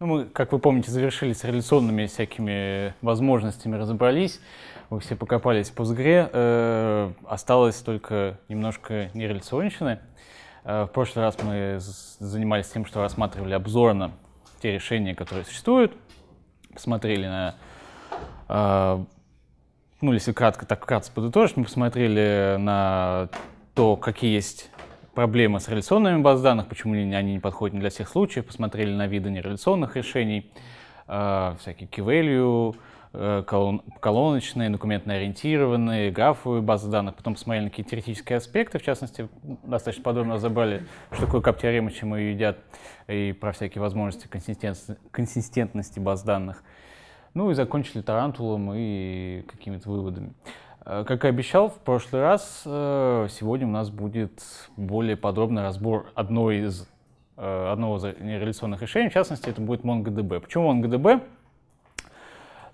Ну, мы, как вы помните, завершили с реляционными всякими возможностями, разобрались. Вы все покопались в Postgre. Э, осталось только немножко нереляционщины. Э, в прошлый раз мы занимались тем, что рассматривали обзорно те решения, которые существуют. Посмотрели на... Э, ну, если кратко, так вкратце подытожить, мы посмотрели на то, какие есть проблема с реляционными баз данных, почему они не подходят для всех случаев, посмотрели на виды нереляционных решений, э, всякие key-value, э, колоночные, документно-ориентированные, графовые базы данных, потом посмотрели на какие теоретические аспекты, в частности, достаточно подробно разобрали, что такое кап чем ее едят, и про всякие возможности консистентности, консистентности баз данных. Ну и закончили тарантулом и какими-то выводами. Э, как и обещал в прошлый раз, э, сегодня у нас будет более подробный разбор одной из, э, одного из реляционных решений, в частности, это будет MongoDB. Почему MongoDB?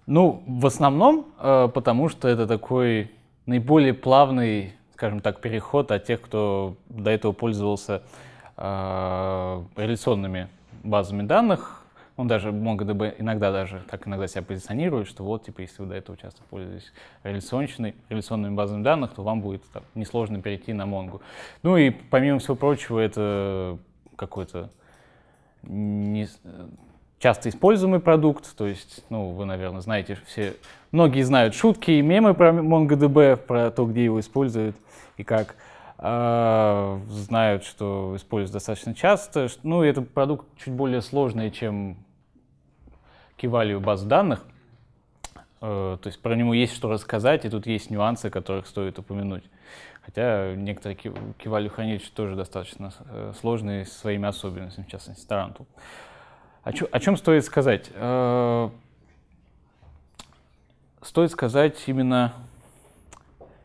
Ну, в основном, потому что это такой наиболее плавный, скажем так, переход от тех, кто до этого пользовался реляционными базами данных он даже MongoDB иногда даже так иногда себя позиционирует, что вот, типа, если вы до этого часто пользуетесь реляционными базами данных, то вам будет там, несложно перейти на Mongo. Ну и помимо всего прочего, это какой-то не, часто используемый продукт, то есть, ну, вы, наверное, знаете, все, многие знают шутки и мемы про MongoDB, про то, где его используют и как. А, знают, что используют достаточно часто. Ну, и это продукт чуть более сложный, чем кивалию баз данных, э, то есть про него есть что рассказать, и тут есть нюансы, которых стоит упомянуть. Хотя некоторые кивалию хранилища тоже достаточно э, сложные с своими особенностями, в частности, Тарантул. О, чё, о чем стоит сказать? Э, стоит сказать именно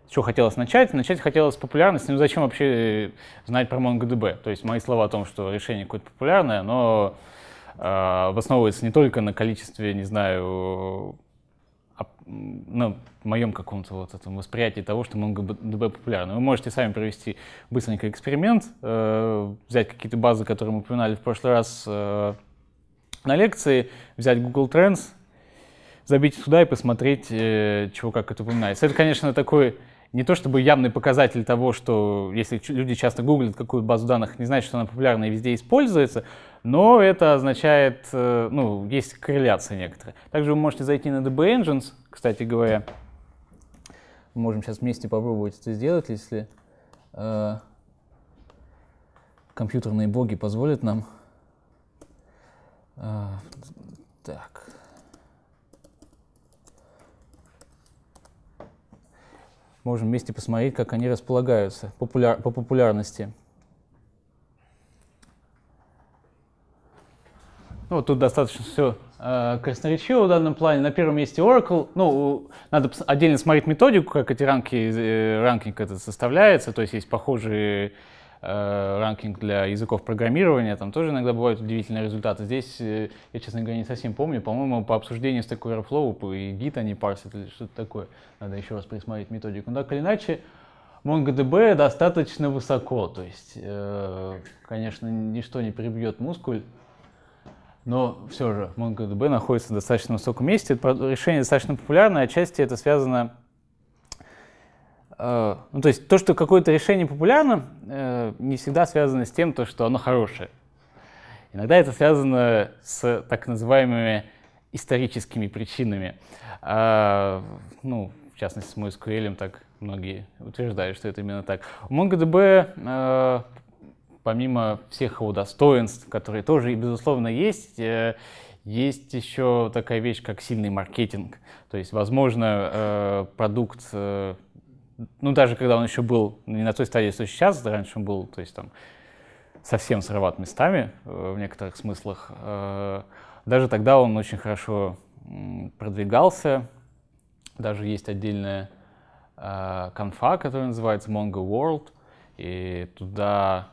с чего хотелось начать? Начать хотелось с популярности, ну зачем вообще знать про MongoDB? То есть мои слова о том, что решение какое-то популярное, но основывается э, не только на количестве, не знаю, а, на моем каком-то вот этом восприятии того, что MongoDB популярно. Вы можете сами провести быстренько эксперимент, э, взять какие-то базы, которые мы упоминали в прошлый раз э, на лекции, взять Google Trends, забить туда и посмотреть, чего как это упоминается. Это, конечно, такой не то чтобы явный показатель того, что если люди часто гуглят какую то базу данных, не значит, что она популярна и везде используется, но это означает, э, ну, есть корреляция некоторая. Также вы можете зайти на DB Engines, кстати говоря. Мы можем сейчас вместе попробовать это сделать, если э, компьютерные боги позволят нам. Э, так. Можем вместе посмотреть, как они располагаются популяр, по популярности. Ну, тут достаточно все э, красноречиво в данном плане. На первом месте Oracle. Ну, надо отдельно смотреть методику, как эти ранки, э, ранкинг этот составляется. То есть есть похожие э, ранкинг для языков программирования. Там тоже иногда бывают удивительные результаты. Здесь, э, я, честно говоря, не совсем помню. По-моему, по обсуждению с такой Airflow и Git они парсят или что-то такое. Надо еще раз присмотреть методику. Но так или иначе, MongoDB достаточно высоко, то есть, конечно, ничто не прибьет мускуль но все же MongoDB находится в достаточно высоком месте. решение достаточно популярное, отчасти это связано... Э, ну, то есть то, что какое-то решение популярно, э, не всегда связано с тем, то, что оно хорошее. Иногда это связано с так называемыми историческими причинами. Э, ну, в частности, с MySQL так многие утверждают, что это именно так. У MongoDB э, помимо всех его достоинств, которые тоже, безусловно, есть, э, есть еще такая вещь, как сильный маркетинг. То есть, возможно, э, продукт, э, ну, даже когда он еще был не на той стадии, что сейчас, раньше он был, то есть там совсем срыват местами в некоторых смыслах, даже тогда он очень хорошо продвигался. Даже есть отдельная конфа, которая называется Mongo World, и туда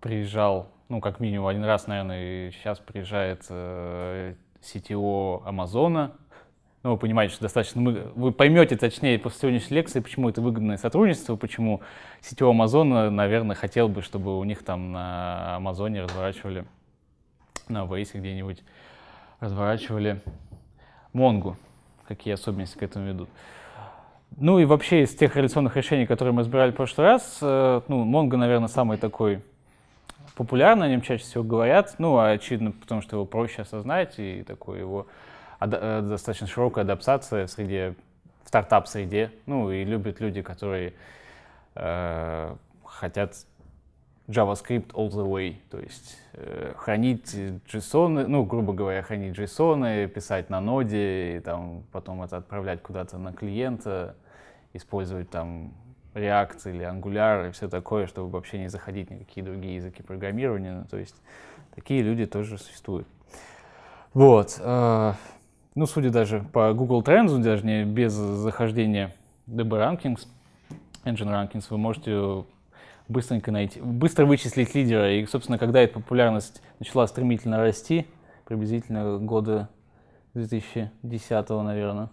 приезжал, ну, как минимум один раз, наверное, и сейчас приезжает э, CTO Амазона. Ну, вы понимаете, что достаточно... вы поймете, точнее, после сегодняшней лекции, почему это выгодное сотрудничество, почему CTO Амазона, наверное, хотел бы, чтобы у них там на Амазоне разворачивали, на Вейсе где-нибудь разворачивали Монгу. Какие особенности к этому ведут. Ну и вообще из тех реляционных решений, которые мы разбирали в прошлый раз, э, ну, Mongo, наверное, самый такой популярно, о нем чаще всего говорят, ну, очевидно, потому что его проще осознать, и такой его э, достаточно широкая адаптация среди, в стартап-среде, ну, и любят люди, которые э, хотят JavaScript all the way, то есть э, хранить JSON, ну, грубо говоря, хранить JSON, писать на ноде, и там потом это отправлять куда-то на клиента, использовать там React или Angular и все такое, чтобы вообще не заходить никакие другие языки программирования. Ну, то есть такие люди тоже существуют. Вот. Э, ну, судя даже по Google Trends, даже не без захождения DB Rankings, Engine Rankings, вы можете быстренько найти, быстро вычислить лидера. И, собственно, когда эта популярность начала стремительно расти, приблизительно года 2010, наверное,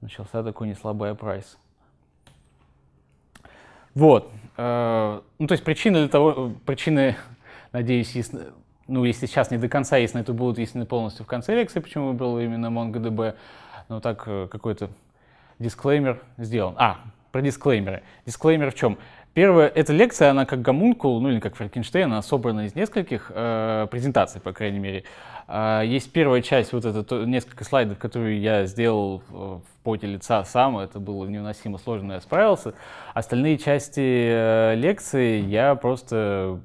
начался такой неслабый прайс. Вот. Э, ну, то есть причины для того, причины, надеюсь, ясны, ну, если сейчас не до конца ясны, то будут ясны полностью в конце лекции, почему был именно MongoDB. Ну, так, э, какой-то дисклеймер сделан. А, про дисклеймеры. Дисклеймер в чем? Первая, эта лекция, она как гомункул, ну или как Франкенштейн, она собрана из нескольких э, презентаций, по крайней мере. Э, есть первая часть, вот это то, несколько слайдов, которые я сделал э, в поте лица сам, это было невыносимо сложно, я справился. Остальные части э, лекции я просто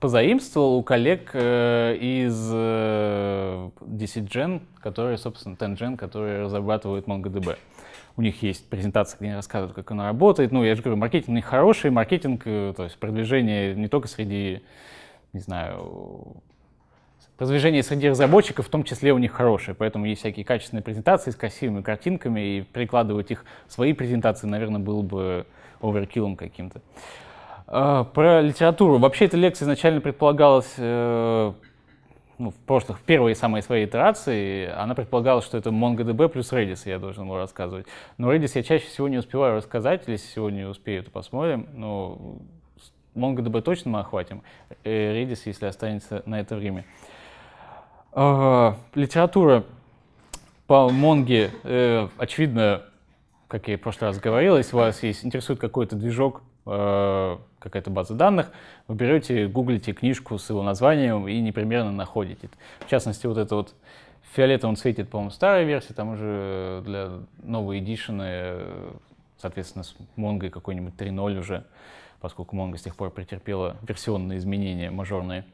позаимствовал у коллег э, из э, DCGen, которые, собственно, TenGen, которые разрабатывают MongoDB. Э, у них есть презентация, где они рассказывают, как оно работает. Ну, я же говорю, маркетинг у них хороший, маркетинг, э, то есть продвижение не только среди, не знаю, продвижение среди разработчиков в том числе у них хорошее, поэтому есть всякие качественные презентации с красивыми картинками, и прикладывать их в свои презентации, наверное, было бы оверкиллом каким-то. А, про литературу. Вообще эта лекция изначально предполагалась э, ну, в прошлых, в первой самой своей итерации, она предполагала, что это MongoDB плюс Redis, я должен был рассказывать. Но Redis я чаще всего не успеваю рассказать, если сегодня успею, то посмотрим. Но ну, MongoDB точно мы охватим, э, Redis, если останется на это время. А, литература по Монге, э, очевидно, как я и в прошлый раз говорил, если вас есть, интересует какой-то движок, Э, какая-то база данных, вы берете, гуглите книжку с его названием и непримерно находите. В частности, вот это вот в фиолетовом цвете, по-моему, старая версия, там уже для новой эдишены, э, соответственно, с Монго какой-нибудь 3.0 уже, поскольку Монго с тех пор претерпела версионные изменения мажорные.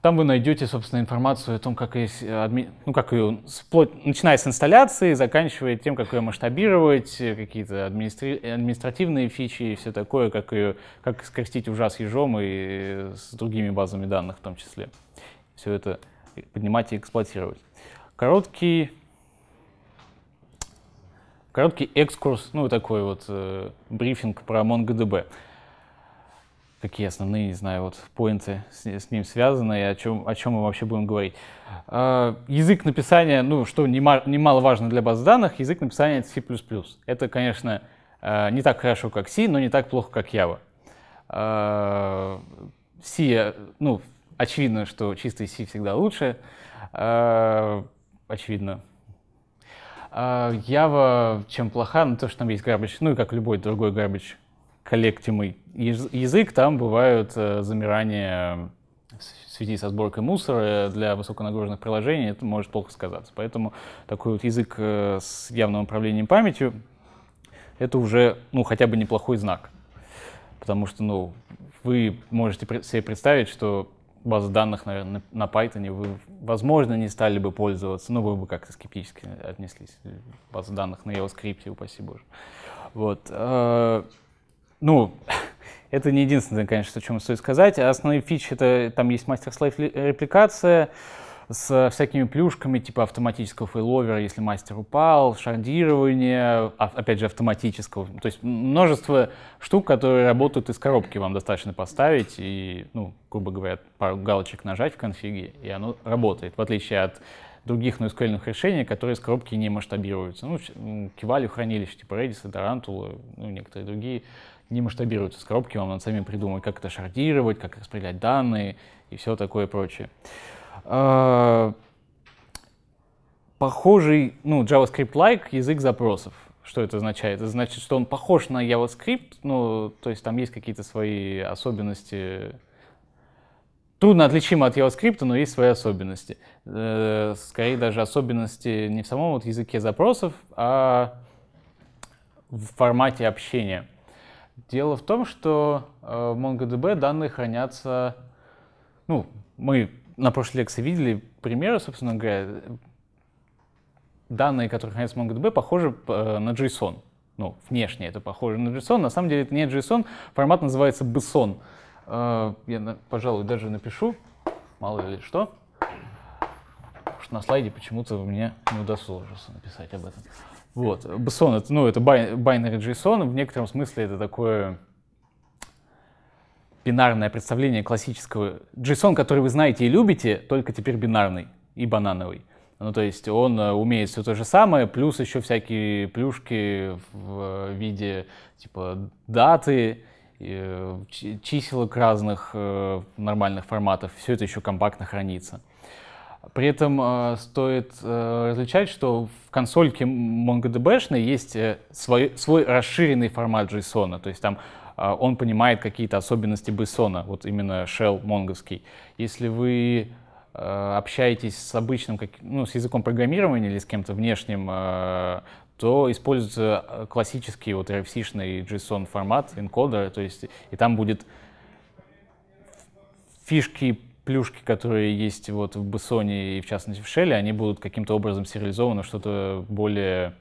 Там вы найдете, собственно, информацию о том, как ее, э, адми... ну, как ее вплоть, начиная с инсталляции, заканчивая тем, как ее масштабировать, э, какие-то администри... административные фичи и все такое, как ее, как скрестить ужас ежом и э, с другими базами данных в том числе. Все это поднимать и эксплуатировать. Короткий короткий экскурс, ну такой вот э, брифинг про MongoDB какие основные, не знаю, вот поинты с, с ним связаны и о чем, о чем мы вообще будем говорить. А, язык написания, ну, что немало, немаловажно для баз данных, язык написания C++. Это, конечно, э, не так хорошо, как C, но не так плохо, как Java. А, C, ну, очевидно, что чистый C всегда лучше. А, очевидно. Java чем плоха, ну, то, что там есть garbage, ну и как любой другой garbage коллектимый язык, там бывают э, замирания в связи со сборкой мусора э, для высоконагруженных приложений, это может плохо сказаться. Поэтому такой вот язык э, с явным управлением памятью — это уже, ну, хотя бы неплохой знак. Потому что, ну, вы можете себе представить, что базы данных, наверное, на Python вы, возможно, не стали бы пользоваться, но ну, вы бы как-то скептически отнеслись. Базы данных на JavaScript, упаси боже. Вот ну, это не единственное, конечно, о чем стоит сказать. Основные фичи — это там есть мастер-слайв э, репликация с всякими плюшками, типа автоматического фейловера, если мастер упал, шардирование, а, опять же, автоматического. То есть множество штук, которые работают из коробки, вам достаточно поставить и, ну, грубо говоря, пару галочек нажать в конфиге, и оно работает, в отличие от других NoSQL решений, которые из коробки не масштабируются. Ну, кивали хранилища, типа Redis, Tarantula, ну, некоторые другие не масштабируется с коробки, вам надо сами придумать, как это шардировать, как распределять данные и все такое прочее. А, похожий, ну, JavaScript-like язык запросов. Что это означает? Это значит, что он похож на JavaScript, ну, то есть там есть какие-то свои особенности, трудно отличимо от JavaScript, но есть свои особенности. Э, скорее даже особенности не в самом вот языке запросов, а в формате общения. Дело в том, что э, в MongoDB данные хранятся... Ну, мы на прошлой лекции видели примеры, собственно говоря. Данные, которые хранятся в MongoDB, похожи э, на JSON. Ну, внешне это похоже на JSON. На самом деле это не JSON, формат называется BSON. Э, я, пожалуй, даже напишу, мало ли что. Потому что на слайде почему-то у меня не удосужился написать об этом. Вот. Бсон, это, ну, это binary JSON, в некотором смысле это такое бинарное представление классического JSON, который вы знаете и любите, только теперь бинарный и банановый. Ну, то есть он э, умеет все то же самое, плюс еще всякие плюшки в э, виде, типа, даты, э, чиселок разных нормальных форматов. Все это еще компактно хранится. При этом э, стоит э, различать, что в консольке MongoDB есть э, свой, свой расширенный формат JSON. То есть там э, он понимает какие-то особенности BSON, вот именно shell монговский. Если вы э, общаетесь с обычным, как, ну, с языком программирования или с кем-то внешним, э, то используется э, классический вот RFC-шный JSON формат, энкодер, то есть и там будет фишки плюшки, которые есть вот в Бессоне и в частности в Шелле, они будут каким-то образом сериализованы что-то более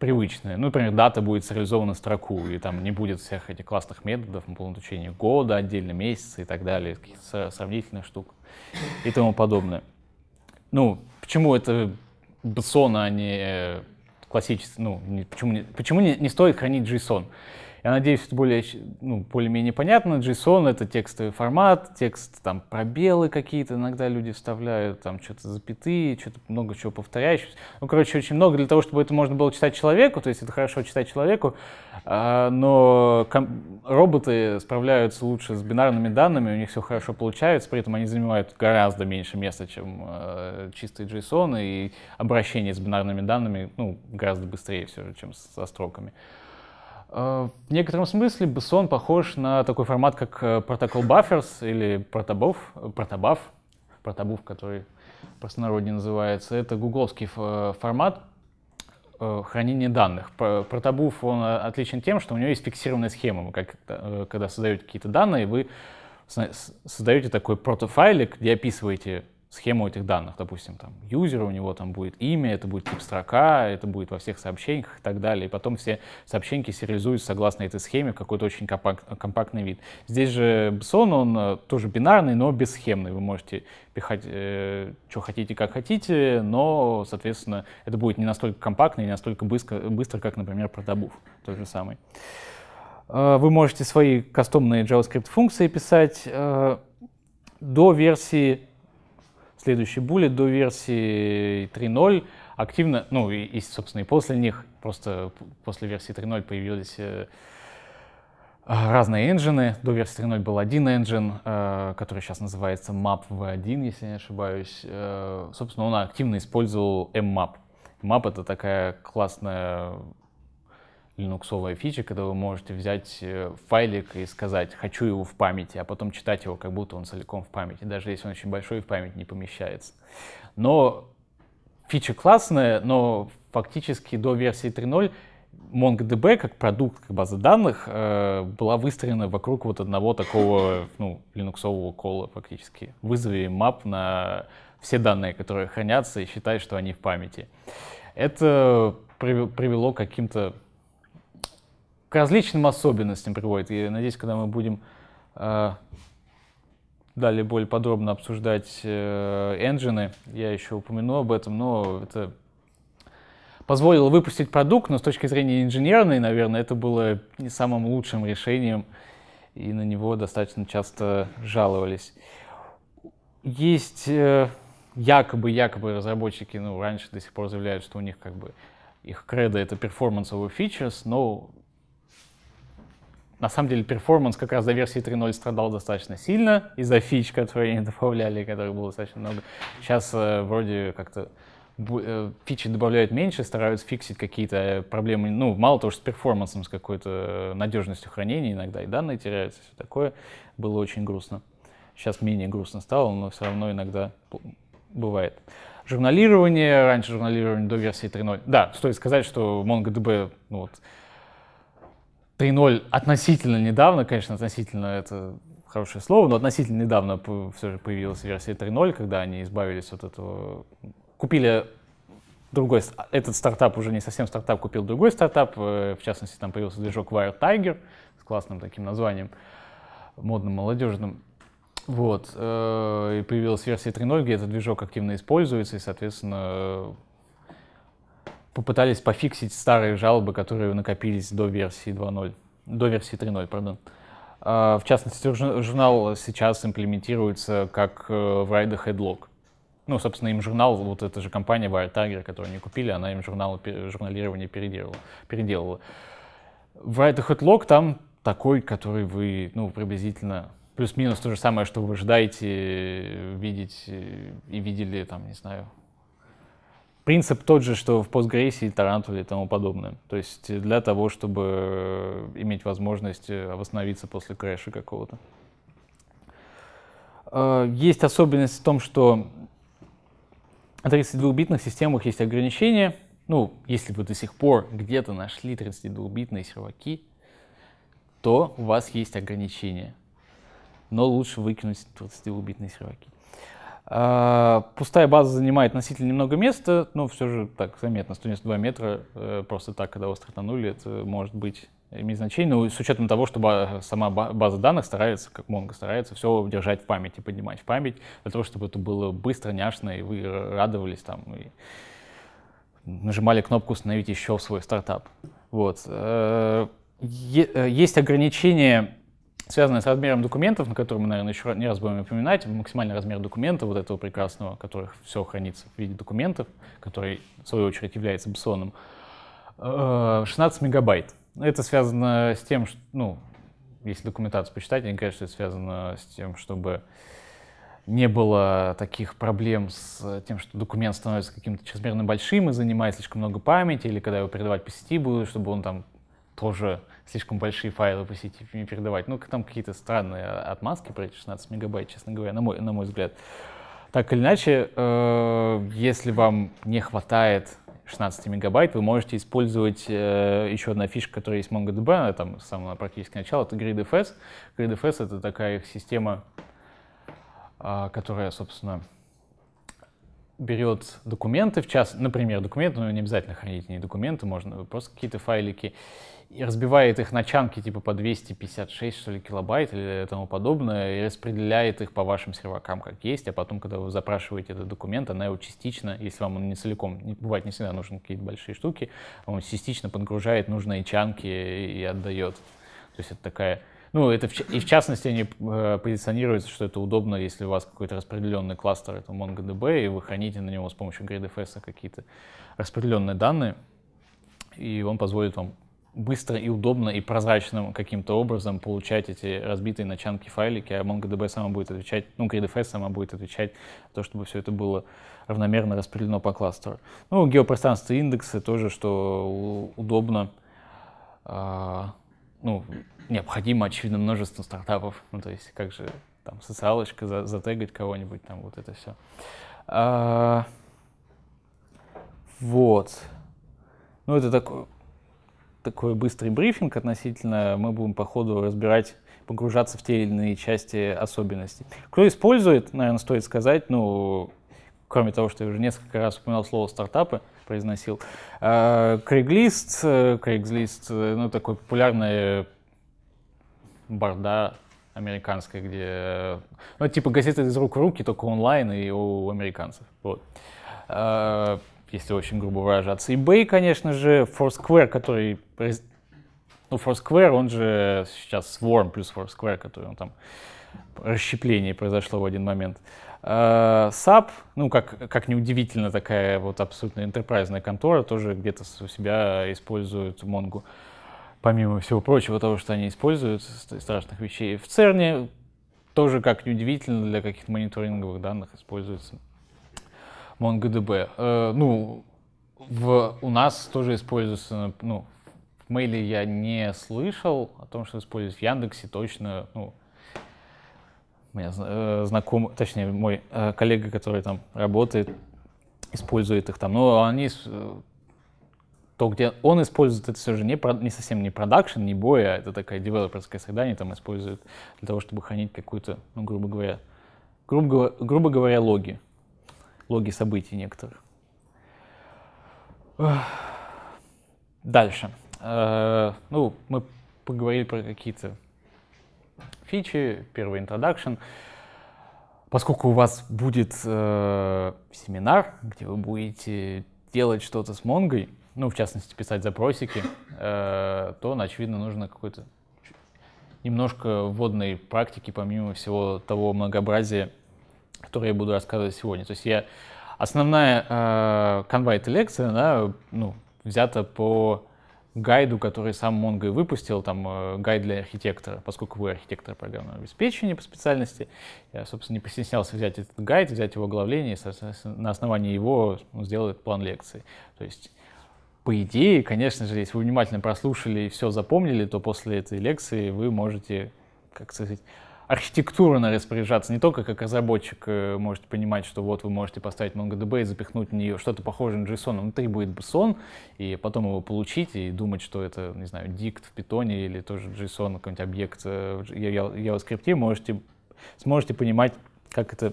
привычное. Ну, например, дата будет сериализована строку, и там не будет всех этих классных методов, по течение года, отдельно месяца и так далее, каких-то сравнительных штук и тому подобное. Ну, почему это Бессона, а не э, классический, ну, не, почему, не, почему не, не стоит хранить JSON? Я надеюсь, это более, ну, более-менее понятно. JSON — это текстовый формат, текст, там, пробелы какие-то иногда люди вставляют, там, что-то запятые, что-то много чего повторяющегося. Ну, короче, очень много для того, чтобы это можно было читать человеку, то есть это хорошо читать человеку, э, но роботы справляются лучше с бинарными данными, у них все хорошо получается, при этом они занимают гораздо меньше места, чем э, чистый JSON, и обращение с бинарными данными, ну, гораздо быстрее все, чем со строками. Э, в некотором смысле Бессон похож на такой формат, как э, протокол Buffers или протобов, э, протобаф, протобуф, который простонародье называется. Это гугловский формат хранения данных. Протобуф, он отличен тем, что у него есть фиксированная схема. как, когда создаете какие-то данные, вы создаете такой протофайлик, где описываете схему этих данных, допустим, там, юзер, у него там будет имя, это будет тип строка, это будет во всех сообщениях и так далее. И потом все сообщеньки сериализуются согласно этой схеме в какой-то очень компак компактный вид. Здесь же Бессон, он э, тоже бинарный, но бесхемный. Вы можете пихать, э, что хотите, как хотите, но, соответственно, это будет не настолько компактно и не настолько быстро, быстро как, например, продобув тот же самый. Э, вы можете свои кастомные JavaScript-функции писать. Э, до версии следующий буллет до версии 3.0 активно, ну и, и, собственно, и после них, просто после версии 3.0 появились э, разные энджины. До версии 3.0 был один энджин, э, который сейчас называется Map V1, если я не ошибаюсь. Э, собственно, он активно использовал mmap. Map — это такая классная линуксовая фича, когда вы можете взять э, файлик и сказать «хочу его в памяти», а потом читать его, как будто он целиком в памяти, даже если он очень большой и в память не помещается. Но фича классная, но фактически до версии 3.0 MongoDB как продукт, как базы данных, э, была выстроена вокруг вот одного такого, ну, линуксового кола фактически. Вызови map на все данные, которые хранятся, и считай, что они в памяти. Это привело к каким-то различным особенностям приводит. И надеюсь, когда мы будем э, далее более подробно обсуждать энджины, я еще упомяну об этом, но это позволило выпустить продукт, но с точки зрения инженерной, наверное, это было не самым лучшим решением, и на него достаточно часто жаловались. Есть э, якобы, якобы разработчики, ну, раньше до сих пор заявляют, что у них как бы их кредо — это performance over features, но на самом деле перформанс как раз за версии 3.0 страдал достаточно сильно из-за фич, которые они добавляли, которых было достаточно много. Сейчас э, вроде как-то э, фичи добавляют меньше, стараются фиксить какие-то проблемы, ну, мало того, что с перформансом, с какой-то э, надежностью хранения иногда и данные теряются, все такое. Было очень грустно. Сейчас менее грустно стало, но все равно иногда бывает. Журналирование, раньше журналирование до версии 3.0. Да, стоит сказать, что MongoDB, ну вот, 3.0 относительно недавно, конечно, относительно это хорошее слово, но относительно недавно все же появилась версия 3.0, когда они избавились от этого, купили другой, этот стартап уже не совсем стартап, купил другой стартап, э, в частности, там появился движок Wire Tiger с классным таким названием, модным, молодежным. Вот, э, и появилась версия 3.0, где этот движок активно используется, и, соответственно, попытались пофиксить старые жалобы, которые накопились до версии 2.0, до версии 3.0, пардон. А, в частности, журнал сейчас имплементируется как э, в райдах Headlock. Ну, собственно, им журнал, вот эта же компания WireTiger, которую они купили, она им журнал журналирование переделала. переделала. В райдах Headlock там такой, который вы, ну, приблизительно плюс-минус то же самое, что вы ожидаете э, видеть э, и видели, там, не знаю, Принцип тот же, что в Postgres, Тарантуле и тому подобное. То есть для того, чтобы э, иметь возможность э, восстановиться после крэша какого-то. Э, есть особенность в том, что на 32-битных системах есть ограничения. Ну, если вы до сих пор где-то нашли 32-битные серваки, то у вас есть ограничения. Но лучше выкинуть 32-битные серваки. А, пустая база занимает относительно немного места, но все же так заметно, 192 метра э, просто так, когда вы стартанули, это может быть иметь значение, но ну, с учетом того, что сама база данных старается, как Mongo старается, все держать в памяти, поднимать в память, для того, чтобы это было быстро, няшно, и вы радовались там, и нажимали кнопку «Установить еще свой стартап». Вот. Э, э, есть ограничения связанная с размером документов, на который мы, наверное, еще не раз будем упоминать, максимальный размер документа вот этого прекрасного, которых все хранится в виде документов, который, в свою очередь, является бессонным, 16 э, мегабайт. Это связано с тем, что, ну, если документацию почитать, мне кажется, это связано с тем, чтобы не было таких проблем с тем, что документ становится каким-то чрезмерно большим и занимает слишком много памяти, или когда его передавать по сети будет, чтобы он там тоже слишком большие файлы по сети передавать. Ну, там какие-то странные а, отмазки про 16 мегабайт, честно говоря, на мой, на мой взгляд. Так или иначе, э, если вам не хватает 16 мегабайт, вы можете использовать э, еще одна фишка, которая есть в MongoDB, э, там с самого практически начала, это GridFS. GridFS — это такая их система, э, которая, собственно, берет документы, в час, например, документы, но ну, не обязательно хранить не документы, можно просто какие-то файлики, и разбивает их на чанки типа по 256, что ли, килобайт или тому подобное, и распределяет их по вашим сервакам как есть, а потом, когда вы запрашиваете этот документ, она его частично, если вам он не целиком, не, бывает не всегда нужны какие-то большие штуки, он частично подгружает нужные чанки и отдает. То есть это такая ну, это в, и в частности они э, позиционируются, что это удобно, если у вас какой-то распределенный кластер этого MongoDB, и вы храните на него с помощью GridFS какие-то распределенные данные, и он позволит вам быстро и удобно и прозрачным каким-то образом получать эти разбитые на чанки файлики, а MongoDB сама будет отвечать, ну, GDFS сама будет отвечать то, чтобы все это было равномерно распределено по кластеру. Ну, геопространство индексы тоже, что удобно, э, ну, необходимо, очевидно, множество стартапов, ну, то есть как же там социалочка, за, затегать кого-нибудь, там вот это все. А, вот. Ну, это такое такой быстрый брифинг относительно, мы будем по ходу разбирать погружаться в те или иные части особенностей. Кто использует, наверное, стоит сказать, ну, кроме того, что я уже несколько раз упоминал слово «стартапы», произносил. Крейглист, а, Крейглист, э, э, ну, такой популярная борда американская, где, ну, типа газеты из рук в руки, только онлайн и у американцев. Вот. А, если очень грубо выражаться. eBay, конечно же, Foursquare, который... Ну, Foursquare, он же сейчас Swarm плюс Foursquare, который он там... Расщепление произошло в один момент. Э, SAP, ну, как, как неудивительно, такая вот абсолютно интерпрайзная контора, тоже где-то у себя использует Mongo. Помимо всего прочего того, что они используют, страшных вещей. В ЦЕРНе тоже, как неудивительно, для каких-то мониторинговых данных используется MongoDB. Э, ну, в, у нас тоже используется, ну, в мейле я не слышал о том, что используют в Яндексе точно, ну, меня э, знакомый, точнее, мой э, коллега, который там работает, использует их там, но они э, то, где он использует, это все же не, не совсем не продакшн, не бой, а это такая девелоперская среда, они там используют для того, чтобы хранить какую-то, ну, грубо говоря, грубо, грубо говоря, логи логи событий некоторых. Дальше. Э, ну, мы поговорили про какие-то фичи, первый интродакшн. Поскольку у вас будет э, семинар, где вы будете делать что-то с Монгой, ну, в частности, писать запросики, э, то, очевидно, нужно какой-то немножко вводной практики, помимо всего того многообразия которые я буду рассказывать сегодня. То есть я основная э, конва этой она ну, взята по гайду, который сам Mongo и выпустил, там э, гайд для архитектора, поскольку вы архитектор программного обеспечения по специальности, я, собственно, не постеснялся взять этот гайд, взять его оглавление, и на основании его сделал этот план лекции. То есть по идее, конечно же, если вы внимательно прослушали и все запомнили, то после этой лекции вы можете, как сказать, архитектура архитектурно распоряжаться, не только как разработчик э, можете понимать, что вот вы можете поставить MongoDB и запихнуть в нее что-то похожее на JSON, внутри будет JSON, и потом его получить и думать, что это, не знаю, дикт в питоне или тоже JSON, какой-нибудь объект э, в JavaScript, можете, сможете понимать, как это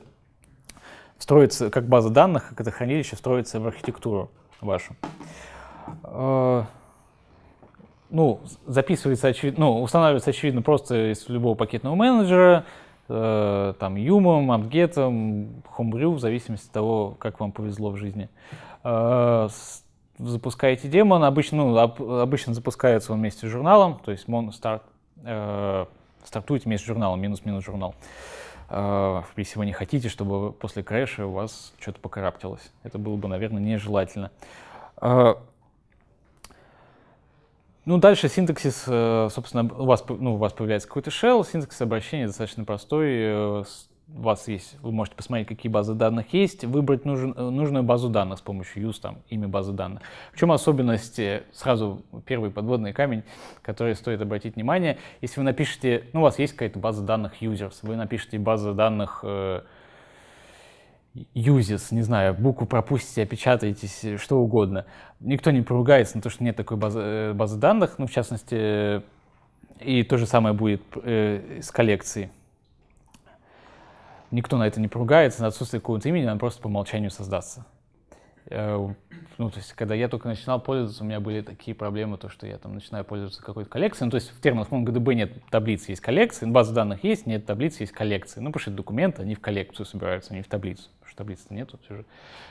строится, как база данных, как это хранилище строится в архитектуру вашу. Э, ну, записывается, очевидно, ну, устанавливается, очевидно, просто из любого пакетного менеджера, э, там, Юмом, Апгетом, Homebrew, в зависимости от того, как вам повезло в жизни. Э, запускаете демон, обычно, ну, об, обычно запускается он вместе с журналом, то есть мон старт, э, стартуете вместе с журналом, минус-минус журнал. Э, если вы не хотите, чтобы после крэша у вас что-то покараптилось. Это было бы, наверное, нежелательно. Э, ну, дальше синтаксис, э, собственно, у вас, ну, у вас появляется какой-то shell, синтаксис обращения достаточно простой, э, у вас есть, вы можете посмотреть, какие базы данных есть, выбрать нужен, э, нужную базу данных с помощью use, там, имя базы данных. В чем особенность, сразу первый подводный камень, который стоит обратить внимание, если вы напишете, ну, у вас есть какая-то база данных users, вы напишете база данных э, юзис, не знаю, букву пропустите, опечатаетесь, э, что угодно. Никто не поругается на то, что нет такой базы, э, базы данных, ну, в частности, э, и то же самое будет э, с коллекцией. Никто на это не поругается, на отсутствие какого-то имени она просто по умолчанию создастся. Э, ну, то есть, когда я только начинал пользоваться, у меня были такие проблемы, то, что я там начинаю пользоваться какой-то коллекцией. Ну, то есть, в терминах MongoDB нет таблицы, есть коллекции, база данных есть, нет таблицы, есть коллекции. Ну, потому что документы, они в коллекцию собираются, не в таблицу что таблицы нету, все же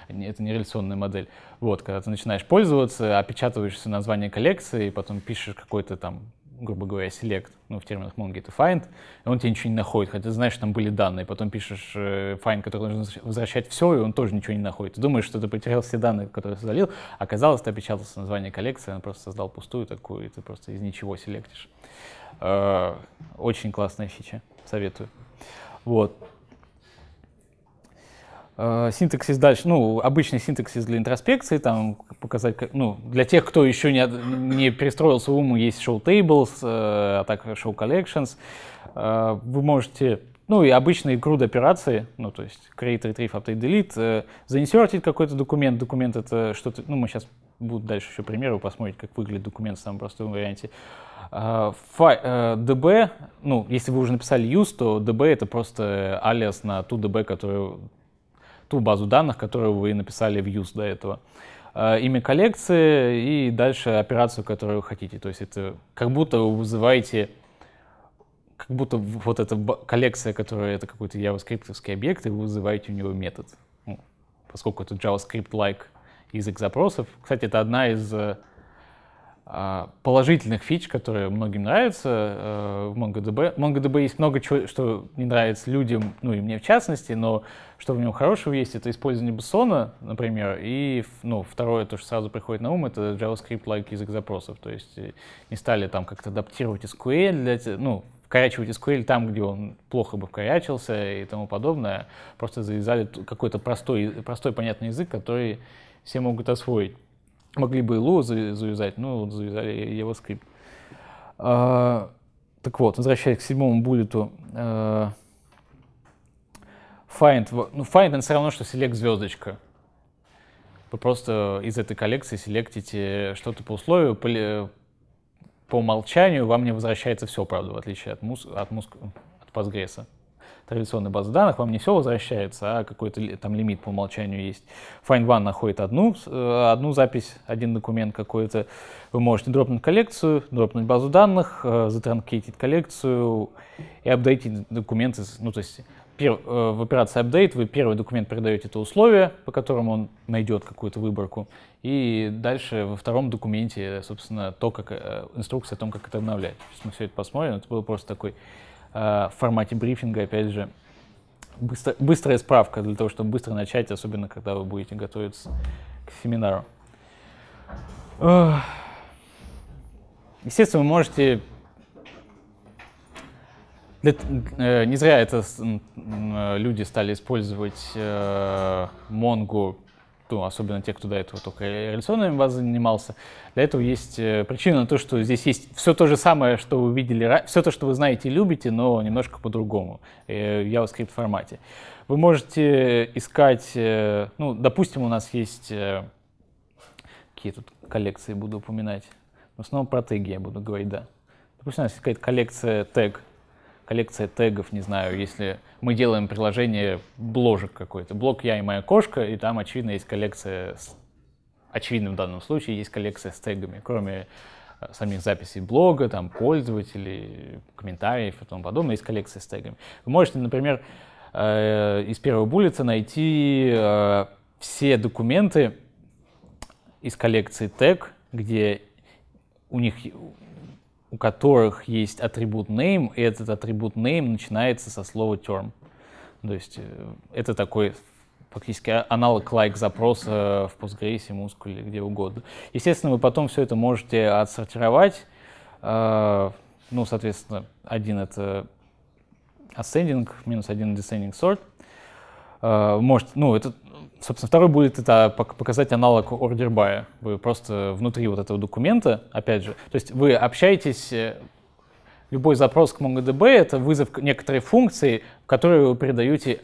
это не реляционная модель. Вот, когда ты начинаешь пользоваться, опечатываешься название коллекции, потом пишешь какой-то там грубо говоря, select, ну, в терминах Mongo это find, и он тебе ничего не находит, хотя знаешь, там были данные, потом пишешь э, find, который нужно возвращать все, и он тоже ничего не находит. Ты думаешь, что ты потерял все данные, которые ты залил, а оказалось, ты опечатался название коллекции, он просто создал пустую такую, и ты просто из ничего селектишь. Э, очень классная фича, советую. Вот. Э, синтаксис дальше, ну, обычный синтаксис для интроспекции, там, показать, как, ну, для тех, кто еще не, не перестроил свой уму, есть show tables, э, а так show collections. Э, вы можете, ну, и обычные CRUD операции, ну, то есть create, retrieve, update, delete, э, заинсертить какой-то документ, документ это что-то, ну, мы сейчас будут дальше еще примеры, посмотрите, как выглядит документ в самом простом варианте. DB, ну, если вы уже написали use, то DB это просто алиас на ту DB, которую ту базу данных, которую вы написали в use до этого э, имя коллекции и дальше операцию, которую вы хотите. То есть это как будто вы вызываете, как будто вот эта коллекция, которая это какой-то javascript объект, и вы вызываете у него метод. Ну, поскольку это JavaScript-like язык запросов. Кстати, это одна из э, а, положительных фич, которые многим нравятся э, в MongoDB. В MongoDB есть много чего, что не нравится людям, ну и мне в частности, но что в нем хорошего есть, это использование бессона, например, и ну, второе, то, что сразу приходит на ум, это JavaScript-like язык запросов, то есть э, не стали там как-то адаптировать SQL, для, ну, вкорячивать SQL там, где он плохо бы вкорячился и тому подобное, просто завязали какой-то простой, простой понятный язык, который все могут освоить. Могли бы и Лу завязать, но вот завязали JavaScript. А, так вот, возвращаясь к седьмому буллету, а, find, ну, find это все равно, что select звездочка. Вы просто из этой коллекции селектите что-то по условию, по, по умолчанию вам не возвращается все, правда, в отличие от, мус, от, мус, от Postgres традиционной базы данных, вам не все возвращается, а какой-то там лимит по умолчанию есть. Find One находит одну, э, одну запись, один документ какой-то. Вы можете дропнуть коллекцию, дропнуть базу данных, э, затранкетить коллекцию и апдейтить документы. Ну, то есть э, в операции update вы первый документ передаете это условие, по которому он найдет какую-то выборку, и дальше во втором документе, собственно, то, как, инструкция о том, как это обновлять. Сейчас мы все это посмотрим. Это был просто такой Э, в формате брифинга, опять же, быстро, быстрая справка для того, чтобы быстро начать, особенно когда вы будете готовиться к семинару. Естественно, вы можете... Э, не зря это э, люди стали использовать Mongo ну, особенно те, кто до этого только реляционными базами занимался, для этого есть э, причина на то, что здесь есть все то же самое, что вы видели, все то, что вы знаете и любите, но немножко по-другому, э, в JavaScript формате. Вы можете искать, э, ну, допустим, у нас есть, какие тут коллекции буду упоминать, в основном про теги я буду говорить, да. Допустим, у нас есть какая-то коллекция тег коллекция тегов, не знаю, если мы делаем приложение бложек какой-то. Блок «Я и моя кошка», и там, очевидно, есть коллекция, с... очевидно в данном случае, есть коллекция с тегами, кроме э, самих записей блога, там, пользователей, комментариев и тому подобное, есть коллекция с тегами. Вы можете, например, э, из первого буллица найти э, все документы из коллекции тег, где у них у которых есть атрибут name, и этот атрибут name начинается со слова term. То есть э, это такой фактически а, аналог like запроса в Postgres, Muscle или где угодно. Естественно, вы потом все это можете отсортировать. А, ну, соответственно, один — это ascending, минус один — descending sort. А, может, ну, это Собственно, второй будет это показать аналог order by. Вы просто внутри вот этого документа, опять же, то есть вы общаетесь, э, любой запрос к MongoDB — это вызов некоторой функции, в которую вы передаете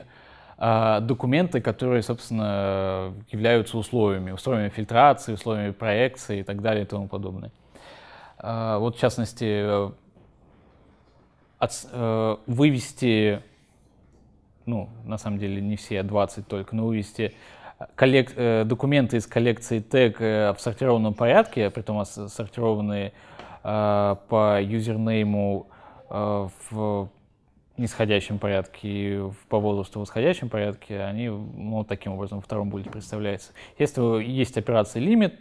э, документы, которые, собственно, являются условиями, условиями фильтрации, условиями проекции и так далее и тому подобное. Э, вот, в частности, э, от, э, вывести ну, на самом деле не все, 20 а только, но ну, вывести э, коллек... Э, документы из коллекции тег э, в сортированном порядке, при том сортированные по юзернейму в нисходящем порядке и по возрасту в восходящем порядке, они ну, таким образом во втором будет представляется. Если есть операции лимит,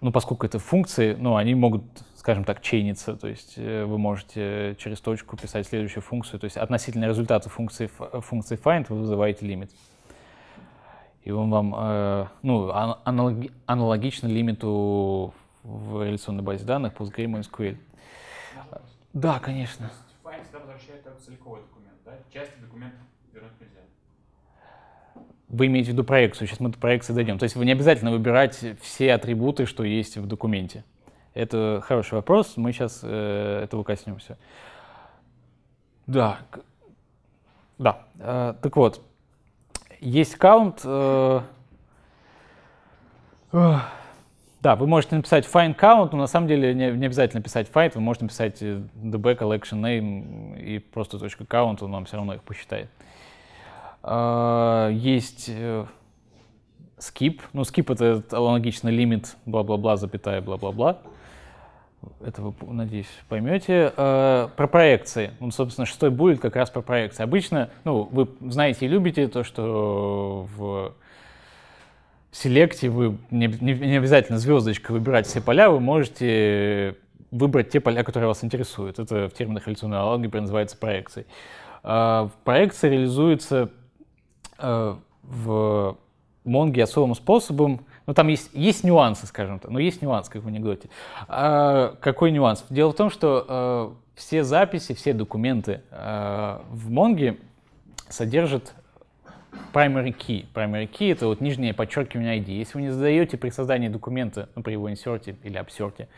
ну, поскольку это функции, ну, они могут скажем так, чейнится, то есть э, вы можете через точку писать следующую функцию, то есть относительно результата функции, э, функции find вы вызываете лимит. И он вам, э, ну, аналоги, аналогично лимиту в реляционной базе данных PostgreSQL. Да, конечно. То find всегда возвращает только документ, да? Части документов вернуть нельзя вы имеете в виду проекцию. Сейчас мы до проекции дойдем. То есть вы не обязательно выбирать все атрибуты, что есть в документе. Это хороший вопрос, мы сейчас э, этого коснемся. Да, да, э, так вот, есть count. Э, э, да, вы можете написать find count, но на самом деле не, не обязательно писать find, вы можете написать db э, collection name и просто точка count, он вам все равно их посчитает. Э, есть э, skip, ну skip это аналогично limit. бла-бла-бла, запятая, бла-бла-бла это вы, надеюсь, поймете. Э, про проекции. Он, ну, собственно, шестой будет как раз про проекции. Обычно, ну, вы знаете и любите то, что в селекте вы не, не, не обязательно звездочка выбирать все поля, вы можете выбрать те поля, которые вас интересуют. Это в терминах реляционной алгебры называется проекцией. Э, проекция реализуется э, в Монге особым способом, ну там есть, есть нюансы, скажем так. Но есть нюанс, как в анекдоте. А, какой нюанс? Дело в том, что а, все записи, все документы а, в Монге содержат primary key. Primary key — это вот нижнее подчеркивание ID. Если вы не задаете при создании документа, ну, при его инсерте или обсерте,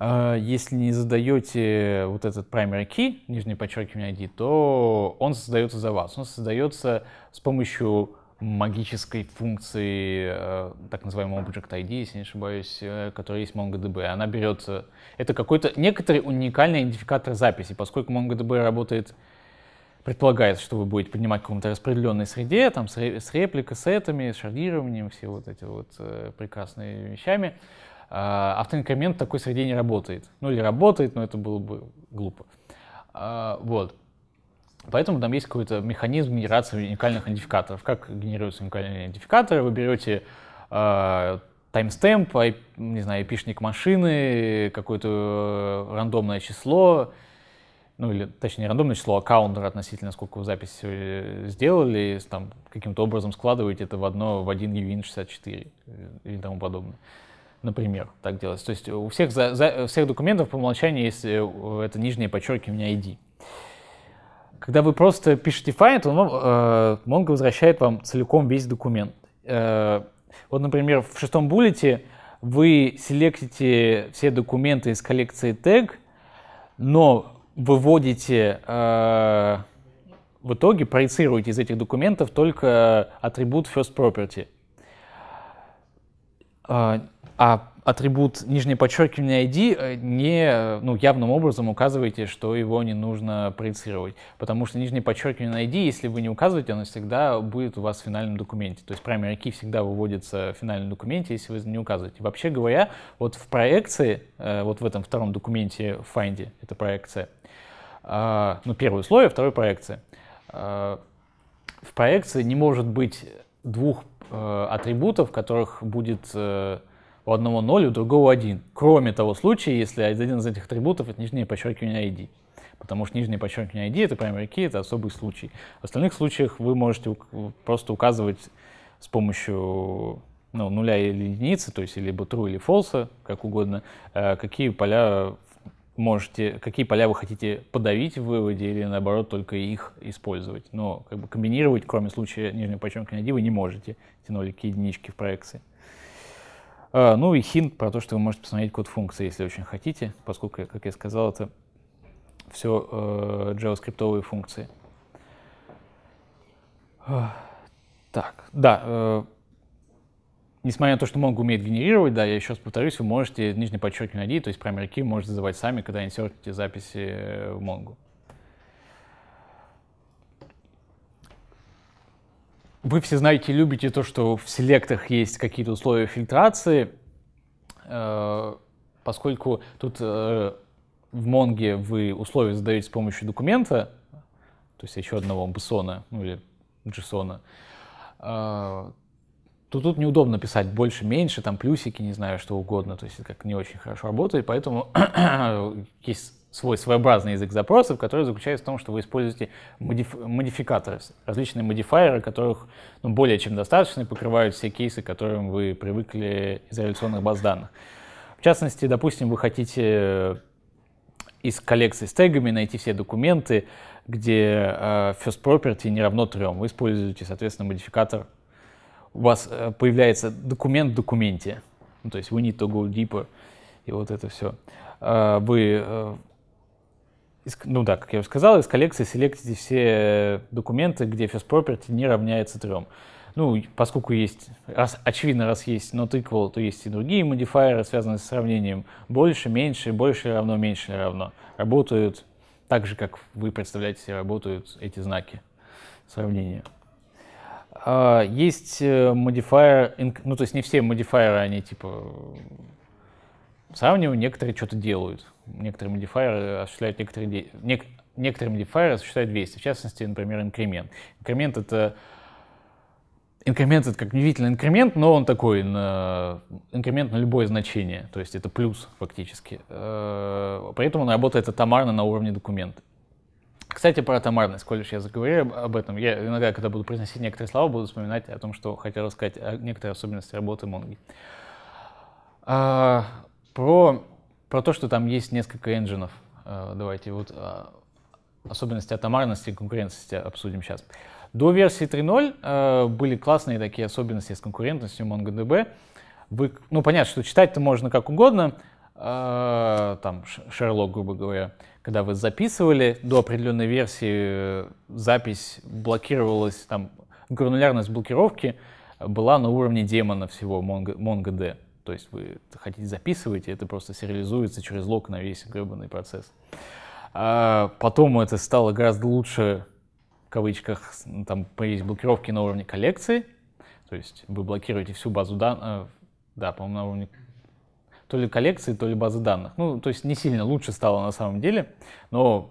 э, если не задаете вот этот primary key, нижнее подчеркивание ID, то он создается за вас. Он создается с помощью магической функции, э, так называемого Object ID, если не ошибаюсь, э, которая есть в MongoDB. Она берется... Это какой-то некоторый уникальный идентификатор записи, поскольку MongoDB работает предполагается, что вы будете поднимать в каком-то распределенной среде, там с, репликой, с репликой, сетами, с шардированием, все вот эти вот э, прекрасные вещами. Э, автоинкремент в такой среде не работает. Ну или работает, но это было бы глупо. Э, вот. Поэтому там есть какой-то механизм генерации уникальных идентификаторов. Как генерируются уникальные идентификаторы? Вы берете э, таймстемп, ай, не знаю, айпишник машины, какое-то э, рандомное число, ну или, точнее, рандомное число, а каунтер относительно, сколько вы запись э, сделали, там каким-то образом складываете это в одно, в один UIN64 э, или тому подобное. Например, так делается. То есть у всех, за, за, всех документов по умолчанию есть это нижнее подчеркивание ID. Когда вы просто пишете find, он вам, э, Mongo возвращает вам целиком весь документ. Э, вот, например, в шестом буллете вы селектите все документы из коллекции tag, но выводите э, в итоге, проецируете из этих документов только атрибут first property. А атрибут нижнее подчеркивание ID э, не э, ну, явным образом указываете, что его не нужно проецировать. Потому что нижнее подчеркивание ID, если вы не указываете, оно всегда будет у вас в финальном документе. То есть primary key всегда выводится в финальном документе, если вы не указываете. Вообще говоря, вот в проекции, э, вот в этом втором документе find, это проекция, ну, первое условие, второе проекция. В проекции не может быть двух атрибутов, которых будет у одного 0, у другого 1. Кроме того случая, если один из этих атрибутов — это нижнее подчеркивание ID. Потому что нижнее подчеркивание ID — это primary key, это особый случай. В остальных случаях вы можете просто указывать с помощью ну, нуля или единицы, то есть либо true или false, как угодно, э, какие поля можете, какие поля вы хотите подавить в выводе или наоборот только их использовать. Но как бы комбинировать, кроме случая нижнего подчеркивания ID, вы не можете эти нолики единички в проекции. А, ну и хинт про то, что вы можете посмотреть код функции, если очень хотите, поскольку, как я сказал, это все э, JavaScript функции. А, так, да, э, несмотря на то, что Mongo умеет генерировать, да, я еще раз повторюсь, вы можете нижний подчеркивание ID, то есть primary key, можете вызывать сами, когда инсертите записи э, в Mongo. Вы все знаете, любите то, что в селектах есть какие-то условия фильтрации, э, поскольку тут э, в Монге вы условия задаете с помощью документа, то есть еще одного бессона, ну или джессона, э, то тут неудобно писать больше, меньше, там плюсики, не знаю, что угодно, то есть это как не очень хорошо работает, поэтому есть свой своеобразный язык запросов, который заключается в том, что вы используете модиф- модификаторы, различные модифайеры, которых ну, более чем достаточно и покрывают все кейсы, к которым вы привыкли из реляционных баз данных. В частности, допустим, вы хотите э, из коллекции с тегами найти все документы, где э, first property не равно трем. Вы используете, соответственно, модификатор. У вас э, появляется документ в документе. Ну, то есть we need to go deeper. И вот это все. Э, вы э, из, ну да, как я уже сказал, из коллекции селектите все э, документы, где first property не равняется трем. Ну, поскольку есть, раз, очевидно, раз есть not equal, то есть и другие модифайеры, связанные с сравнением больше, меньше, больше равно, меньше равно. Работают так же, как вы представляете себе, работают эти знаки сравнения. А, есть э, модифайер, ну то есть не все модифайеры, они типа сравниваем, некоторые что-то делают. Некоторые модифайеры осуществляют некоторые де... Нек... Некоторые модифайеры осуществляют действия, в частности, например, инкремент. Инкремент — это Инкремент это как удивительный инкремент, но он такой на инкремент на любое значение, то есть это плюс фактически. Э, Поэтому он работает атомарно на уровне документа. Кстати, про атомарность, коль я заговорил об этом, я иногда, когда буду произносить некоторые слова, буду вспоминать о том, что хотел рассказать о некоторой особенности работы Монги. А, про, про то, что там есть несколько энджинов. Э, давайте вот э, особенности атомарности и конкурентности обсудим сейчас. До версии 3.0 э, были классные такие особенности с конкурентностью MongoDB. Вы, ну, понятно, что читать-то можно как угодно, там, Шерлок, грубо говоря, когда вы записывали до определенной версии, запись блокировалась, там, гранулярность блокировки была на уровне демона всего MongoD. То есть вы хотите записываете, это просто сериализуется через лог на весь гребаный процесс. А потом это стало гораздо лучше, в кавычках, там появились блокировки на уровне коллекции, то есть вы блокируете всю базу данных, э, да, по-моему, на уровне то ли коллекции, то ли базы данных. Ну, то есть не сильно лучше стало на самом деле, но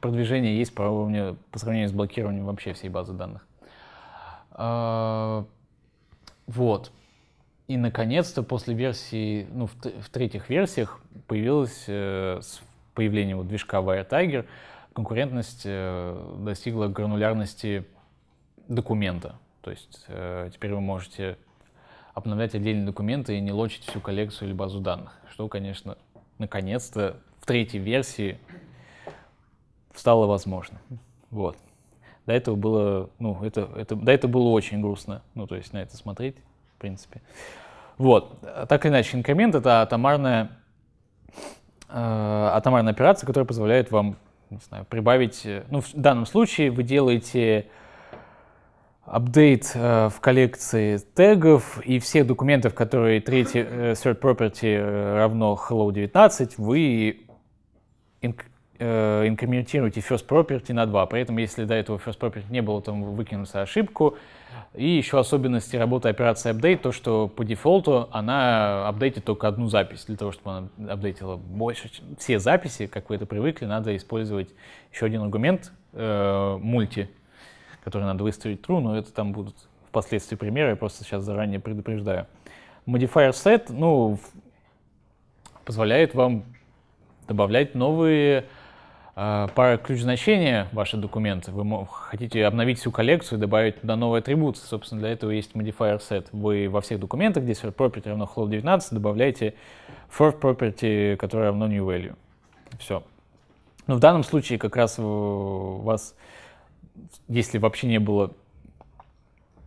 продвижение есть по, уровню, по сравнению с блокированием вообще всей базы данных. А, вот. И, наконец-то, после версии, ну, в, в третьих версиях появилась, э, с появлением вот движка Wire Tiger, конкурентность э, достигла гранулярности документа. То есть э, теперь вы можете обновлять отдельные документы и не лочить всю коллекцию или базу данных, что, конечно, наконец-то в третьей версии стало возможно. Вот. До этого было, ну, это, это, до этого было очень грустно, ну, то есть на это смотреть принципе. Вот. Так или иначе, инкремент — это атомарная, э, атомарная операция, которая позволяет вам, не знаю, прибавить... Э, ну, в данном случае вы делаете апдейт э, в коллекции тегов и все документы, в которые третий э, third property э, равно hello 19, вы инк, э, инкрементируете first property на 2. При этом, если до этого first property не было, то вы выкинется ошибку, и еще особенности работы операции update, то, что по дефолту она апдейтит только одну запись. Для того, чтобы она апдейтила больше, чем все записи, как вы это привыкли, надо использовать еще один аргумент э, который надо выставить true, но это там будут впоследствии примеры, я просто сейчас заранее предупреждаю. Modifier set, ну, позволяет вам добавлять новые а, пара ключ значения ваши документы, вы хотите обновить всю коллекцию и добавить туда новые атрибуты. Собственно, для этого есть modifier set. Вы во всех документах, где third property равно float 19, добавляете fourth property, которая равно new value. Все. Но в данном случае как раз у вас, если вообще не было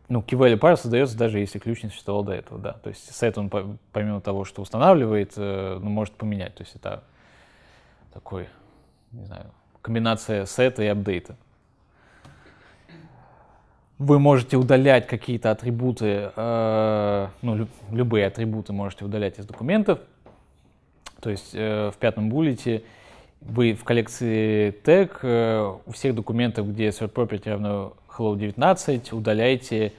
ну, key value пара создается даже если ключ не существовал до этого, да. То есть сет он помимо того, что устанавливает, э, ну, может поменять. То есть это такой не знаю, комбинация сета и апдейта. Вы можете удалять какие-то атрибуты, э, ну, люб, любые атрибуты можете удалять из документов. То есть э, в пятом буллете вы в коллекции тег э, у всех документов, где sort property равно hello 19, удаляете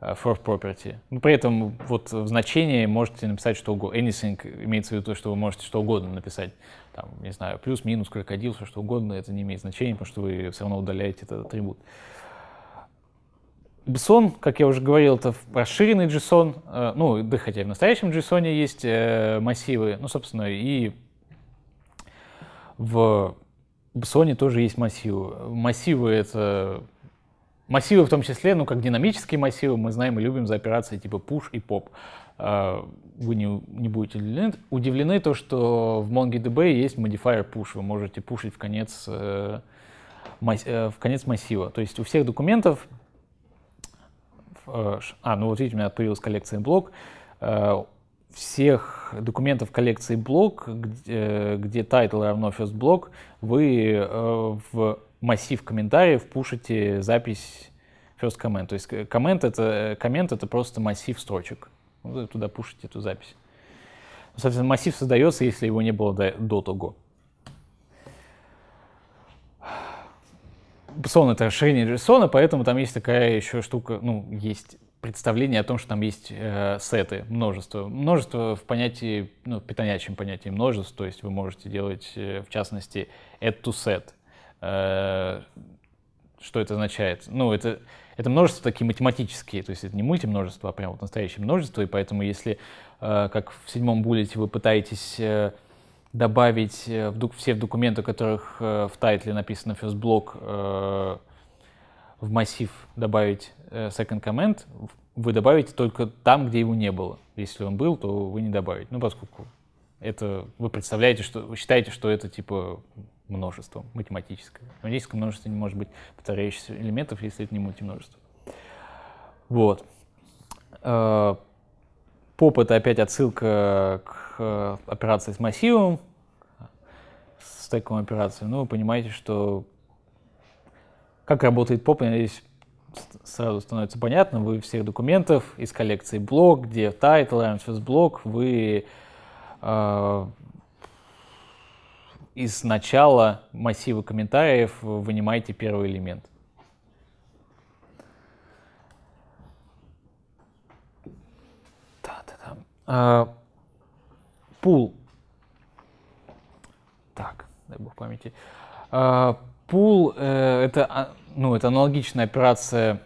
э, for property. Но при этом вот в значении можете написать что угодно. Anything имеется в виду то, что вы можете что угодно написать там, не знаю, плюс-минус, крокодил, все что угодно, это не имеет значения, потому что вы все равно удаляете этот атрибут. JSON, как я уже говорил, это расширенный JSON, э, ну, да хотя в настоящем JSON есть э, массивы, ну, собственно, и в JSON тоже есть массивы. Массивы — это Массивы в том числе, ну, как динамические массивы, мы знаем и любим за операции типа push и pop. А, вы не, не будете удивлены, удивлены то, что в MongoDB есть modifier push. Вы можете пушить в конец, э, э, в конец массива. То есть у всех документов... Э, а, ну вот видите, у меня появилась коллекция блок. Всех документов коллекции блок, где, где title равно first block, вы в массив комментариев, пушите запись first comment. То есть э, э, коммент это, коммент это просто массив строчек. Вы туда пушите эту запись. соответственно массив создается, если его не было до, до того. Сон — это расширение JSON, поэтому там есть такая еще штука, ну, есть представление о том, что там есть э, сеты, множество. Множество в понятии, ну, в питонячем понятии множеств, то есть вы можете делать, э, в частности, add to set — Э, что это означает? Ну, это, это множество такие математические, то есть это не мультимножество, а прям вот настоящее множество, и поэтому если, э, как в седьмом буллете, вы пытаетесь э, добавить в, все документы, у которых в тайтле написано first block, в массив добавить second command, вы добавите только там, где его не было. Если он был, то вы не добавите. Ну, поскольку это вы представляете, что вы считаете, что это типа множеством математическое. В математическом не может быть повторяющихся элементов, если это не мультимножество. Вот. Э, поп — это опять отсылка к э, операции с массивом, с стековым операцией. Ну, вы понимаете, что как работает поп, я надеюсь, сразу становится понятно. Вы всех документов из коллекции блок, где title, равен блок, вы э, из начала массива комментариев вынимаете первый элемент. А, пул. Так, дай бог памяти. А, пул э, это, а, ну, это аналогичная операция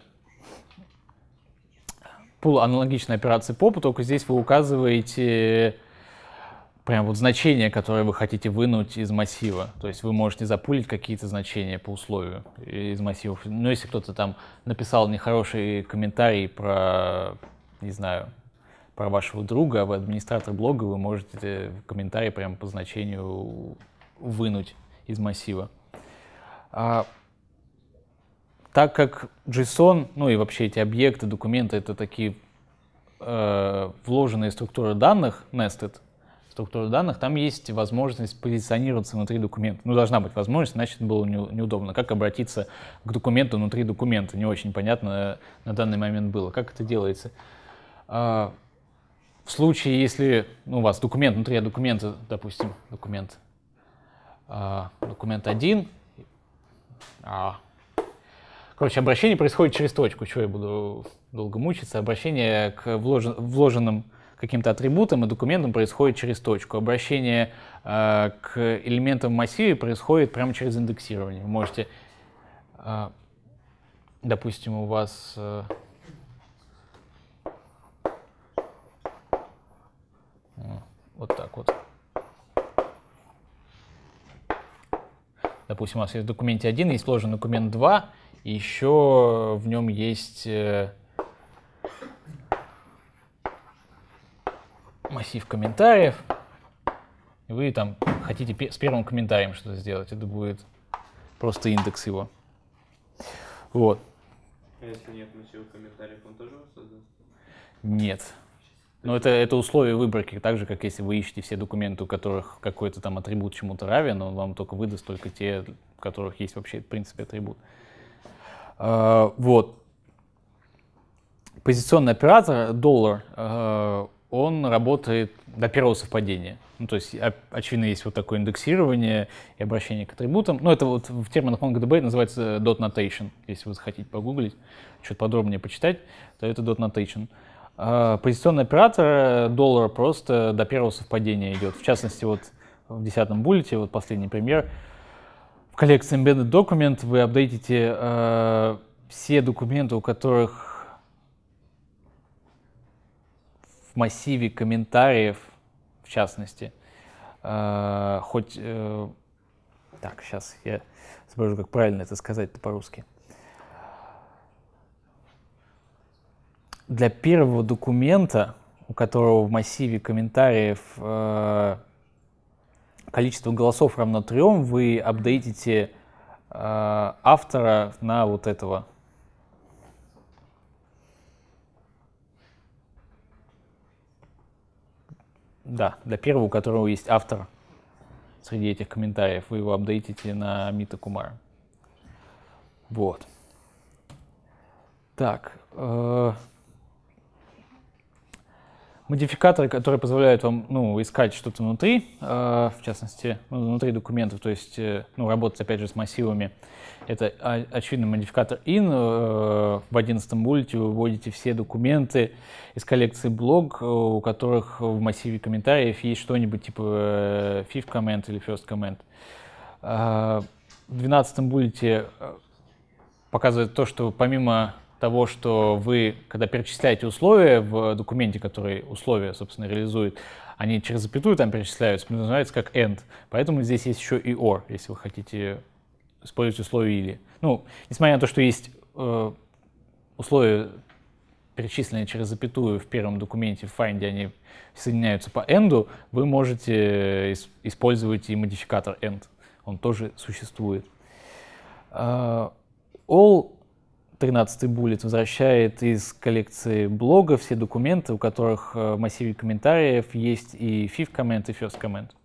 пул аналогичная операция попу, только здесь вы указываете прям вот значения, которые вы хотите вынуть из массива. То есть вы можете запулить какие-то значения по условию из массивов. Но если кто-то там написал нехороший комментарий про, не знаю, про вашего друга, а вы администратор блога, вы можете комментарий прям по значению вынуть из массива. А, так как JSON, ну и вообще эти объекты, документы, это такие э, вложенные структуры данных nested, структуру данных, там есть возможность позиционироваться внутри документа. Ну, должна быть возможность, значит, было неудобно. Как обратиться к документу внутри документа, не очень понятно э, на данный момент было. Как это делается? А, в случае, если ну, у вас документ внутри а документа, допустим, документ, а, документ один, а, Короче, обращение происходит через точку, что я буду долго мучиться. Обращение к вложен, вложенным каким-то атрибутам и документам происходит через точку. Обращение э, к элементам в массиве происходит прямо через индексирование. Вы можете, э, допустим, у вас... Э, вот так вот. Допустим, у вас есть в документе 1, есть сложный документ 2, и еще в нем есть... Э, массив комментариев, и вы там хотите с первым комментарием что-то сделать. Это будет просто индекс его. Вот. А если нет массива комментариев, он тоже создаст? Нет. Но это, это условие выборки, так же, как если вы ищете все документы, у которых какой-то там атрибут чему-то равен, он вам только выдаст только те, у которых есть вообще, в принципе, атрибут. А, вот. Позиционный оператор, доллар, а, он работает до первого совпадения. Ну, то есть, очевидно, есть вот такое индексирование и обращение к атрибутам. Ну, это вот в терминах MongoDB называется dot notation. Если вы захотите погуглить, что-то подробнее почитать, то это dot notation. А позиционный оператор э, доллара просто до первого совпадения идет. В частности, вот в десятом буллете, вот последний пример, в коллекции embedded document вы апдейтите э, все документы, у которых в массиве комментариев, в частности, э, хоть... Э, так, сейчас я спрошу, как правильно это сказать-то по-русски. Для первого документа, у которого в массиве комментариев э, количество голосов равно трем, вы апдейтите э, автора на вот этого Да, для первого, у которого есть автор среди этих комментариев. Вы его апдейтите на Мита Кумара. Вот. Так. Э, модификаторы, которые позволяют вам ну, искать что-то внутри, э, в частности, внутри документов, то есть э, ну, работать, опять же, с массивами. Э, это очевидно модификатор in. Э, в 11 буллете вы вводите все документы из коллекции блог, э, у которых в массиве комментариев есть что-нибудь типа э, fifth comment или first comment. В 12 буллете показывает то, что помимо того, что вы, когда перечисляете условия в документе, который условия, собственно, реализует, они через запятую там перечисляются, называется как end. Поэтому здесь есть еще и or, если вы хотите использовать условия или. Ну, несмотря на то, что есть э, условия, перечисленные через запятую в первом документе в find, они соединяются по end, вы можете э, использовать и модификатор end. Он тоже существует. Э, all 13 буллет возвращает из коллекции блога все документы, у которых в э, массиве комментариев есть и fifth comment, и first comment. Э,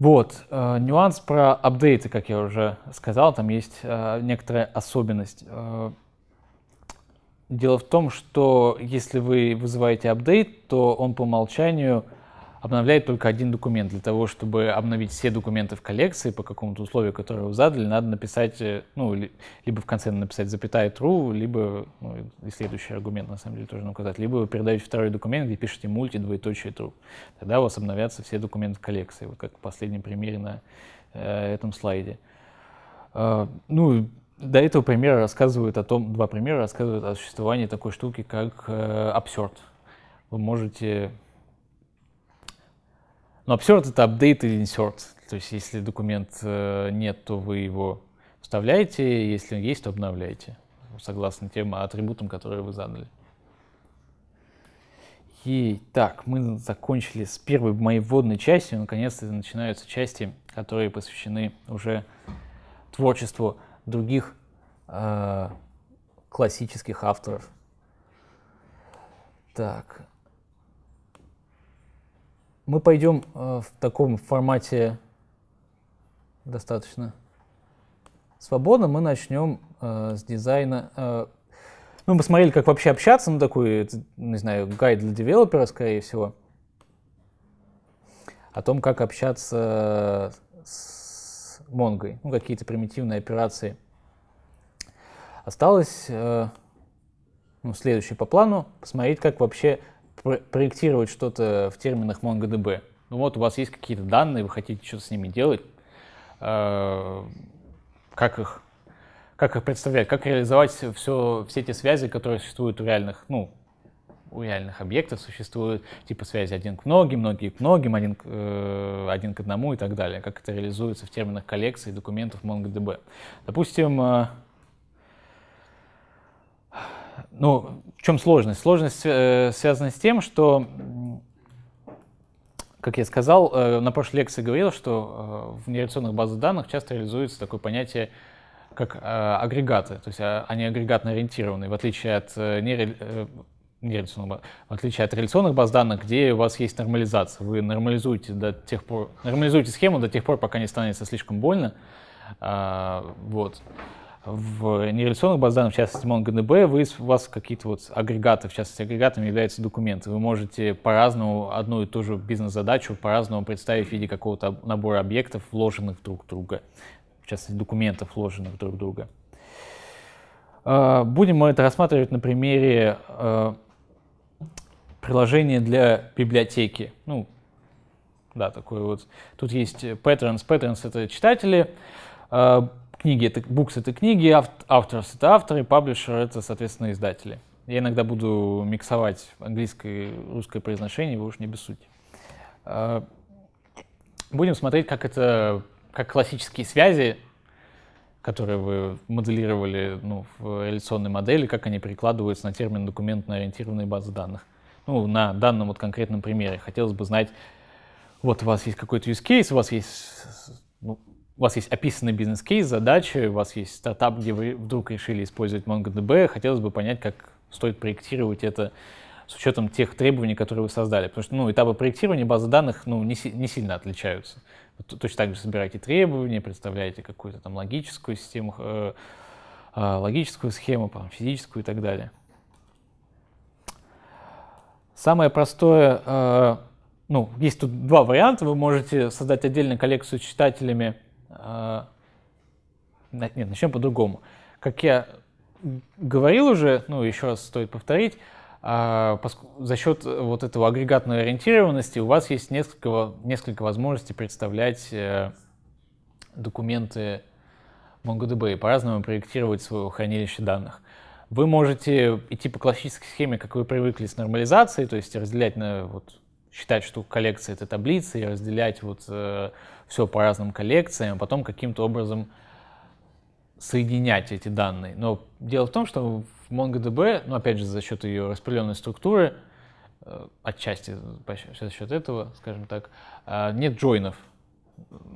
вот, э, нюанс про апдейты, как я уже сказал, там есть э, некоторая особенность. Э, дело в том, что если вы вызываете апдейт, то он по умолчанию обновляет только один документ. Для того, чтобы обновить все документы в коллекции по какому-то условию, которое вы задали, надо написать, э, ну, либо в конце написать запятая true, либо, ну, и следующий аргумент, на самом деле, тоже нужно указать, либо вы передаете второй документ, где пишете multi, двоеточие true. Тогда у вас обновятся все документы в коллекции, вот как в последнем примере на э, этом слайде. Э, ну, до этого примера рассказывают о том, два примера рассказывают о существовании такой штуки, как э, absurd. Вы можете но absurd — это апдейт или insert. То есть если документ э, нет, то вы его вставляете, если он есть, то обновляете, согласно тем атрибутам, которые вы задали. И так, мы закончили с первой моей вводной частью. Наконец-то начинаются части, которые посвящены уже творчеству других э, классических авторов. Так, мы пойдем э, в таком формате достаточно свободно. Мы начнем э, с дизайна. Э, ну, мы посмотрели, как вообще общаться, ну, такой, не знаю, гайд для девелопера, скорее всего, о том, как общаться с Монгой, ну, какие-то примитивные операции. Осталось, э, ну, следующее по плану, посмотреть, как вообще проектировать что-то в терминах MongoDB. Ну вот у вас есть какие-то данные, вы хотите что-то с ними делать, э, как их, как их представлять, как реализовать все, все те связи, которые существуют у реальных, ну, у реальных объектов существуют, типа связи один к многим, многие к многим, один, э, один к одному и так далее, как это реализуется в терминах коллекции документов MongoDB. Допустим, э, ну, в чем сложность? Сложность э, связана с тем, что, как я сказал, э, на прошлой лекции говорил, что э, в нереляционных базах данных часто реализуется такое понятие, как э, агрегаты, то есть а, они агрегатно ориентированы, в отличие от э, нере, э, в отличие от реляционных баз данных, где у вас есть нормализация, вы нормализуете до тех пор, нормализуете схему до тех пор, пока не станется слишком больно, э, вот в нереляционных баз данных, в частности MongoDB, вы, у вас какие-то вот агрегаты, в частности агрегатами являются документы. Вы можете по-разному одну и ту же бизнес-задачу по-разному представить в виде какого-то набора объектов, вложенных друг в друга, в частности документов, вложенных друг в друга. А, будем мы это рассматривать на примере а, приложения для библиотеки. Ну, да, такой вот. Тут есть patterns. Patterns — это читатели. А, книги это букс это книги, авторс это авторы, паблишер это, соответственно, издатели. Я иногда буду миксовать английское и русское произношение, вы уж не без бессудьте. А, будем смотреть, как это, как классические связи, которые вы моделировали ну, в реляционной модели, как они перекладываются на термин документно-ориентированные базы данных. Ну, на данном вот конкретном примере. Хотелось бы знать, вот у вас есть какой-то use case, у вас есть ну, у вас есть описанный бизнес-кейс, задачи, у вас есть стартап, где вы вдруг решили использовать MongoDB, хотелось бы понять, как стоит проектировать это с учетом тех требований, которые вы создали. Потому что ну, этапы проектирования базы данных ну, не, не сильно отличаются. точно так же собираете требования, представляете какую-то там логическую систему, э, э, логическую схему, физическую и так далее. Самое простое, э, ну, есть тут два варианта. Вы можете создать отдельную коллекцию с читателями, а, нет, начнем по-другому. Как я говорил уже, ну, еще раз стоит повторить, а, за счет вот этого агрегатной ориентированности у вас есть несколько, несколько возможностей представлять э, документы MongoDB и по-разному проектировать свое хранилище данных. Вы можете идти по классической схеме, как вы привыкли с нормализацией, то есть разделять на вот считать, что коллекция — это таблица и разделять вот э, все по разным коллекциям, а потом каким-то образом соединять эти данные. Но дело в том, что в MongoDB, ну опять же за счет ее распределенной структуры, э, отчасти за счет этого, скажем так, э, нет джойнов.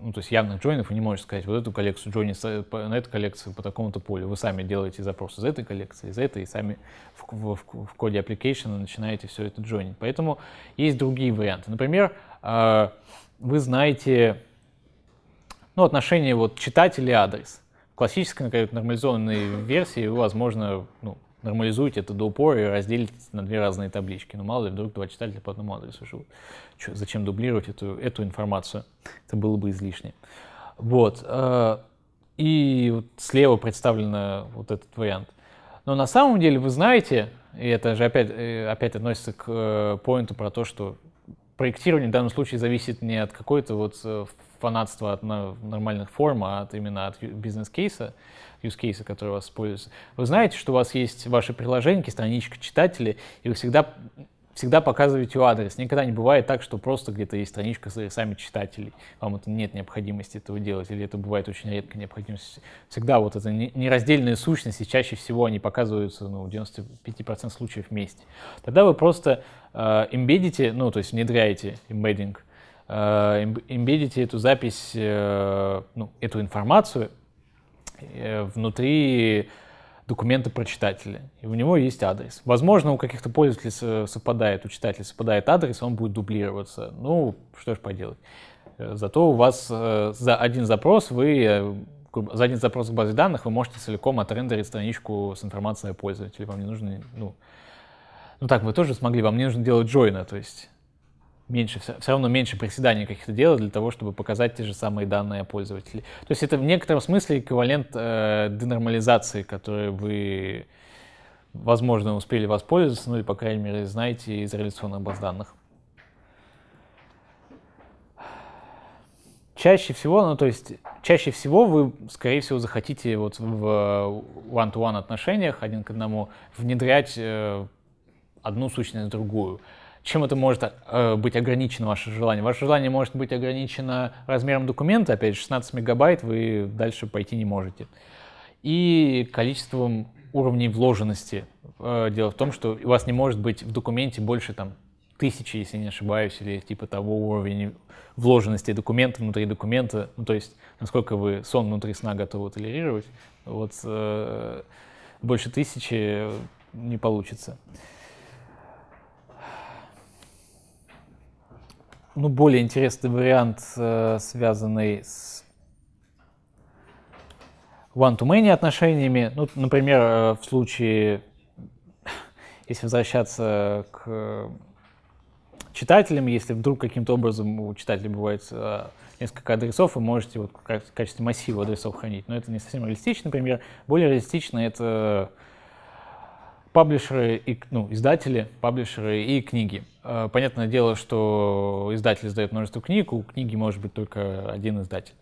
Ну, то есть явных джойнов вы не можете сказать, вот эту коллекцию джойнится э, на эту коллекцию по такому-то полю. Вы сами делаете запрос из этой коллекции, из этой, и сами в, в, в, в коде application начинаете все это джойнить. Поэтому есть другие варианты. Например, вы знаете ну, отношение вот читатель и адрес. В классической, нормализованной версии вы, возможно, ну, нормализуете это до упора и разделите на две разные таблички. Но ну, мало ли, вдруг два читателя по одному адресу живут. Чё, зачем дублировать эту, эту информацию? Это было бы излишне. Вот. Э, и вот слева представлен вот этот вариант. Но на самом деле вы знаете, и это же опять, э, опять относится к э, поинту про то, что проектирование в данном случае зависит не от какой-то вот фанатства от нормальных форм, а от именно от бизнес-кейса, юзкейса, который у вас используется. Вы знаете, что у вас есть ваши приложения, страничка читателей, и вы всегда всегда показываете адрес. Никогда не бывает так, что просто где-то есть страничка с адресами читателей. Вам это нет необходимости этого делать, или это бывает очень редко необходимость. Всегда вот это нераздельные сущности, чаще всего они показываются ну, в 95% случаев вместе. Тогда вы просто э, эмбедите, ну, то есть внедряете эмбеддинг Э, имбедите эту запись, э, ну, эту информацию э, внутри документа про читателя. И у него есть адрес. Возможно, у каких-то пользователей совпадает, у читателя совпадает адрес, он будет дублироваться. Ну, что ж поделать. Зато у вас за один запрос вы за один запрос к базе данных вы можете целиком отрендерить страничку с информацией о пользователе. Вам не нужно, ну, ну так, вы тоже смогли, вам не нужно делать джойна, то есть меньше, все равно меньше приседаний каких-то делать для того, чтобы показать те же самые данные о пользователе. То есть это в некотором смысле эквивалент э, денормализации, которой вы, возможно, успели воспользоваться, ну или, по крайней мере, знаете из реляционных баз данных. Чаще всего, ну то есть чаще всего вы, скорее всего, захотите вот в one-to-one -one отношениях один к одному внедрять э, одну сущность в другую чем это может э, быть ограничено, ваше желание? Ваше желание может быть ограничено размером документа, опять же, 16 мегабайт вы дальше пойти не можете. И количеством уровней вложенности. Э, дело в том, что у вас не может быть в документе больше там тысячи, если не ошибаюсь, или типа того уровня вложенности документа внутри документа, ну то есть насколько вы сон внутри сна готовы толерировать, вот э, больше тысячи не получится. ну, более интересный вариант, э, связанный с one-to-many отношениями. Ну, например, э, в случае, если возвращаться к читателям, если вдруг каким-то образом у читателя бывает э, несколько адресов, вы можете вот в качестве массива адресов хранить. Но это не совсем реалистично, например. Более реалистично это паблишеры и ну, издатели, паблишеры и книги. Э, понятное дело, что издатель издает множество книг, у книги может быть только один издатель.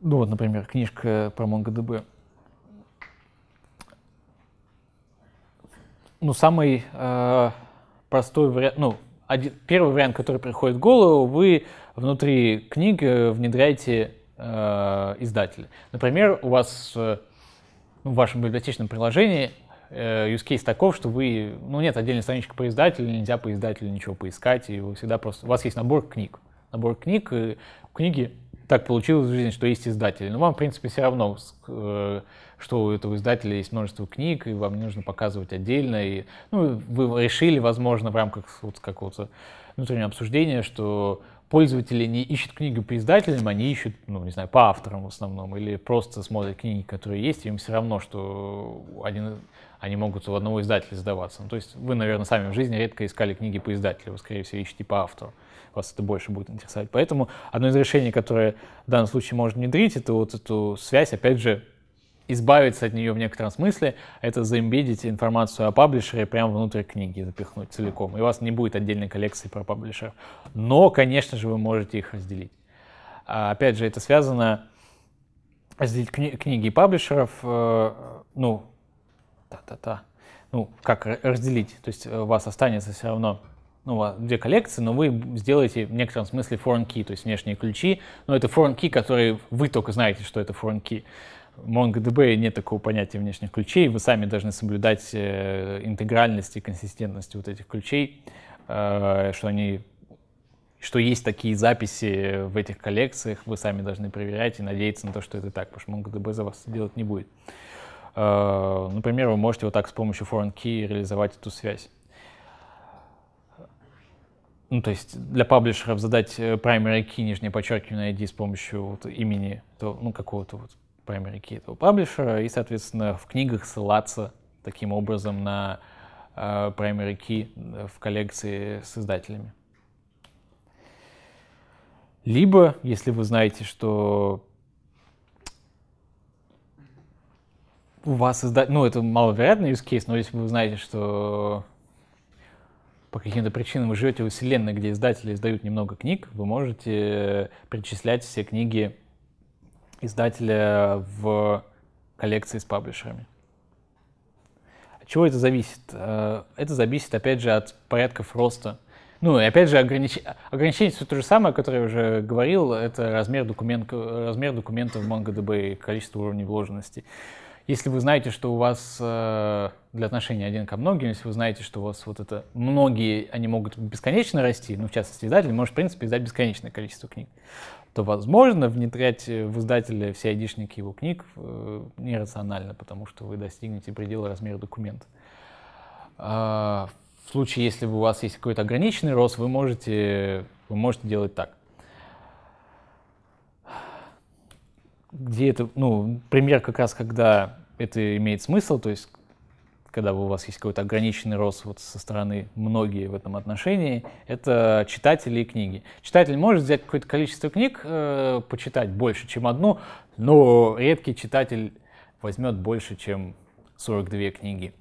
Ну вот, например, книжка про MongoDB. Ну, самый э, простой вариант, ну, один, первый вариант, который приходит в голову, вы внутри книги внедряете э, издателя. Например, у вас э, в вашем библиотечном приложении э, use case таков, что вы, ну нет отдельной странички по издателю, нельзя по издателю ничего поискать, и вы всегда просто, у вас есть набор книг, набор книг, и книги так получилось в жизни, что есть издатели, но вам, в принципе, все равно, э, что у этого издателя есть множество книг, и вам не нужно показывать отдельно, и ну, вы решили, возможно, в рамках вот какого-то внутреннего обсуждения, что пользователи не ищут книги по издателям, они ищут, ну, не знаю, по авторам в основном, или просто смотрят книги, которые есть, и им все равно, что один, они могут у одного издателя сдаваться. Ну, то есть вы, наверное, сами в жизни редко искали книги по издателю, вы, скорее всего, ищете по автору. Вас это больше будет интересовать. Поэтому одно из решений, которое в данном случае можно внедрить, это вот эту связь, опять же, избавиться от нее в некотором смысле, а это заимбедить информацию о паблишере прямо внутрь книги, запихнуть целиком. И у вас не будет отдельной коллекции про паблишеров. Но, конечно же, вы можете их разделить. А, опять же, это связано разделить кни- книги паблишеров, э, ну, та-та-та, ну, как разделить, то есть э, у вас останется все равно ну, две коллекции, но вы сделаете в некотором смысле foreign key, то есть внешние ключи, но это foreign key, который вы только знаете, что это foreign key. MongoDB нет такого понятия внешних ключей, вы сами должны соблюдать э, интегральность и консистентность вот этих ключей, э, что они что есть такие записи в этих коллекциях, вы сами должны проверять и надеяться на то, что это так, потому что MongoDB за вас делать не будет. Э, например, вы можете вот так с помощью foreign key реализовать эту связь. Ну, то есть для паблишеров задать primary key, нижнее подчеркивание ID с помощью вот имени, то, ну, какого-то вот праймерики этого паблишера и, соответственно, в книгах ссылаться таким образом на э, primary key э, в коллекции с издателями. Либо, если вы знаете, что у вас издатель... Ну, это маловероятный use case, но если вы знаете, что по каким-то причинам вы живете в вселенной, где издатели издают немного книг, вы можете э, перечислять все книги издателя в коллекции с паблишерами. От чего это зависит? Э, это зависит, опять же, от порядков роста. Ну, и опять же, огранич... ограничение все то же самое, которое я уже говорил, это размер, документ... размер документа в MongoDB и количество уровней вложенности. Если вы знаете, что у вас э, для отношения один ко многим, если вы знаете, что у вас вот это многие, они могут бесконечно расти, ну, в частности, издатель может, в принципе, издать бесконечное количество книг то, возможно, внедрять в издателя все айдишники его книг э, нерационально, потому что вы достигнете предела размера документа. А, в случае, если у вас есть какой-то ограниченный рост, вы можете, вы можете делать так. Где это, ну, пример как раз, когда это имеет смысл, то есть когда у вас есть какой-то ограниченный рост вот со стороны многие в этом отношении, это читатели и книги. Читатель может взять какое-то количество книг, э, почитать больше, чем одну, но редкий читатель возьмет больше, чем 42 книги.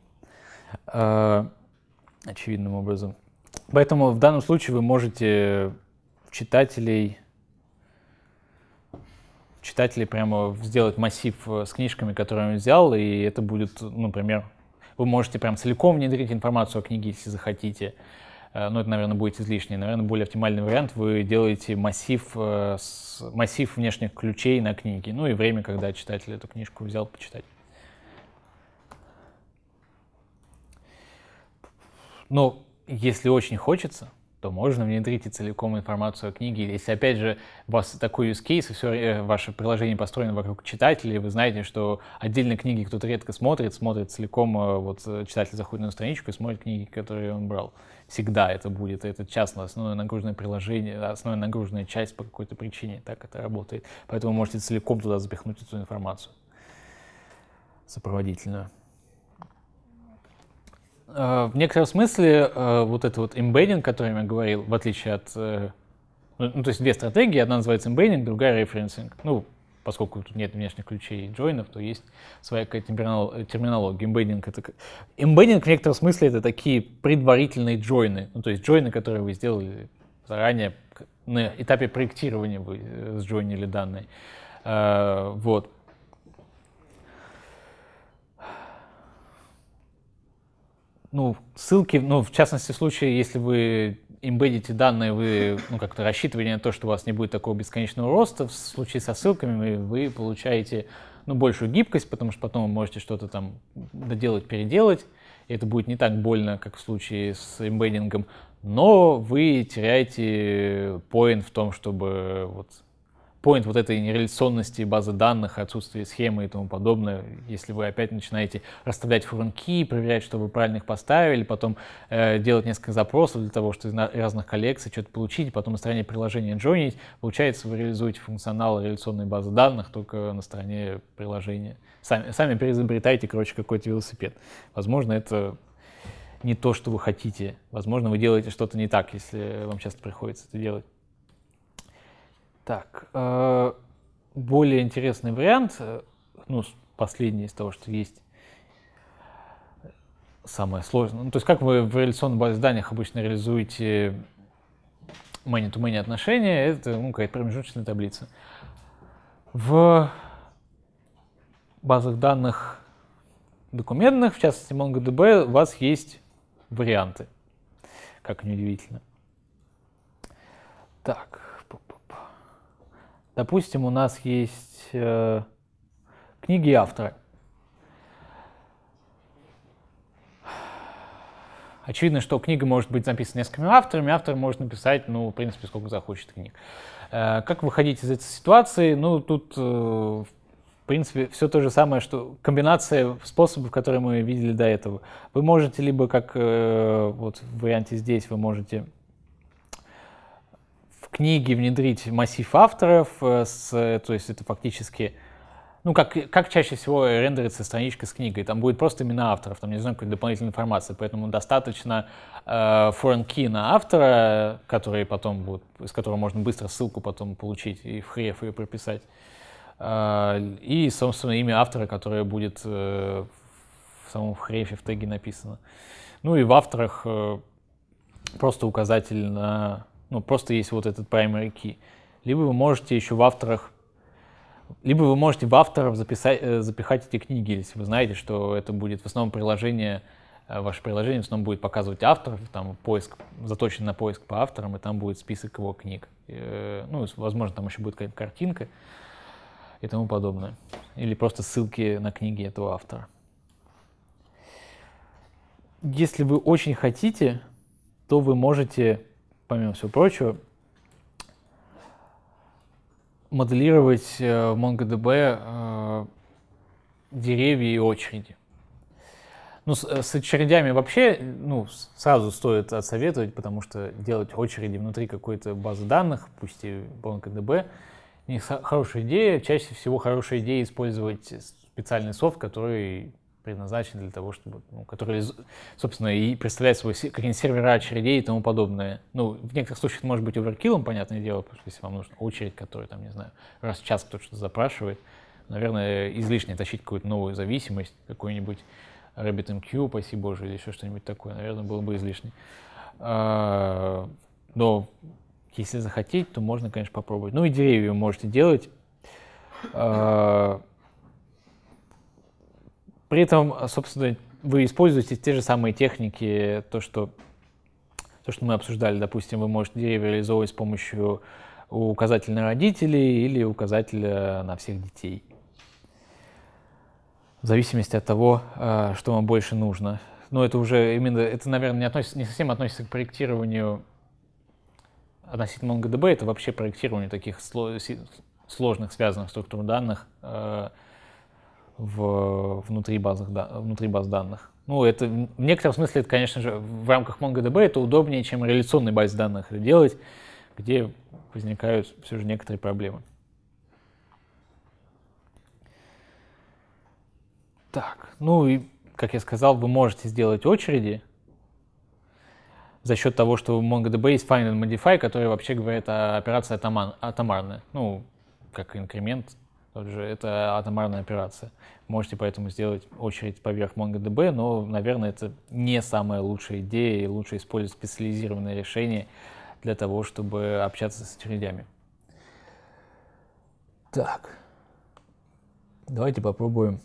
Э, очевидным образом. Поэтому в данном случае вы можете читателей читателей прямо сделать массив э, с книжками, которые он взял, и это будет, ну, например, вы можете прям целиком внедрить информацию о книге, если захотите. Э, но это, наверное, будет излишне. Наверное, более оптимальный вариант вы делаете массив, э, массив внешних ключей на книге. Ну и время, когда читатель эту книжку взял почитать. Но если очень хочется, то можно внедрить и целиком информацию о книге. Если, опять же, у вас такой use case, и все э, ваше приложение построено вокруг читателей, вы знаете, что отдельно книги кто-то редко смотрит, смотрит целиком, э, вот э, читатель заходит на страничку и смотрит книги, которые он брал. Всегда это будет, это частно основное нагруженное приложение, основная нагруженная часть по какой-то причине, так это работает. Поэтому можете целиком туда запихнуть эту информацию сопроводительную. А, в некотором смысле а, вот этот вот embedding, о котором я говорил, в отличие от... Э, ну, то есть две стратегии, одна называется embedding, другая референсинг. Ну, поскольку тут нет внешних ключей и джойнов, то есть своя какая-то терминология. embedding, это... embedding в некотором смысле это такие предварительные джойны, ну, то есть джойны, которые вы сделали заранее, на этапе проектирования вы э, сджойнили данные. А, вот. ну, ссылки, ну, в частности, в случае, если вы имбедите данные, вы ну, как-то рассчитывали на то, что у вас не будет такого бесконечного роста, в случае со ссылками вы получаете ну, большую гибкость, потому что потом вы можете что-то там доделать, переделать, и это будет не так больно, как в случае с имбеддингом, но вы теряете поин в том, чтобы вот поинт вот этой нереляционности базы данных, отсутствия схемы и тому подобное, если вы опять начинаете расставлять фурнки, проверять, что вы правильно их поставили, потом э, делать несколько запросов для того, чтобы из разных коллекций что-то получить, потом на стороне приложения джойнить, получается, вы реализуете функционал реляционной базы данных только на стороне приложения. Сами, сами переизобретаете, короче, какой-то велосипед. Возможно, это не то, что вы хотите. Возможно, вы делаете что-то не так, если вам часто приходится это делать. Так, э, более интересный вариант, э, ну, последний из того, что есть, самое сложное. Ну, то есть как вы в реляционной базе данных обычно реализуете money-to-money отношения, это ну, какая-то промежуточная таблица. В базах данных документных, в частности MongoDB, у вас есть варианты, как неудивительно. Так, Допустим, у нас есть э, книги и авторы. Очевидно, что книга может быть написана несколькими авторами, автор может написать, ну, в принципе, сколько захочет книг. Э, как выходить из этой ситуации? Ну, тут, э, в принципе, все то же самое, что комбинация способов, которые мы видели до этого. Вы можете либо, как э, вот в варианте здесь, вы можете книги внедрить массив авторов, э, с, э, то есть это фактически, ну как, как чаще всего рендерится страничка с книгой, там будет просто имена авторов, там не знаю какой дополнительной информации, поэтому достаточно э, foreign key на автора, который потом будет, из которого можно быстро ссылку потом получить и в хреф ее прописать, э, и, собственно, имя автора, которое будет э, в самом хрефе в теге написано. Ну и в авторах э, просто указатель на ну, просто есть вот этот primary key. Либо вы можете еще в авторах либо вы можете в авторов записать, э, запихать эти книги, если вы знаете, что это будет в основном приложение, э, ваше приложение в основном будет показывать авторов, там поиск, заточен на поиск по авторам, и там будет список его книг. Э, ну, возможно, там еще будет какая-то картинка и тому подобное. Или просто ссылки на книги этого автора. Если вы очень хотите, то вы можете помимо всего прочего, моделировать э, в MongoDB э, деревья и очереди. Ну, с, э, очередями вообще, ну, сразу стоит отсоветовать, потому что делать очереди внутри какой-то базы данных, пусть и MongoDB, не хорошая идея. Чаще всего хорошая идея использовать специальный софт, который предназначен для того, чтобы, ну, которые, собственно, и представляют собой какие-нибудь сервера очередей и тому подобное. Ну, в некоторых случаях это может быть оверкиллом, понятное дело, потому что если вам нужна очередь, которая, там, не знаю, раз в час кто-то что-то запрашивает, наверное, излишне тащить какую-то новую зависимость, какую-нибудь RabbitMQ, паси боже, или еще что-нибудь такое, наверное, было бы излишне. А, но если захотеть, то можно, конечно, попробовать. Ну и деревья можете делать. А, при этом, а, собственно, вы используете те же самые техники, то, что, то, что мы обсуждали, допустим, вы можете деревья реализовывать с помощью указателя родителей или указателя на всех детей. В зависимости от того, а, что вам больше нужно. Но это уже именно, это, наверное, не, относится, не совсем относится к проектированию относительно MongoDB, это вообще проектирование таких сложных связанных структур данных, а, в, внутри, базах, да внутри баз данных. Ну, это в некотором смысле, это, конечно же, в рамках MongoDB это удобнее, чем реляционной базе данных делать, где возникают все же некоторые проблемы. Так, ну и, как я сказал, вы можете сделать очереди за счет того, что в MongoDB есть find and modify, которые вообще говорит о операции атомарная, ну, как инкремент тот же, это атомарная операция. Можете поэтому сделать очередь поверх MongoDB, но, наверное, это не самая лучшая идея, и лучше использовать специализированное решение для того, чтобы общаться с очередями. Так, давайте попробуем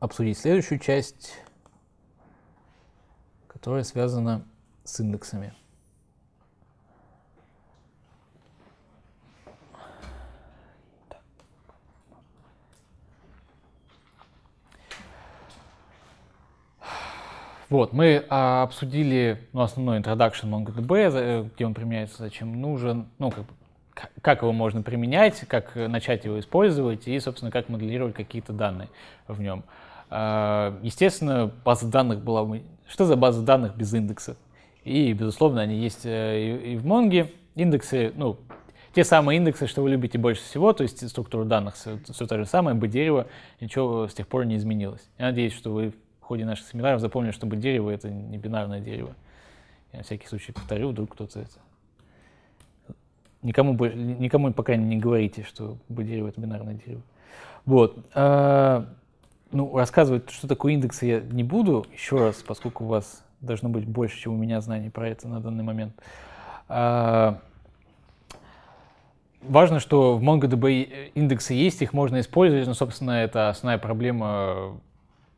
обсудить следующую часть, которая связана с индексами. Вот, мы а, обсудили ну, основной introduction MongoDB, э, где он применяется, зачем нужен, ну, как, как его можно применять, как начать его использовать и, собственно, как моделировать какие-то данные в нем. А, естественно, база данных была... Что за база данных без индекса? И, безусловно, они есть э, и, и в Монге. Индексы, ну, те самые индексы, что вы любите больше всего, то есть структуру данных все, все то же самое, бы дерево, ничего с тех пор не изменилось. Я надеюсь, что вы ходе наших семинаров запомнили, чтобы дерево — это не бинарное дерево. Я на всякий случай повторю, вдруг кто-то это... Никому, никому пока не говорите, что бы дерево — это бинарное дерево. Вот. А, ну, рассказывать, что такое индексы, я не буду еще раз, поскольку у вас должно быть больше, чем у меня знаний про это на данный момент. А, важно, что в MongoDB индексы есть, их можно использовать, но, собственно, это основная проблема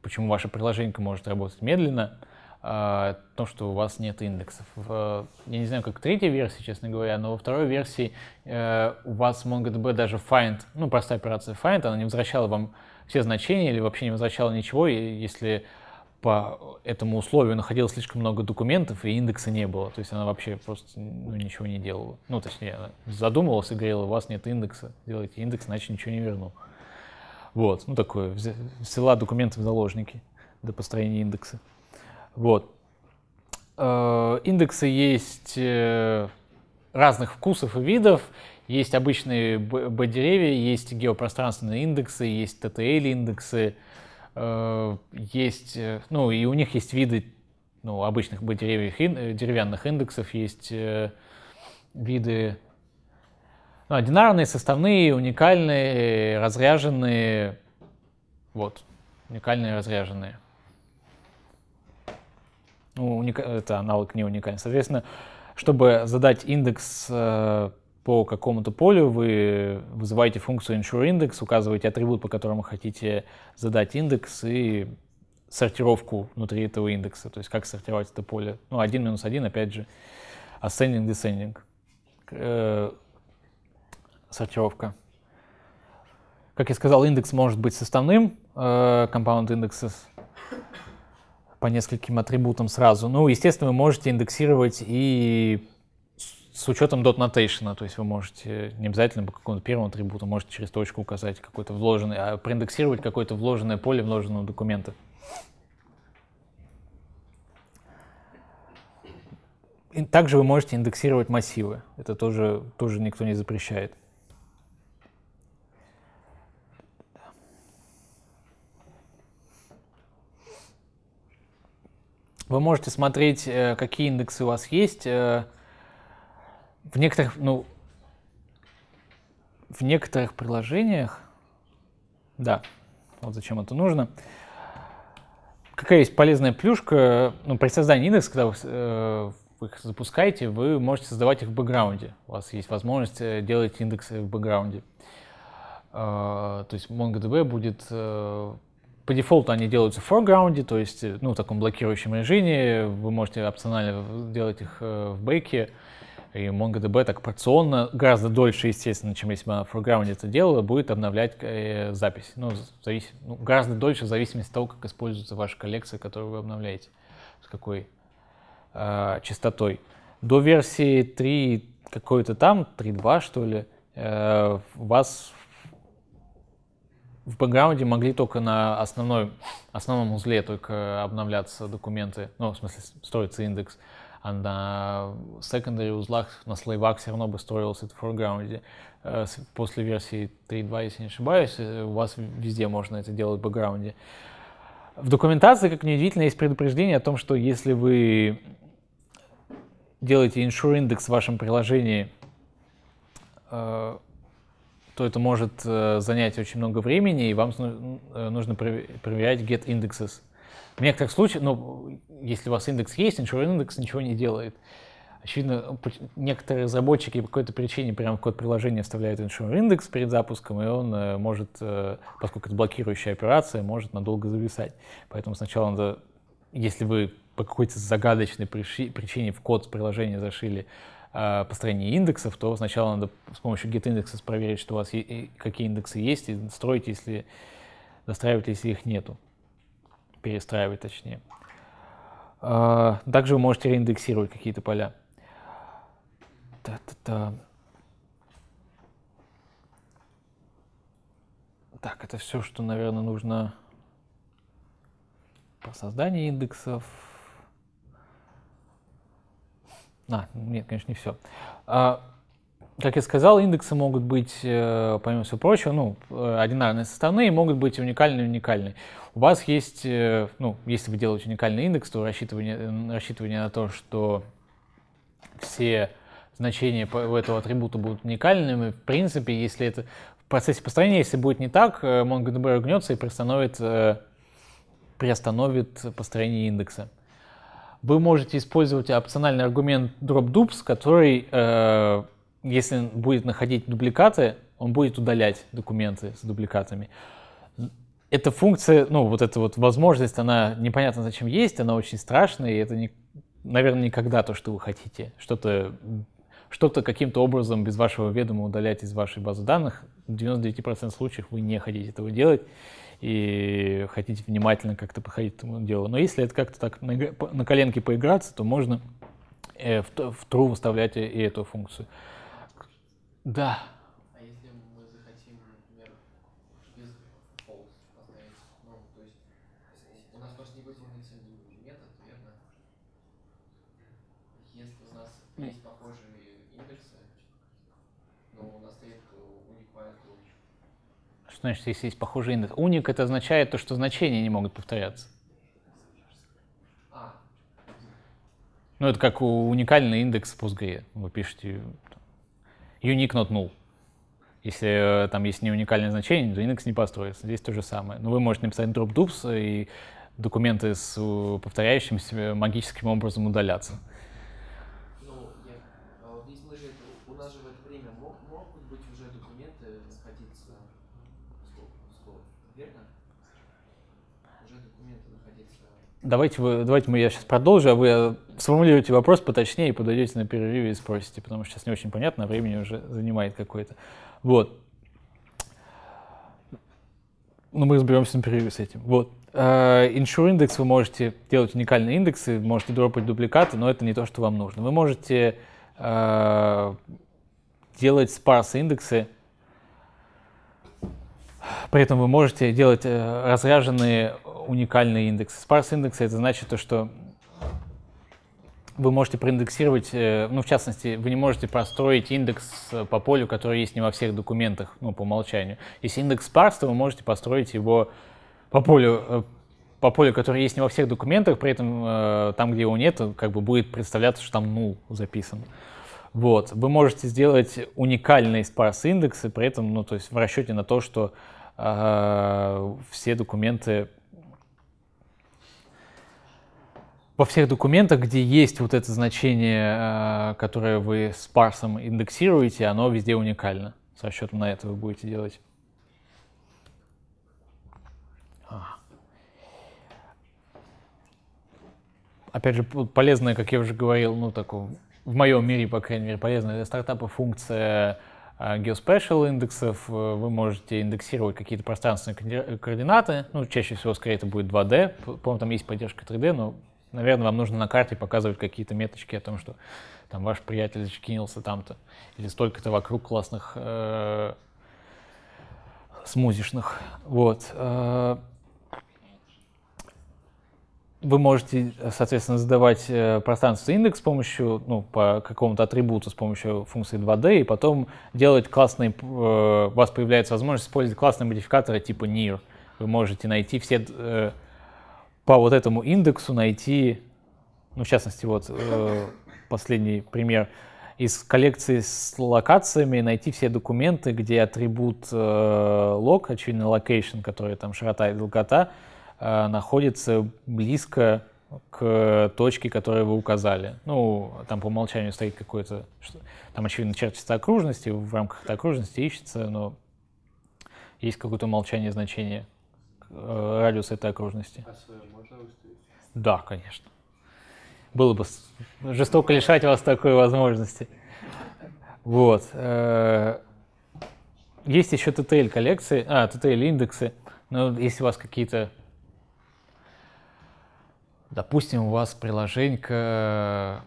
почему ваша приложение может работать медленно, а, То, что у вас нет индексов. Я не знаю, как третья версия, честно говоря, но во второй версии э, у вас MongoDB даже find, ну, простая операция find, она не возвращала вам все значения или вообще не возвращала ничего, если по этому условию находилось слишком много документов, и индекса не было. То есть она вообще просто ну, ничего не делала. Ну, точнее, она задумывалась и говорила, у вас нет индекса, делайте индекс, иначе ничего не верну. Вот, ну такое, взяла документы в заложники до построения индекса. Вот. Э, индексы есть э, разных вкусов и видов. Есть обычные B-деревья, есть геопространственные индексы, есть TTL-индексы, э, есть, ну, и у них есть виды ну, обычных B-деревьев, деревянных индексов, есть виды ну, а составные, уникальные, разряженные. Вот, уникальные, разряженные. Ну, уника... это аналог не уникальный. Соответственно, чтобы задать индекс э, по какому-то полю, вы вызываете функцию insureIndex, указываете атрибут, по которому хотите задать индекс, и сортировку внутри этого индекса, то есть как сортировать это поле. Ну, 1 минус 1, опять же, ascending, descending э, сортировка. Как я сказал, индекс может быть составным, э, компаунд индексы по нескольким атрибутам сразу. Ну, естественно, вы можете индексировать и с учетом dot notation, то есть вы можете не обязательно по какому-то первому атрибуту, можете через точку указать какой-то вложенный, а проиндексировать какое-то вложенное поле вложенного документа. И также вы можете индексировать массивы. Это тоже, тоже никто не запрещает. Вы можете смотреть, э, какие индексы у вас есть. Э, в некоторых, ну, в некоторых приложениях, да, вот зачем это нужно, какая есть полезная плюшка, ну, при создании индекса, когда вы, э, вы их запускаете, вы можете создавать их в бэкграунде. У вас есть возможность делать индексы в бэкграунде. то есть MongoDB будет по дефолту они делаются в foreground, то есть, э, ну, в таком блокирующем режиме. Вы можете опционально делать их э, в бейке. И MongoDB так порционно, гораздо дольше, естественно, чем если бы она в это делала, будет обновлять э, запись. Ну, завис... ну, гораздо дольше в зависимости от того, как используется ваша коллекция, которую вы обновляете, с какой э, частотой. До версии 3 какой-то там, 3.2 что ли, э, у вас в бэкграунде могли только на основной, основном узле только обновляться документы, ну, в смысле, строится индекс, а на secondary узлах, на слоевах все равно бы строился это в форграунде. Э, после версии 3.2, если не ошибаюсь, э, у вас везде можно это делать в бэкграунде. В документации, как неудивительно, есть предупреждение о том, что если вы делаете insure индекс в вашем приложении, э, то это может э, занять очень много времени, и вам э, нужно проверять get indexes. В некоторых случаях, ну, если у вас индекс есть, ничего индекс ничего не делает. Очевидно, некоторые разработчики по какой-то причине прямо в код приложения вставляют insurance индекс перед запуском, и он э, может, поскольку это блокирующая операция, может надолго зависать. Поэтому сначала надо, если вы по какой-то загадочной причине в код приложения зашили Э, построение индексов, то сначала надо с помощью get индексов проверить, что у вас какие индексы есть, и строить, если достраивать, если их нету. Перестраивать, точнее. Э, также вы можете реиндексировать какие-то поля. Та-та-та. Так, это все, что, наверное, нужно про создание индексов. А, нет, конечно, не все. А, как я сказал, индексы могут быть, э, помимо всего прочего, ну, э, одинарные составные, могут быть уникальные и уникальные. У вас есть, э, ну, если вы делаете уникальный индекс, то рассчитывание, рассчитывание на то, что все значения у этого атрибута будут уникальными, в принципе, если это в процессе построения, если будет не так, MongoDB гнется и приостановит, приостановит построение индекса вы можете использовать опциональный аргумент dropdubs, который, э, если будет находить дубликаты, он будет удалять документы с дубликатами. Эта функция, ну, вот эта вот возможность, она непонятно зачем есть, она очень страшная, и это, не, наверное, никогда то, что вы хотите. Что-то что-то каким-то образом без вашего ведома удалять из вашей базы данных. В 99% случаев вы не хотите этого делать и хотите внимательно как-то походить к этому делу. Но если это как-то так на, на коленке поиграться, то можно э, в, в true выставлять и эту функцию. Да. значит, если есть похожий индекс? Уник это означает то, что значения не могут повторяться. Ну, это как уникальный индекс PostgreSQL. Вы пишете unique not null. Если э, там есть не уникальное значение, то индекс не построится. Здесь то же самое. Но вы можете написать drop dupes, и документы с э, повторяющимся э, магическим образом удаляться. Давайте, вы, давайте мы, я сейчас продолжу, а вы сформулируете вопрос поточнее и подойдете на перерыве и спросите, потому что сейчас не очень понятно, времени уже занимает какое-то. Вот. Но ну, мы разберемся на перерыве с этим. Вот. Insure а, индекс вы можете делать уникальные индексы, можете дропать дубликаты, но это не то, что вам нужно. Вы можете э, делать спарс индексы, при этом вы можете делать э, разряженные уникальные индексы. Sparse индексы — это значит то, что вы можете проиндексировать, э, ну, в частности, вы не можете построить индекс э, по полю, который есть не во всех документах, ну, по умолчанию. Если индекс sparse, то вы можете построить его по полю, по полю, которое есть не во всех документах, при этом там, где его нет, как бы будет представляться, что там null записан. Вот. Вы можете сделать уникальные sparse индексы, при этом, ну, то есть в расчете на то, что все документы во всех документах, где есть вот это значение, э, которое вы с парсом индексируете, оно везде уникально. Со счетом на это вы будете делать. А. Опять же, полезная, как я уже говорил, ну, такой, в моем мире, по крайней мере, полезная для стартапа функция geospatial а, индексов, э, вы можете индексировать какие-то пространственные координаты, ну, чаще всего, скорее, это будет 2D, по там есть поддержка 3D, но, наверное, вам нужно на карте показывать какие-то меточки о том, что там ваш приятель зачкинился там-то, или столько-то вокруг классных э, смузишных, вот. Э, вы можете, соответственно, задавать э, пространство индекс с помощью, ну, по какому-то атрибуту с помощью функции 2D, и потом делать классные, э, у вас появляется возможность использовать классные модификаторы типа near. Вы можете найти все, э, по вот этому индексу найти, ну, в частности, вот последний пример, из коллекции с локациями найти все документы, где атрибут log, очевидно, location, который там широта и долгота, Э, находится близко к точке, которую вы указали. Ну, там по умолчанию стоит какое-то... Там, очевидно, чертится окружности, в рамках этой окружности ищется, но есть какое-то умолчание значения э, радиуса этой окружности. А свое можно Да, конечно. Было бы жестоко лишать вас такой возможности. Вот. Э, есть еще TTL-коллекции, а, TTL-индексы. Но если у вас какие-то Допустим, у вас приложение,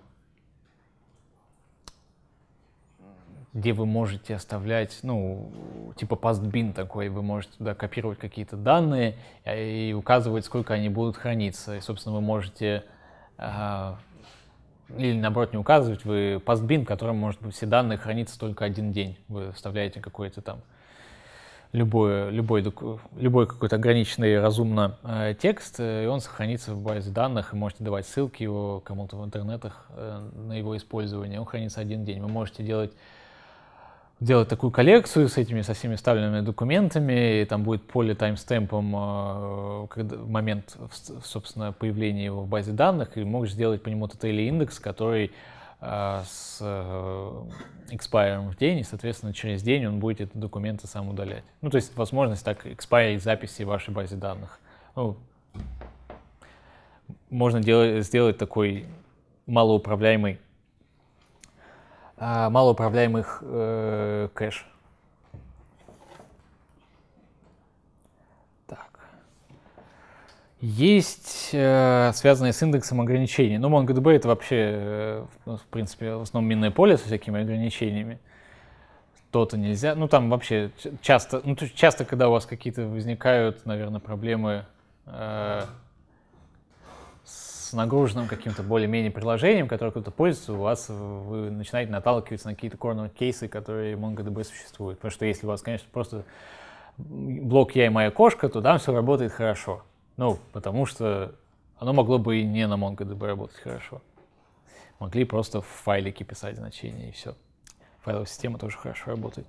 где вы можете оставлять, ну, типа пастбин такой, вы можете туда копировать какие-то данные а, и указывать, сколько они будут храниться. И, собственно, вы можете а, или наоборот не указывать, вы пастбин, в котором может быть все данные хранится только один день. Вы вставляете какой-то там любой, любой, любой какой-то ограниченный разумно э, текст, э, и он сохранится в базе данных, и можете давать ссылки его кому-то в интернетах э, на его использование. Он хранится один день. Вы можете делать делать такую коллекцию с этими со всеми вставленными документами, и там будет поле таймстемпом момент, собственно, появления его в базе данных, и можешь сделать по нему тот индекс, который а, с э, экспайром в день, и, соответственно, через день он будет эти документы сам удалять. Ну, то есть возможность так экспайрить записи в вашей базе данных. Ну, можно делать, сделать такой малоуправляемый, а, малоуправляемых э, кэш. есть э, связанные с индексом ограничений. Ну, MongoDB это вообще, ну, в принципе, в основном минное поле со всякими ограничениями. То-то нельзя. Ну, там вообще часто, ну, часто, когда у вас какие-то возникают, наверное, проблемы э, с нагруженным каким-то более-менее приложением, которое кто-то пользуется, у вас вы начинаете наталкиваться на какие-то корные кейсы, которые MongoDB существуют. Потому что если у вас, конечно, просто блок «Я и моя кошка», то там все работает хорошо. Ну, потому что оно могло бы и не на MongoDB работать хорошо. Могли просто в файлике писать значения и все. Файловая система тоже хорошо работает.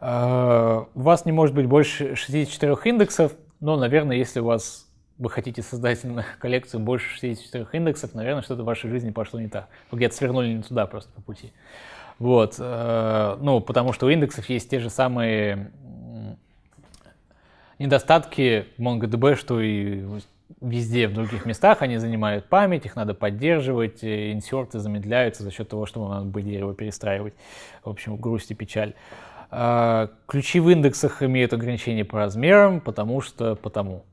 А, у вас не может быть больше 64 индексов, но, наверное, если у вас вы хотите создать коллекцию больше 64 индексов, наверное, что-то в вашей жизни пошло не так. Вы где-то свернули не туда просто по пути. Вот. Э, ну, потому что у индексов есть те же самые недостатки MongoDB, что и везде, в других местах они занимают память, их надо поддерживать, э, инсерты замедляются за счет того, что надо бы дерево перестраивать. В общем, грусть и печаль. А, ключи в индексах имеют ограничения по размерам, потому что потому.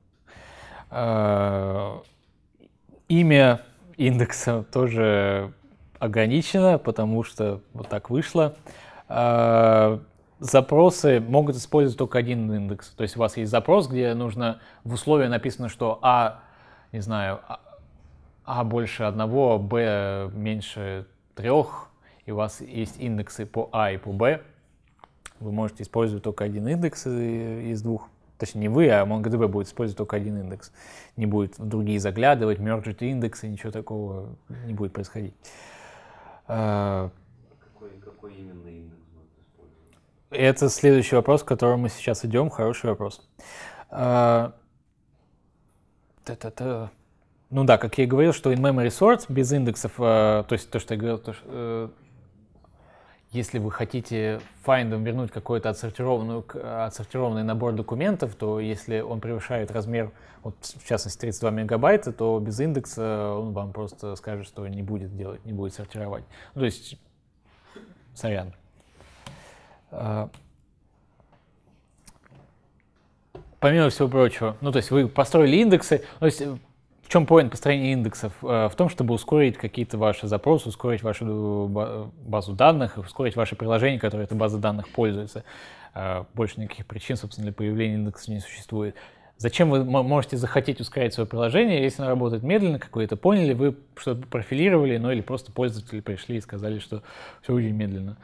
А, имя индекса тоже ограничено, потому что вот так вышло. А, запросы могут использовать только один индекс. То есть у вас есть запрос, где нужно в условии написано, что А, не знаю, А, а больше одного, Б меньше трех, и у вас есть индексы по А и по Б. Вы можете использовать только один индекс из двух. Точнее, не вы, а MongoDB будет использовать только один индекс. Не будет в другие заглядывать, мержить индексы, ничего такого не будет происходить. А, какой, какой именно это следующий вопрос, к которому мы сейчас идем. Хороший вопрос. А, та-та-та. Ну да, как я и говорил, что in-memory sorts без индексов, а, то есть то, что я говорил, то, что, э, если вы хотите файндом вернуть какой-то отсортированную, отсортированный набор документов, то если он превышает размер, вот, в частности, 32 мегабайта, то без индекса он вам просто скажет, что не будет делать, не будет сортировать. Ну, то есть, сорян. А, помимо всего прочего, ну то есть вы построили индексы, то есть э, в чем поинт построения индексов? Э, в том, чтобы ускорить какие-то ваши запросы, ускорить вашу э, базу данных, ускорить ваше приложение, которое эта база данных пользуется. Больше никаких причин, собственно, для появления индексов не существует. Зачем вы можете захотеть ускорить свое приложение, если оно работает медленно, как вы это поняли, вы что-то профилировали, ну или просто пользователи пришли и сказали, что все очень медленно.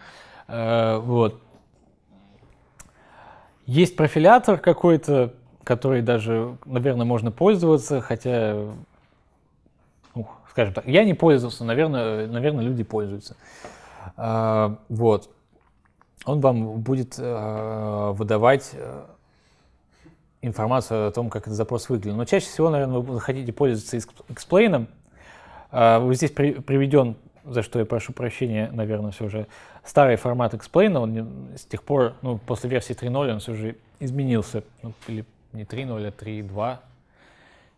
Вот. Есть профилятор какой-то, который даже, наверное, можно пользоваться, хотя, ну, скажем так, я не пользовался, наверное, наверное люди пользуются. А, вот. Он вам будет а, выдавать э, информацию о том, как этот запрос выглядел. Но чаще всего, наверное, вы хотите пользоваться эксплейном. А, вот здесь приведен, за что я прошу прощения, наверное, все же, старый формат Explain, он с тех пор, ну, после версии 3.0 он все же изменился. Ну, или не 3.0, а 3.2.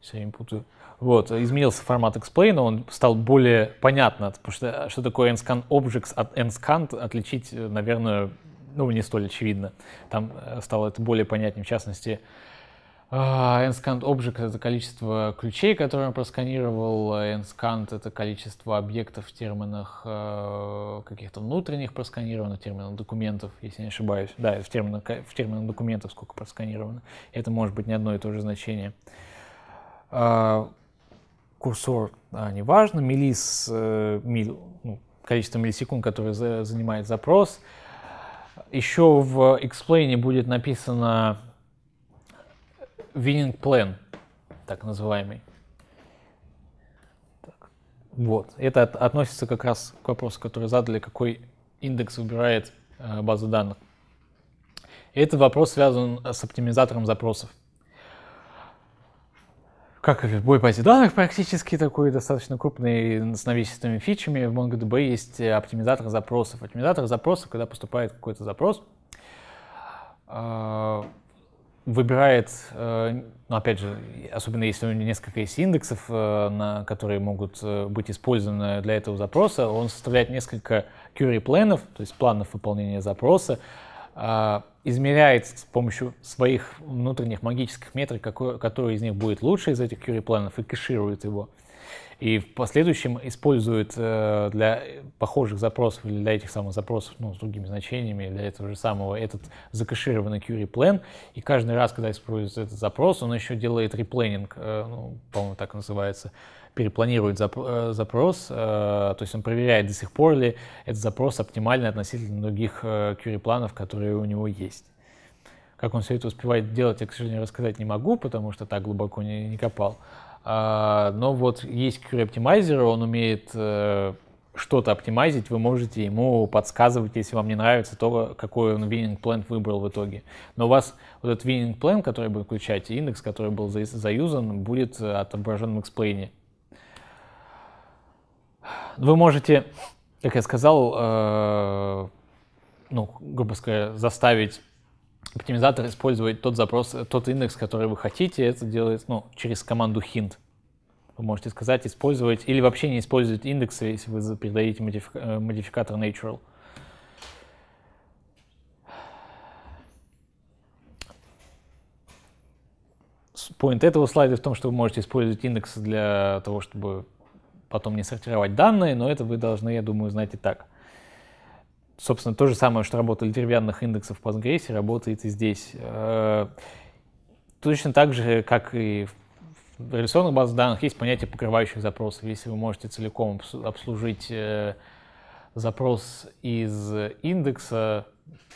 Все время путаю. Вот, изменился формат Explain, он стал более понятно, потому что а, что такое nscan objects от nscan отличить, э, наверное, ну, не столь очевидно. Там э, стало это более понятнее, в частности, а, N-scan Object — это количество ключей, которые он просканировал. N-scan это количество объектов в терминах э, каких-то внутренних просканированных терминах документов, если не ошибаюсь. Да, в терминах, э, в терминах документов сколько просканировано. Это может быть не одно и то же значение. А, курсор, а, не важно Милис, э, мил, ну, количество миллисекунд, которые за, занимает запрос. Еще в Explain будет написано winning plan, так называемый. Так. Вот. Это от, относится как раз к вопросу, который задали, какой индекс выбирает э, база данных. этот вопрос связан э, с оптимизатором запросов. Как и в любой базе данных, практически такой достаточно крупный с новейшими фичами, в MongoDB есть э, оптимизатор запросов. Оптимизатор запросов, когда поступает какой-то запрос, э, выбирает, э, ну, опять же, особенно если у него несколько есть индексов, э, на которые могут э, быть использованы для этого запроса, он составляет несколько query планов, то есть планов выполнения запроса, измеряет с помощью своих внутренних магических метрик, какой, который из них будет лучше из этих query планов и кэширует его и в последующем используют э, для похожих запросов или для этих самых запросов ну, с другими значениями, для этого же самого, этот закэшированный query plan, и каждый раз, когда используется этот запрос, он еще делает репланинг, э, ну, по-моему, так называется, перепланирует э, запрос, то есть он проверяет до сих пор ли этот запрос оптимальный относительно других query планов, которые у него есть. Как он все это успевает делать, я, к сожалению, рассказать не могу, потому что так глубоко не, не копал. А, но вот есть query-оптимайзер, он умеет э, что-то оптимизить вы можете ему подсказывать, если вам не нравится то, какой он winning plan выбрал в итоге. Но у вас вот этот winning plan, который будет включать индекс, который был заюзан, будет э, отображен в эксплейне. Вы можете, как я сказал, э, ну, грубо сказать, заставить оптимизатор использует тот запрос, тот индекс, который вы хотите. Это делает ну, через команду hint. Вы можете сказать использовать или вообще не использовать индексы, если вы передаете модифика э, модификатор natural. Point этого слайда в том, что вы можете использовать индексы для того, чтобы потом не сортировать данные, но это вы должны, я думаю, знать и так собственно, то же самое, что работали деревянных индексов в Postgres, работает и здесь. Э, точно так же, как и в реляционных базах данных, есть понятие покрывающих запросов. Если вы можете целиком обслужить э, запрос из индекса,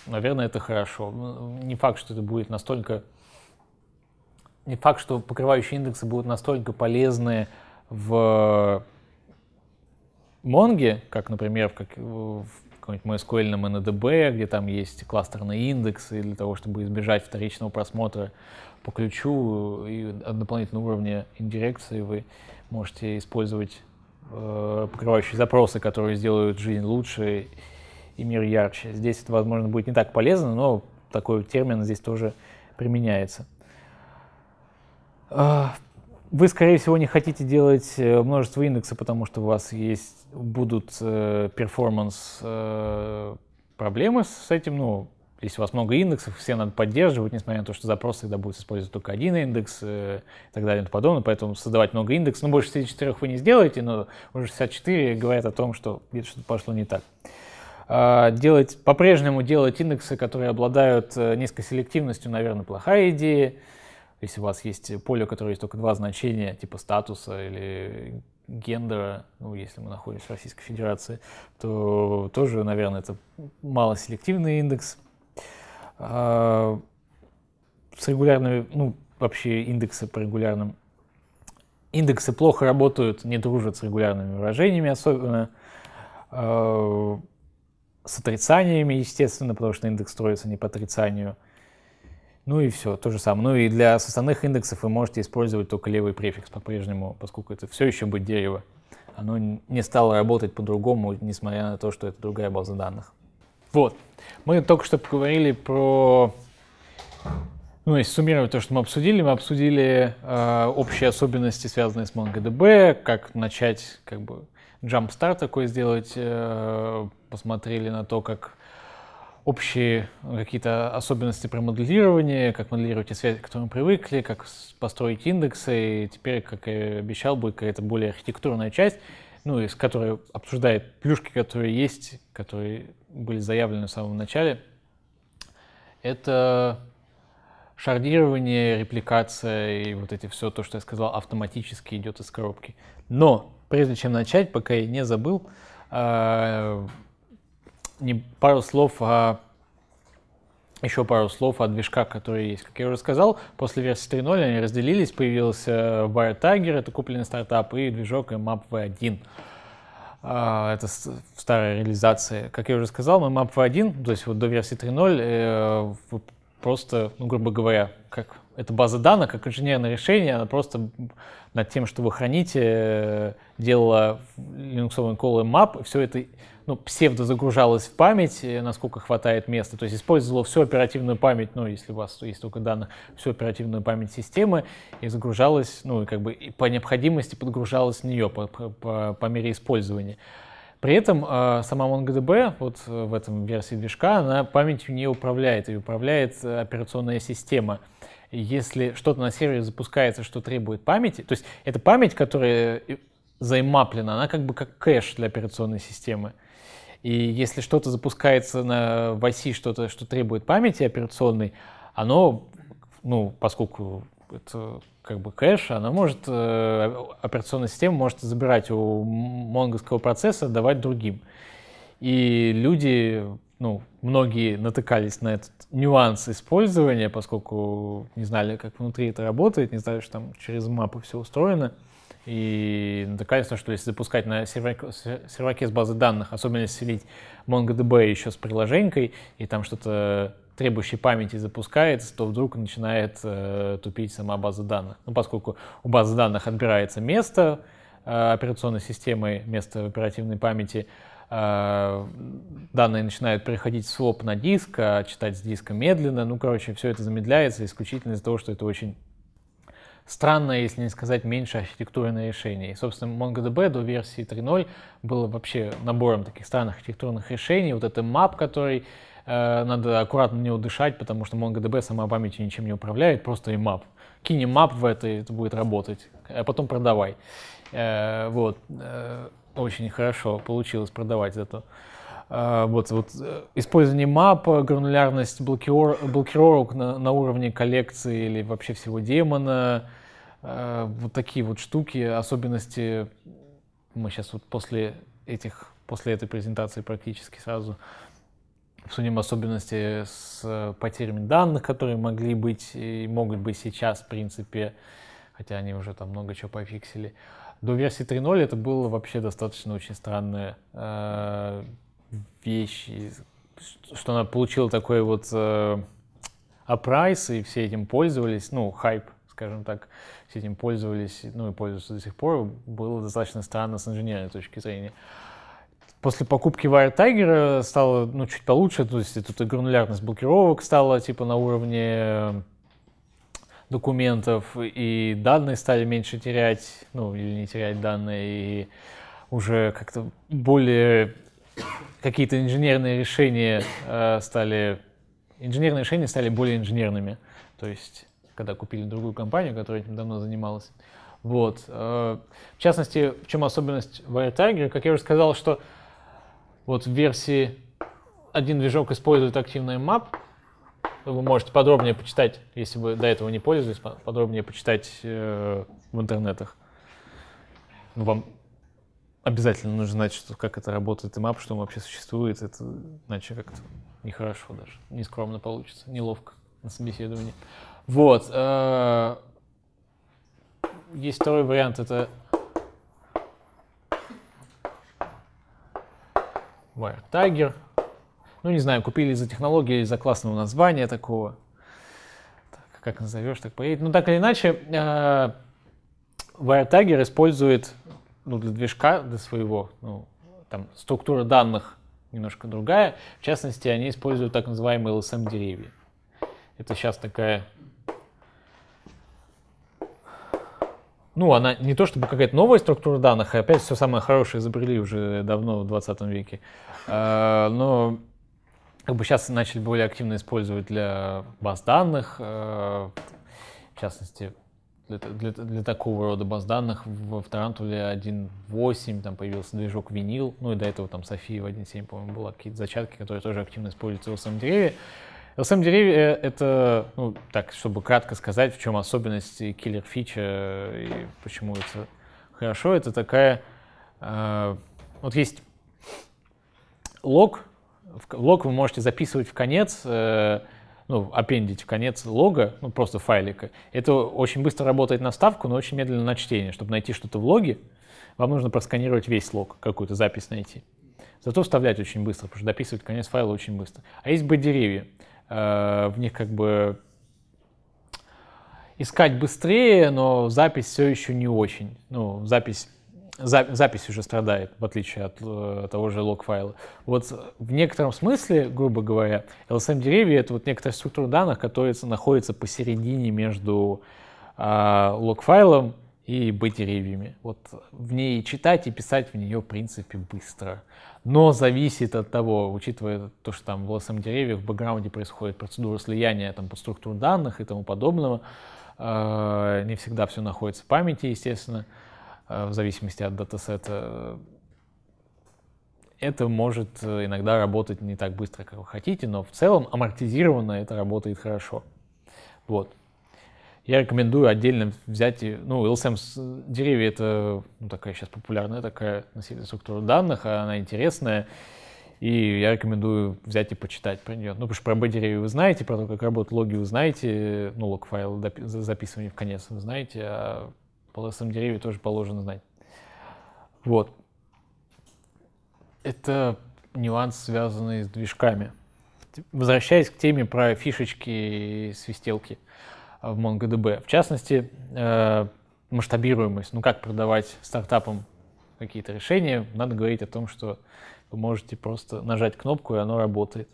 наверное, это хорошо. Ну, не факт, что это будет настолько... Не факт, что покрывающие индексы будут настолько полезны в Монге, как, например, как в каком-нибудь MySQL на MongoDB, где там есть кластерные индексы для того, чтобы избежать вторичного просмотра по ключу и от дополнительного уровня индирекции вы можете использовать э, покрывающие запросы, которые сделают жизнь лучше и мир ярче. Здесь это, возможно, будет не так полезно, но такой термин здесь тоже применяется. А, вы, скорее всего, не хотите делать э, множество индексов, потому что у вас есть будут э, перформанс э, проблемы с этим, ну, если у вас много индексов, все надо поддерживать, несмотря на то, что запрос всегда будет использовать только один индекс э, и так далее и тому подобное, поэтому создавать много индексов, ну, больше 64 вы не сделаете, но уже 64 говорят о том, что где-то что-то пошло не так. Э, делать, по-прежнему делать индексы, которые обладают э, низкой селективностью, наверное, плохая идея. Если у вас есть поле, которое есть только два значения, типа статуса или гендера, ну, если мы находимся в Российской Федерации, то тоже, наверное, это малоселективный индекс. А, с регулярными, ну, вообще индексы по регулярным. Индексы плохо работают, не дружат с регулярными выражениями особенно. А, с отрицаниями, естественно, потому что индекс строится не по отрицанию. Ну и все, то же самое. Ну и для составных индексов вы можете использовать только левый префикс по-прежнему, поскольку это все еще будет дерево. Оно не стало работать по-другому, несмотря на то, что это другая база данных. Вот. Мы только что поговорили про... Ну, если суммировать то, что мы обсудили, мы обсудили э, общие особенности, связанные с MongoDB, как начать, как бы, jumpstart такой сделать, э, посмотрели на то, как общие э, какие-то особенности при моделировании, как моделировать те связи, к которым привыкли, как построить индексы, и теперь, как я обещал, будет какая-то более архитектурная часть, ну, из которой обсуждает плюшки, которые есть, которые были заявлены в самом начале. Это шардирование, репликация и вот эти все то, что я сказал, автоматически идет из коробки. Но прежде чем начать, пока я не забыл, а, не пару слов о еще пару слов о движках, которые есть. Как я уже сказал, после версии 3.0 они разделились, появился э, Wire Tiger, это купленный стартап, и движок Map V1. А, это старая реализация. Как я уже сказал, мы Map V1, то есть вот до версии 3.0 э, просто, ну, грубо говоря, как это база данных, как инженерное решение, она просто над тем, что вы храните, э, делала линуксовый колы map, все это ну, псевдо загружалось в память, э, насколько хватает места. То есть использовала всю оперативную память, ну, если у вас есть только данных, всю оперативную память системы, и загружалась, ну, и как бы и по необходимости подгружалась в нее по, по, по мере использования. При этом э, сама MongoDB вот э, в этом версии движка, она памятью не управляет, и управляет э, операционная система если что-то на сервере запускается, что требует памяти, то есть это память, которая заимаплена, она как бы как кэш для операционной системы. И если что-то запускается на в оси, что-то, что требует памяти операционной, оно, ну, поскольку это как бы кэш, она может, э, операционная система может забирать у монговского процесса, давать другим. И люди, ну, многие натыкались на этот нюанс использования, поскольку не знали, как внутри это работает, не знали, что там через мапы все устроено. И доказательство, что если запускать на серваке, серваке с базы данных, особенно если селить MongoDB еще с приложенькой, и там что-то требующей памяти запускается, то вдруг начинает э, тупить сама база данных. Ну, поскольку у базы данных отбирается место э, операционной системы, место в оперативной памяти, э, данные начинают переходить с флоп на диск, а читать с диска медленно. Ну, короче, все это замедляется исключительно из-за того, что это очень странное, если не сказать меньше, архитектурное решение. И, собственно, MongoDB до версии 3.0 было вообще набором таких странных архитектурных решений. Вот это map, который э, надо аккуратно не него потому что MongoDB сама памятью ничем не управляет, просто и map. Кинем map в это, и это будет работать, а потом продавай. Э, вот. Э, очень хорошо получилось продавать зато. А, вот, вот э, использование мап, гранулярность блокировок на, на уровне коллекции или вообще всего демона, а, вот такие вот штуки, особенности мы сейчас вот после этих, после этой презентации практически сразу обсудим особенности с э, потерями данных, которые могли быть и могут быть сейчас, в принципе, хотя они уже там много чего пофиксили. До версии 3.0 это было вообще достаточно очень странное э, вещи, что она получила такой вот э, и все этим пользовались, ну, хайп, скажем так, все этим пользовались, ну, и пользуются до сих пор, было достаточно странно с инженерной точки зрения. После покупки Wire Tiger э, стало, ну, чуть получше, то есть тут и гранулярность блокировок стала, типа, на уровне э, документов, и данные стали меньше терять, ну, или не терять данные, и уже как-то более какие-то инженерные решения э, стали инженерные решения стали более инженерными. То есть, когда купили другую компанию, которая этим давно занималась. Вот. Э, в частности, в чем особенность Wire Tiger? Как я уже сказал, что вот в версии один движок использует активный map. Вы можете подробнее почитать, если вы до этого не пользовались, подробнее почитать э, в интернетах. Вам обязательно нужно знать, что, как это работает и имап, что он вообще существует. Это иначе как-то нехорошо даже. Нескромно получится, неловко на собеседовании. Вот. Э, есть второй вариант, это Wire Tiger. Ну, не знаю, купили за технологии, или за классного названия такого. Так, как назовешь, так поедет. Ну, так или иначе, э, Wire Tiger использует ну, для движка, для своего, ну, там структура данных немножко другая. В частности, они используют так называемые LSM-деревья. Это сейчас такая... Ну, она не то чтобы какая-то новая структура данных, а опять все самое хорошее изобрели уже давно, в 20 веке. А, но как бы сейчас начали более активно использовать для баз данных, а, в частности, для, для, для такого рода баз данных. В, в Тарантуле 1.8 там появился движок винил, ну и до этого там София в 1.7, по-моему, была какие-то зачатки, которые тоже активно используются в самом дереве. LSM деревья э, это, ну, так, чтобы кратко сказать, в чем особенность киллер фича и почему это хорошо, это такая... Э, вот есть лог, в, лог вы можете записывать в конец, э, ну, аппендить в конец лога, ну, просто файлика. Это очень быстро работает на ставку, но очень медленно на чтение. Чтобы найти что-то в логе, вам нужно просканировать весь лог, какую-то запись найти. Зато вставлять очень быстро, потому что дописывать конец файла очень быстро. А есть бы деревья э, В них как бы искать быстрее, но запись все еще не очень. Ну, запись запись уже страдает, в отличие от э, того же лог-файла. Вот в некотором смысле, грубо говоря, LSM-деревья — это вот некоторая структура данных, которая находится посередине между э, лог-файлом и B-деревьями. Вот в ней читать и писать в нее, в принципе, быстро. Но зависит от того, учитывая то, что там в LSM-деревьях в бэкграунде происходит процедура слияния там, по структуре данных и тому подобного, э, не всегда все находится в памяти, естественно. Э, в зависимости от датасета, это может э, иногда работать не так быстро, как вы хотите, но в целом амортизированно это работает хорошо. Вот. Я рекомендую отдельно взять, ну, LSM э, деревья — это ну, такая сейчас популярная такая носительная структура данных, она интересная, и я рекомендую взять и почитать про нее. Ну, потому что про B-деревья вы знаете, про то, как работают логи, вы знаете, ну, лог файл записывания в конец вы знаете, а полосам деревьев тоже положено знать. Вот. Это нюанс, связанный с движками. Возвращаясь к теме про фишечки и свистелки в MongoDB. В частности, э, масштабируемость. Ну, как продавать стартапам какие-то решения, надо говорить о том, что вы можете просто нажать кнопку, и оно работает.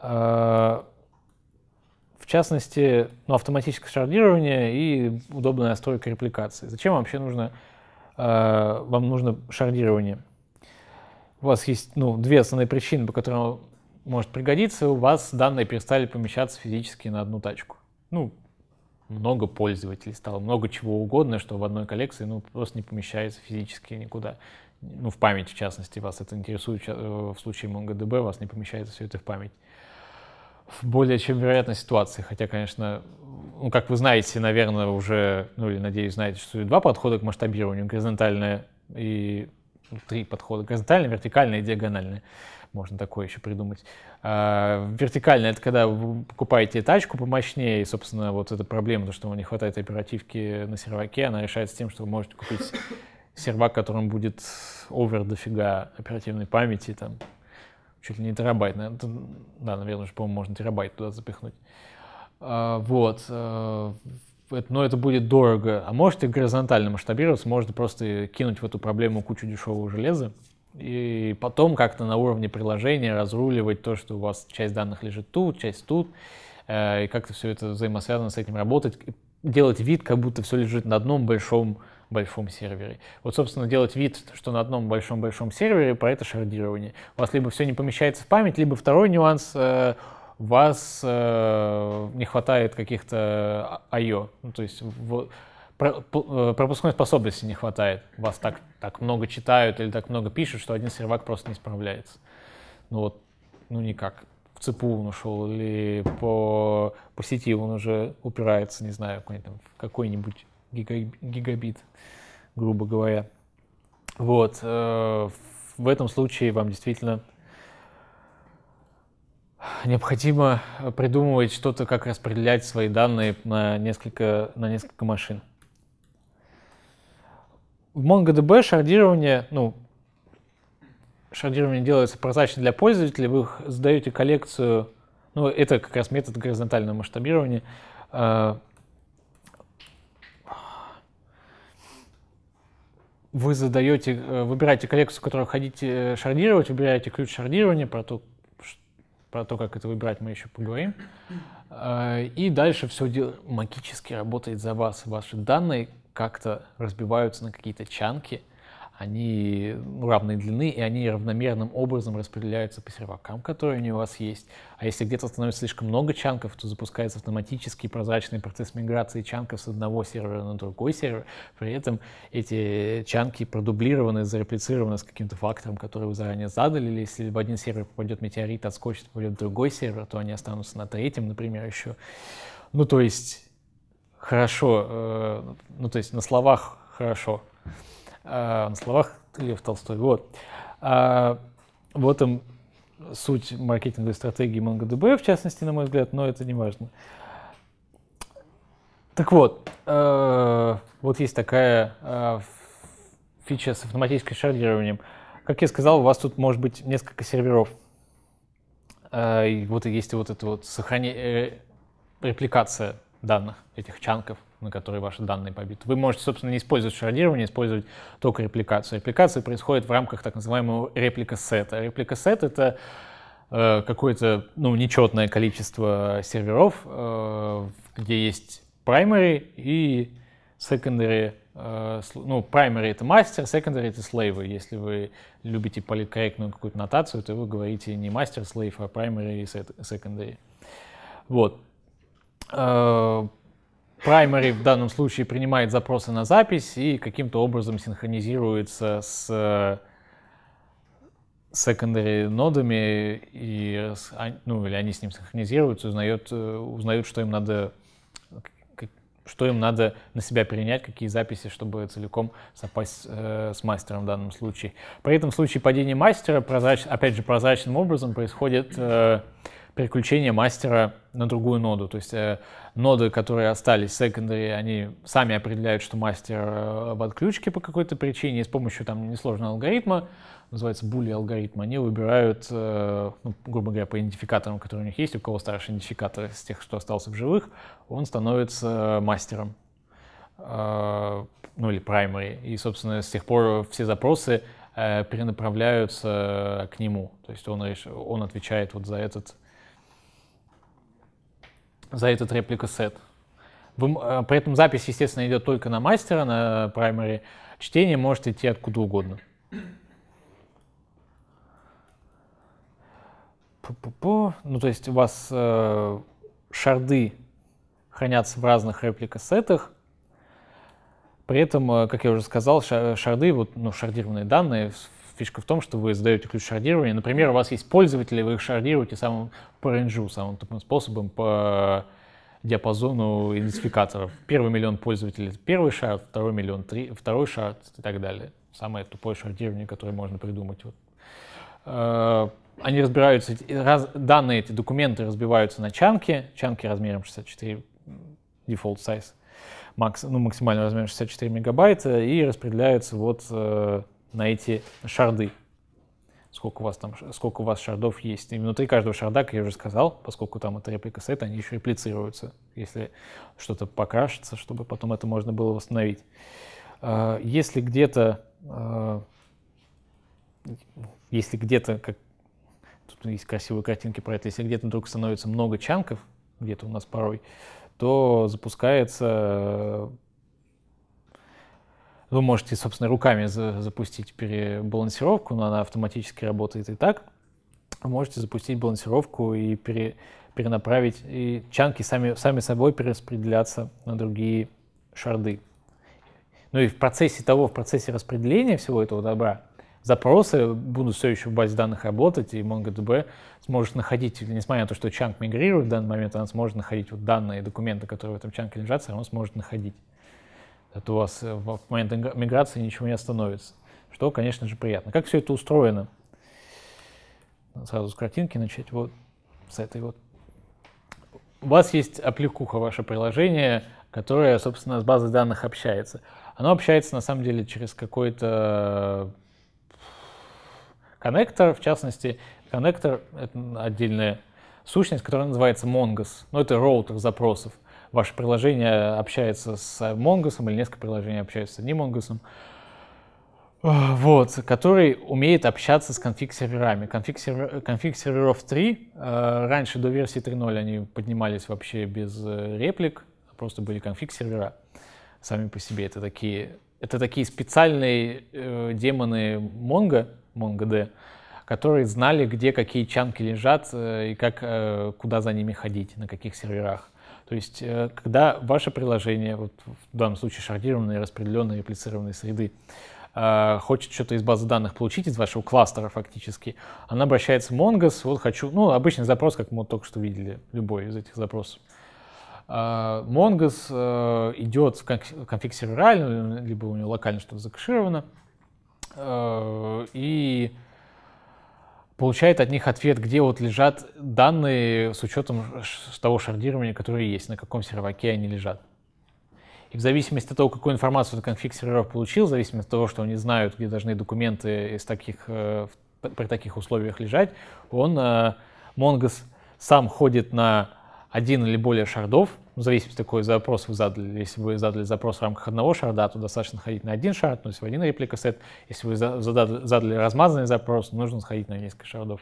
Э, частности, ну, автоматическое шардирование и удобная настройка репликации. Зачем вообще нужно, э, вам нужно шардирование? У вас есть ну, две основные причины, по которым оно может пригодиться. У вас данные перестали помещаться физически на одну тачку. Ну, много пользователей стало, много чего угодно, что в одной коллекции ну, просто не помещается физически никуда. Ну, в память, в частности, вас это интересует э, в случае MongoDB, вас не помещается все это в память в более чем вероятной ситуации. Хотя, конечно, ну, как вы знаете, наверное, уже, ну или, надеюсь, знаете, что два подхода к масштабированию, горизонтальное и ну, три подхода, горизонтальное, вертикальное и диагональное. Можно такое еще придумать. А, вертикальное — это когда вы покупаете тачку помощнее, и, собственно, вот эта проблема, то, что вам не хватает оперативки на серваке, она решается тем, что вы можете купить сервак, которым будет овер дофига оперативной памяти, там, чуть ли не терабайт, наверное, да, наверное, уже, по-моему, можно терабайт туда запихнуть. А, вот, а, это, но это будет дорого. А можете горизонтально масштабироваться, можно просто кинуть в эту проблему кучу дешевого железа и потом как-то на уровне приложения разруливать то, что у вас часть данных лежит тут, часть тут, э, и как-то все это взаимосвязано с этим работать, делать вид, как будто все лежит на одном большом большом сервере. Вот, собственно, делать вид, что на одном большом-большом сервере про это шардирование. У вас либо все не помещается в память, либо второй нюанс э, вас э, не хватает каких-то I.O. А, ну, то есть в, э, пропускной способности не хватает. Вас так, так много читают или так много пишут, что один сервак просто не справляется. Ну вот, ну никак. В цепу он ушел или по, по сети он уже упирается, не знаю, какой-нибудь гигабит, грубо говоря. Вот. Э, в этом случае вам действительно необходимо придумывать что-то, как распределять свои данные на несколько, на несколько машин. В MongoDB шардирование, ну, шардирование делается прозрачно для пользователей, вы задаете коллекцию, ну, это как раз метод горизонтального масштабирования, э, вы задаете, э, выбираете коллекцию, которую хотите э, шардировать, выбираете ключ шардирования, про то, про то, как это выбирать, мы еще поговорим. Э, и дальше все магически работает за вас. Ваши данные как-то разбиваются на какие-то чанки, они равной длины, и они равномерным образом распределяются по сервакам, которые у него у вас есть. А если где-то становится слишком много чанков, то запускается автоматический прозрачный процесс миграции чанков с одного сервера на другой сервер. При этом эти чанки продублированы, зареплицированы с каким-то фактором, который вы заранее задали. Или если в один сервер попадет метеорит, отскочит, попадет в другой сервер, то они останутся на третьем, например, еще. Ну, то есть хорошо, э, ну, то есть на словах хорошо. А, на словах Лев Толстой. Вот. А, вот им суть маркетинговой стратегии MongoDB, в частности, на мой взгляд, но это не важно. Так вот, э, вот есть такая э, фича с автоматическим шардированием. Как я сказал, у вас тут может быть несколько серверов. Э, и вот есть вот эта вот сохранение, репликация данных, этих чанков, на которые ваши данные побиты. Вы можете, собственно, не использовать шардирование, использовать только репликацию. Репликация происходит в рамках так называемого реплика сета. Реплика сет — это э, какое-то ну, нечетное количество серверов, э, где есть primary и secondary э, ну, primary — это мастер, secondary — это слейвы. Если вы любите политкорректную какую-то нотацию, то вы говорите не мастер слейв, а primary и secondary. Вот. Э, Primary в данном случае принимает запросы на запись и каким-то образом синхронизируется с э, secondary нодами, и, а, ну, или они с ним синхронизируются, узнают, э, узнают, что им надо что им надо на себя перенять какие записи, чтобы целиком совпасть э, с мастером в данном случае. При этом в случае падения мастера, прозрач, опять же, прозрачным образом происходит э, переключение мастера на другую ноду. То есть э, ноды, которые остались секондари, они сами определяют, что мастер э, в отключке по какой-то причине, и с помощью там несложного алгоритма, называется були алгоритм, они выбирают, э, ну, грубо говоря, по идентификаторам, которые у них есть, у кого старший идентификатор из тех, что остался в живых, он становится мастером, э, ну или primary. И, собственно, с тех пор все запросы э, перенаправляются к нему. То есть он, он отвечает вот за этот за этот реплика-сет. Э, при этом запись, естественно, идет только на мастера, на primary. Чтение может идти откуда угодно. Пу-пу-пу. Ну, то есть у вас э, шарды хранятся в разных реплика-сетах. При этом, э, как я уже сказал, шарды, вот, ну, шардированные данные фишка в том, что вы задаете ключ шардирования. Например, у вас есть пользователи, вы их шардируете самым по ренджу, самым тупым способом по диапазону идентификаторов. Первый миллион пользователей — первый шард, второй миллион — три, второй шард и так далее. Самое тупое шардирование, которое можно придумать. Вот. Э, они разбираются, раз, данные эти документы разбиваются на чанки, чанки размером 64, default size, макс, ну, максимальный размер 64 мегабайта, и распределяются вот э, на эти шарды. Сколько у вас там, сколько у вас шардов есть. И внутри каждого шарда, как я уже сказал, поскольку там это реплика сета, они еще реплицируются, если что-то покрашится, чтобы потом это можно было восстановить. А, если где-то а, если где-то, как тут есть красивые картинки про это, если где-то вдруг становится много чанков, где-то у нас порой, то запускается вы можете, собственно, руками за запустить перебалансировку, но она автоматически работает и так. Вы можете запустить балансировку и пере перенаправить, и чанки сами, сами собой перераспределяться на другие шарды. Ну и в процессе того, в процессе распределения всего этого добра, запросы будут все еще в базе данных работать, и MongoDB сможет находить, несмотря на то, что чанк мигрирует в данный момент, она сможет находить вот данные документы, которые в этом чанке лежат, все равно сможет находить от у вас э, в момент миграции ничего не остановится, что, конечно же, приятно. Как все это устроено? Сразу с картинки начать, вот с этой вот. У вас есть аппликуха, ваше приложение, которое, собственно, с базой данных общается. Оно общается, на самом деле, через какой-то э, коннектор, в частности, коннектор — это отдельная сущность, которая называется Mongoose. Ну, это роутер запросов ваше приложение общается с Mongoos'ом или несколько приложений общаются с одним Mongoos'ом, вот, который умеет общаться с конфиг-серверами. Конфиг-серверов 3, э, раньше до версии 3.0 они поднимались вообще без э, реплик, просто были конфиг-сервера сами по себе. Это такие, это такие специальные э, демоны Mongo, MongoD, которые знали, где какие чанки лежат и как, куда за ними ходить, на каких серверах. То есть, э, когда ваше приложение, вот в данном случае шардированные, распределенной реплицированные среды, э, хочет что-то из базы данных получить, из вашего кластера фактически, она обращается в Mongoose, вот хочу, ну, обычный запрос, как мы только что видели, любой из этих запросов. Э, Mongoose идет в конфиг либо у него локально что-то закэшировано, и получает от них ответ, где вот лежат данные с учетом того шардирования, которое есть, на каком серваке они лежат. И в зависимости от того, какую информацию этот конфиг серверов получил, в зависимости от того, что они знают, где должны документы из таких, э, при таких условиях лежать, он, э, Mongoose сам ходит на один или более шардов, ну, зависит, такой запрос вы задали. Если вы задали запрос в рамках одного шарда, то достаточно ходить на один шард, то есть в один реплика сет. Если вы задали, задали размазанный запрос, нужно сходить на несколько шардов.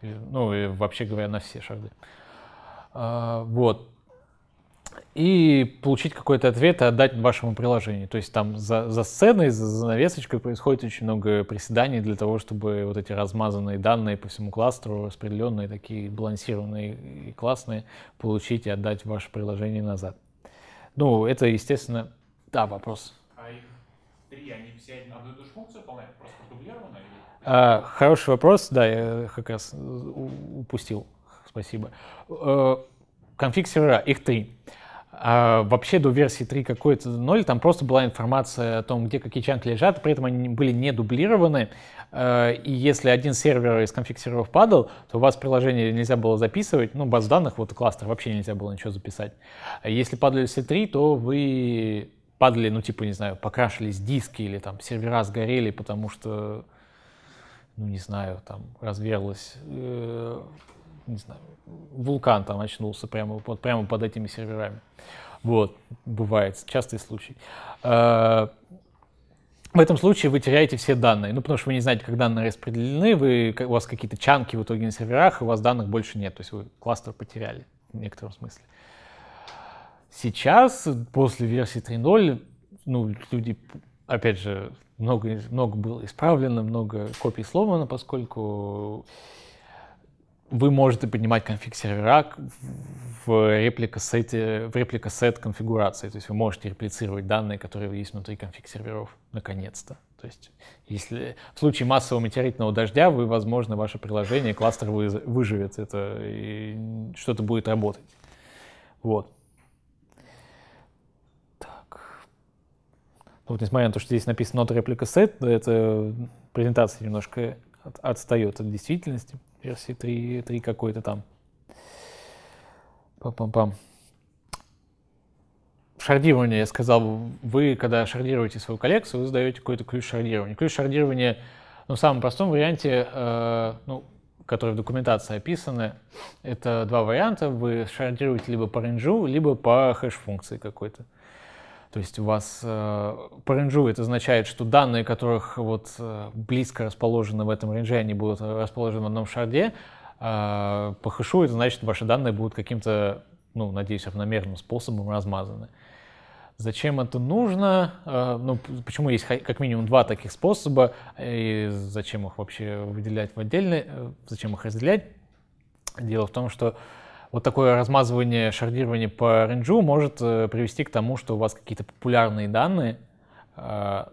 Ну и вообще говоря, на все шарды. А, вот и получить какой-то ответ и отдать вашему приложению. То есть там за, за сценой, за занавесочкой происходит очень много приседаний для того, чтобы вот эти размазанные данные по всему кластеру, распределенные, такие балансированные и классные, получить и отдать ваше приложение назад. Ну, это, естественно, да, вопрос. А их три, они все одну и ту же функцию выполняют, просто продублированы? А, хороший вопрос, да, я как раз упустил. Спасибо. Э, конфиг сервера, их три. А вообще до версии 3 какой-то 0, там просто была информация о том, где какие чанки лежат, при этом они были не дублированы. Э, и если один сервер из конфиг падал, то у вас приложение нельзя было записывать, ну, баз данных, вот кластер, вообще нельзя было ничего записать. А если падали все три, то вы падали, ну, типа, не знаю, покрашились диски или там сервера сгорели, потому что, ну, не знаю, там разверлась э, не знаю, вулкан там очнулся прямо, вот, прямо под этими серверами. Вот, бывает, частый случай. Э, в этом случае вы теряете все данные, ну, потому что вы не знаете, как данные распределены, вы, у вас какие-то чанки в итоге на серверах, и у вас данных больше нет, то есть вы кластер потеряли в некотором смысле. Сейчас, после версии 3.0, ну, люди, опять же, много, много было исправлено, много копий сломано, поскольку вы можете поднимать конфиг сервера в реплика сете, в реплика сет конфигурации. То есть вы можете реплицировать данные, которые есть внутри конфиг серверов, наконец-то. То есть если в случае массового метеоритного дождя, вы, возможно, ваше приложение, кластер вы, выживет, это что-то будет работать. Вот. Так. Ну Вот несмотря на то, что здесь написано not реплика сет, это презентация немножко отстает от действительности версии 3, 3 какой-то там. Пам-пам-пам. Шардирование, я сказал, вы, когда шардируете свою коллекцию, вы задаете какой-то ключ шардирования. Ключ шардирования, ну, в самом простом варианте, э, ну, которые в документации описаны, это два варианта. Вы шардируете либо по ренджу, либо по хэш-функции какой-то. Э, то есть у вас э, по рейнджу это означает, что данные, которых вот э, близко расположены в этом рейнже, они будут расположены в одном шарде. Э, по хэшу это значит, ваши данные будут каким-то, ну, надеюсь, равномерным способом размазаны. Зачем это нужно? Ну, почему есть как минимум два таких способа? И зачем их вообще выделять в отдельные? Зачем их разделять? Дело в том, что вот такое размазывание, шардирование по ренджу может э, привести к тому, что у вас какие-то популярные данные э,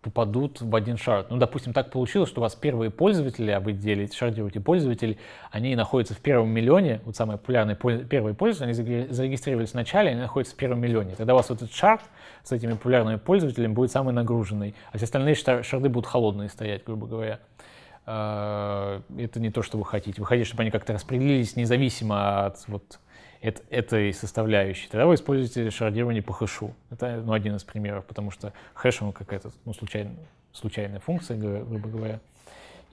попадут в один шард. Ну, допустим, так получилось, что у вас первые пользователи, а вы делите, шардируете пользователей, они находятся в первом миллионе, вот самые популярные первые пользователи, они зарегистрировались в начале, они находятся в первом миллионе. Тогда у вас вот этот шард с этими популярными пользователями будет самый нагруженный, а все остальные шарды будут холодные стоять, грубо говоря. Э, это не то, что вы хотите. Вы хотите, чтобы они как-то распределились независимо от вот этой составляющей. Тогда вы используете шардирование по хэшу. Это ну, один из примеров, потому что хэш он какая-то ну, случайная, случайная функция, грубо говоря.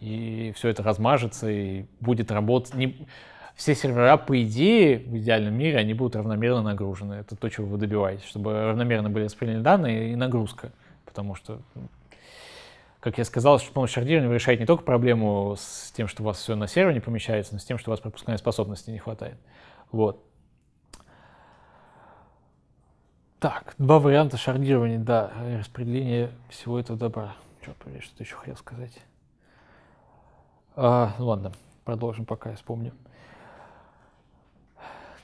И все это размажется и будет работать. Не... Все сервера, по идее, в идеальном мире, они будут равномерно нагружены. Это то, чего вы добиваетесь, чтобы равномерно были распределены данные и нагрузка. Потому что как я сказал, что с помощью шардирования вы решаете не только проблему с тем, что у вас все на сервере не помещается, но с тем, что у вас пропускной способности не хватает. Вот. Так, два варианта шардирования, да, распределение всего этого добра. Черт побери, что-то еще хотел сказать. А, ну ладно, продолжим, пока я вспомню.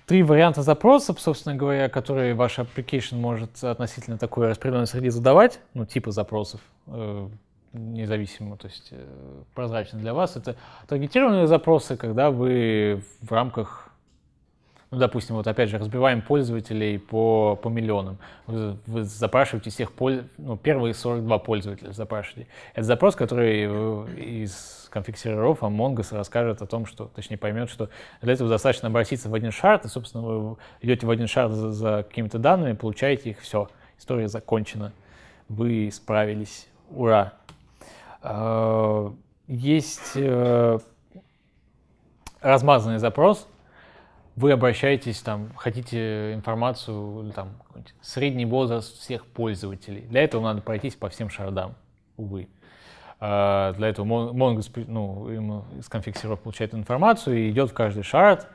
Три варианта запросов, собственно говоря, которые ваш application может относительно такой распределенной среды задавать, ну, типа запросов, э, независимо, то есть э, прозрачно для вас. Это таргетированные запросы, когда вы в рамках ну, допустим, вот опять же, разбиваем пользователей по, по миллионам. Вы, вы запрашиваете всех, польз... ну, первые 42 пользователя запрашиваете. Это запрос, который э, из конфиг-серверов Among расскажет о том, что, точнее, поймет, что для этого достаточно обратиться в один шарт, и, собственно, вы идете в один шарт за, за какими-то данными, получаете их, все, история закончена, вы справились, ура. Э, есть э, размазанный запрос, вы обращаетесь, там, хотите информацию, там, средний возраст всех пользователей. Для этого надо пройтись по всем шардам, увы. Э, для этого Mongo ну, сконфигурировав получает информацию и идет в каждый шард,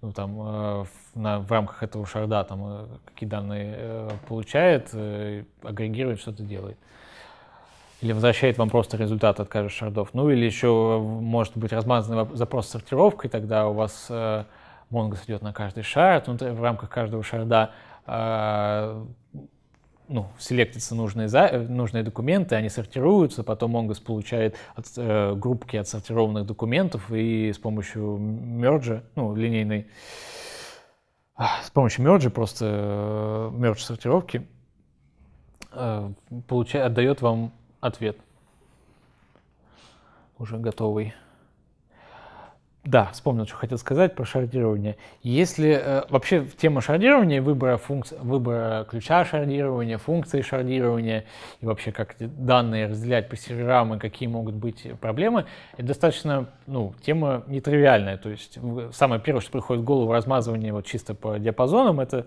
ну, там, на, в рамках этого шарда там, какие данные получает, агрегирует, что-то делает или возвращает вам просто результат от каждого шардов. Ну или еще э, может быть размазанный запрос с сортировкой, тогда у вас э, Mongoose идет на каждый шард, внутри, в рамках каждого шарда э, ну, селектятся нужные, за, э, нужные документы, они сортируются, потом Mongoose получает от, э, группки отсортированных документов и с помощью мерджа, ну, линейной, с помощью мерджа, просто э, сортировки, э, получает, отдает вам ответ уже готовый. Да, вспомнил, что хотел сказать про шардирование. Если э, вообще тема шардирования, выбора, функций, выбора ключа шардирования, функции шардирования и вообще как данные разделять по серверам и какие могут быть проблемы, это достаточно, ну, тема нетривиальная. То есть самое первое, что приходит в голову размазывание вот чисто по диапазонам, это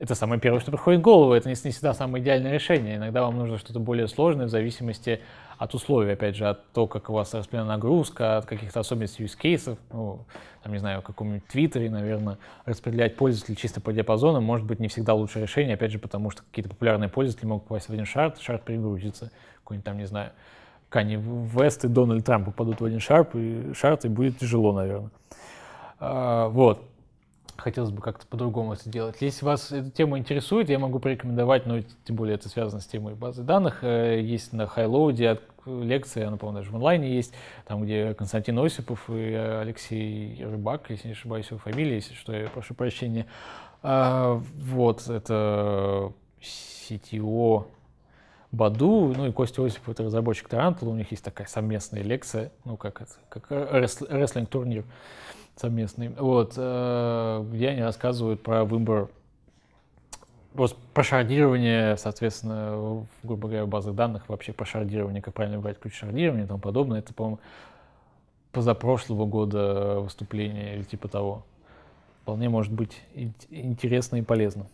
это самое первое, что приходит в голову. Это не, не всегда самое идеальное решение. Иногда вам нужно что-то более сложное в зависимости от условий, опять же, от того, как у вас распределена нагрузка, от каких-то особенностей use кейсов, ну, там, не знаю, в каком-нибудь Твиттере, наверное, распределять пользователей чисто по диапазону может быть не всегда лучшее решение, опять же, потому что какие-то популярные пользователи могут попасть в один шарт, шарт перегрузится, какой-нибудь там, не знаю, Кани Вест и Дональд Трамп попадут в один шарп, и шарт, и будет тяжело, наверное. А, вот хотелось бы как-то по-другому это делать. Если вас эта тема интересует, я могу порекомендовать, но ну, тем более это связано с темой базы данных, э, есть на Хайлоуде лекция, она, по-моему, даже в онлайне есть, там, где Константин Осипов и э, Алексей Рыбак, если не ошибаюсь, его фамилия, если что, я прошу прощения. А, вот, это CTO Баду, ну и Костя Осипов, это разработчик Тарантула, у них есть такая совместная лекция, ну как это, как рестлинг-турнир. Ресл совместный. Вот, где э, они рассказывают про выбор, просто про шардирование, соответственно, грубо говоря, в базах данных, вообще про шардирование, как правильно брать ключ шардирования и тому подобное. Это, по-моему, позапрошлого года выступление или типа того. Вполне может быть интересно и полезно.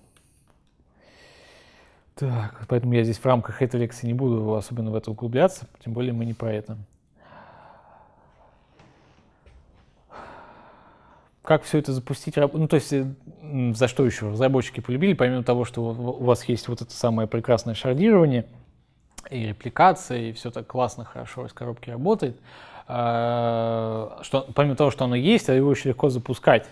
Так, поэтому я здесь в рамках этой лекции не буду особенно в это углубляться, тем более мы не про это. как все это запустить, ну, то есть, э, за что еще разработчики полюбили, помимо того, что у вас есть вот это самое прекрасное шардирование, и репликация, и все так классно, хорошо из коробки работает, а, что помимо того, что оно есть, а его очень легко запускать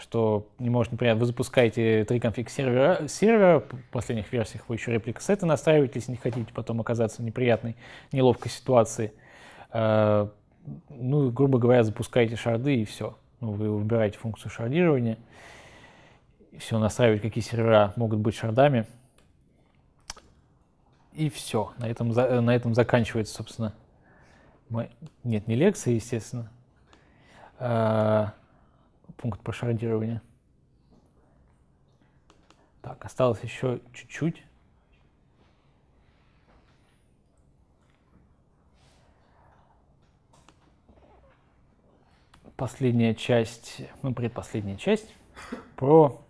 что не может, например, вы запускаете три конфиг сервера, сервера, в последних версиях вы еще реплика сеты настраиваете, если не хотите потом оказаться в неприятной, неловкой ситуации. А, ну, грубо говоря, запускаете шарды и все. Ну, вы выбираете функцию шардирования, все, настраивать, какие сервера могут быть шардами. И все, на этом, на этом заканчивается, собственно, мы... нет, не лекция, естественно, а, пункт про шардирование. Так, осталось еще чуть-чуть. последняя часть, ну, предпоследняя часть, про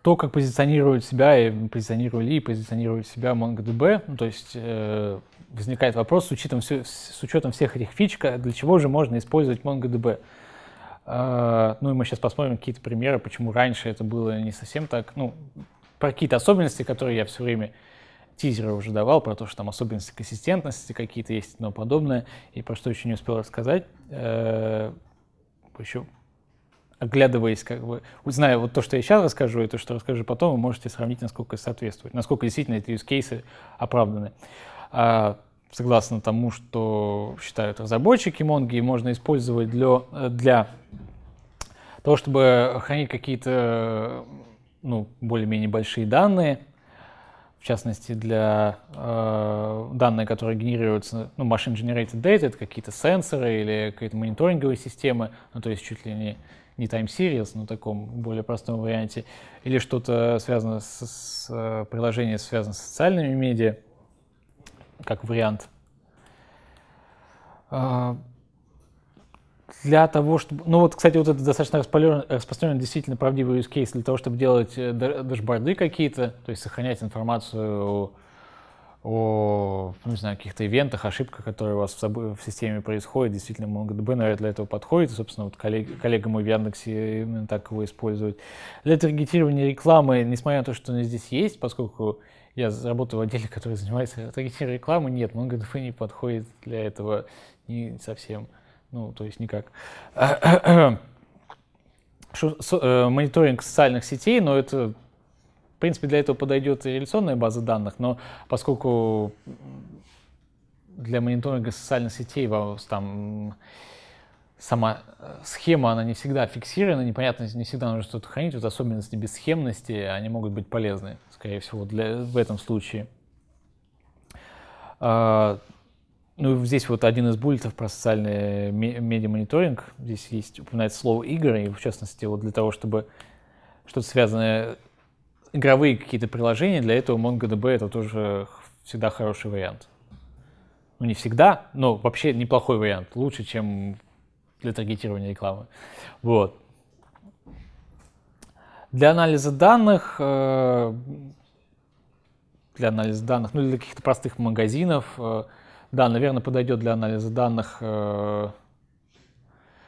то, как позиционируют себя и позиционировали и позиционируют себя MongoDB. Ну, то есть э, возникает вопрос с учетом, с учетом всех этих фич, для чего же можно использовать MongoDB. Э, ну и мы сейчас посмотрим какие-то примеры, почему раньше это было не совсем так. Ну, про какие-то особенности, которые я все время тизеры уже давал про то, что там особенности консистентности какие-то есть и тому подобное, и про что еще не успел рассказать. Э, еще оглядываясь, как бы, зная вот то, что я сейчас расскажу, и то, что расскажу потом, вы можете сравнить, насколько соответствует, насколько действительно эти use-кейсы оправданы. А, согласно тому, что считают разработчики Монги, можно использовать для, для того, чтобы хранить какие-то ну, более-менее большие данные, в частности, для э, данные, которые генерируются, ну, machine-generated data, это какие-то сенсоры или какие-то мониторинговые системы, ну, то есть чуть ли не, не time series, но в таком более простом варианте, или что-то связано с, с э, приложением, связано с социальными медиа, как вариант. Э, для того, чтобы... Ну вот, кстати, вот это достаточно распространенный действительно правдивый use case для того, чтобы делать э, дашборды какие-то, то есть сохранять информацию о, ну, не знаю, каких-то ивентах, ошибках, которые у вас в, в системе происходят. Действительно, MongoDB, наверное, для этого подходит. собственно, вот коллег, коллегам в Яндексе именно так его используют. Для таргетирования рекламы, несмотря на то, что она здесь есть, поскольку я работаю в отделе, который занимается таргетированием рекламы, нет, MongoDB не подходит для этого не совсем. Ну, то есть никак. Шо, со, э, мониторинг социальных сетей, но это, в принципе, для этого подойдет и реляционная база данных, но поскольку для мониторинга социальных сетей там сама э, схема, она не всегда фиксирована, непонятно, не всегда нужно что-то хранить, вот особенности бесхемности, они могут быть полезны, скорее всего, для, в этом случае. А, ну, здесь вот один из буллетов про социальный медиамониторинг. Здесь есть, упоминается слово игры, и в частности, вот для того, чтобы что-то связанное, игровые какие-то приложения, для этого MongoDB — это тоже всегда хороший вариант. Ну, не всегда, но вообще неплохой вариант. Лучше, чем для таргетирования рекламы. Вот. Для анализа данных, э, для анализа данных, ну, для каких-то простых магазинов э, — да, наверное, подойдет для анализа данных. Э,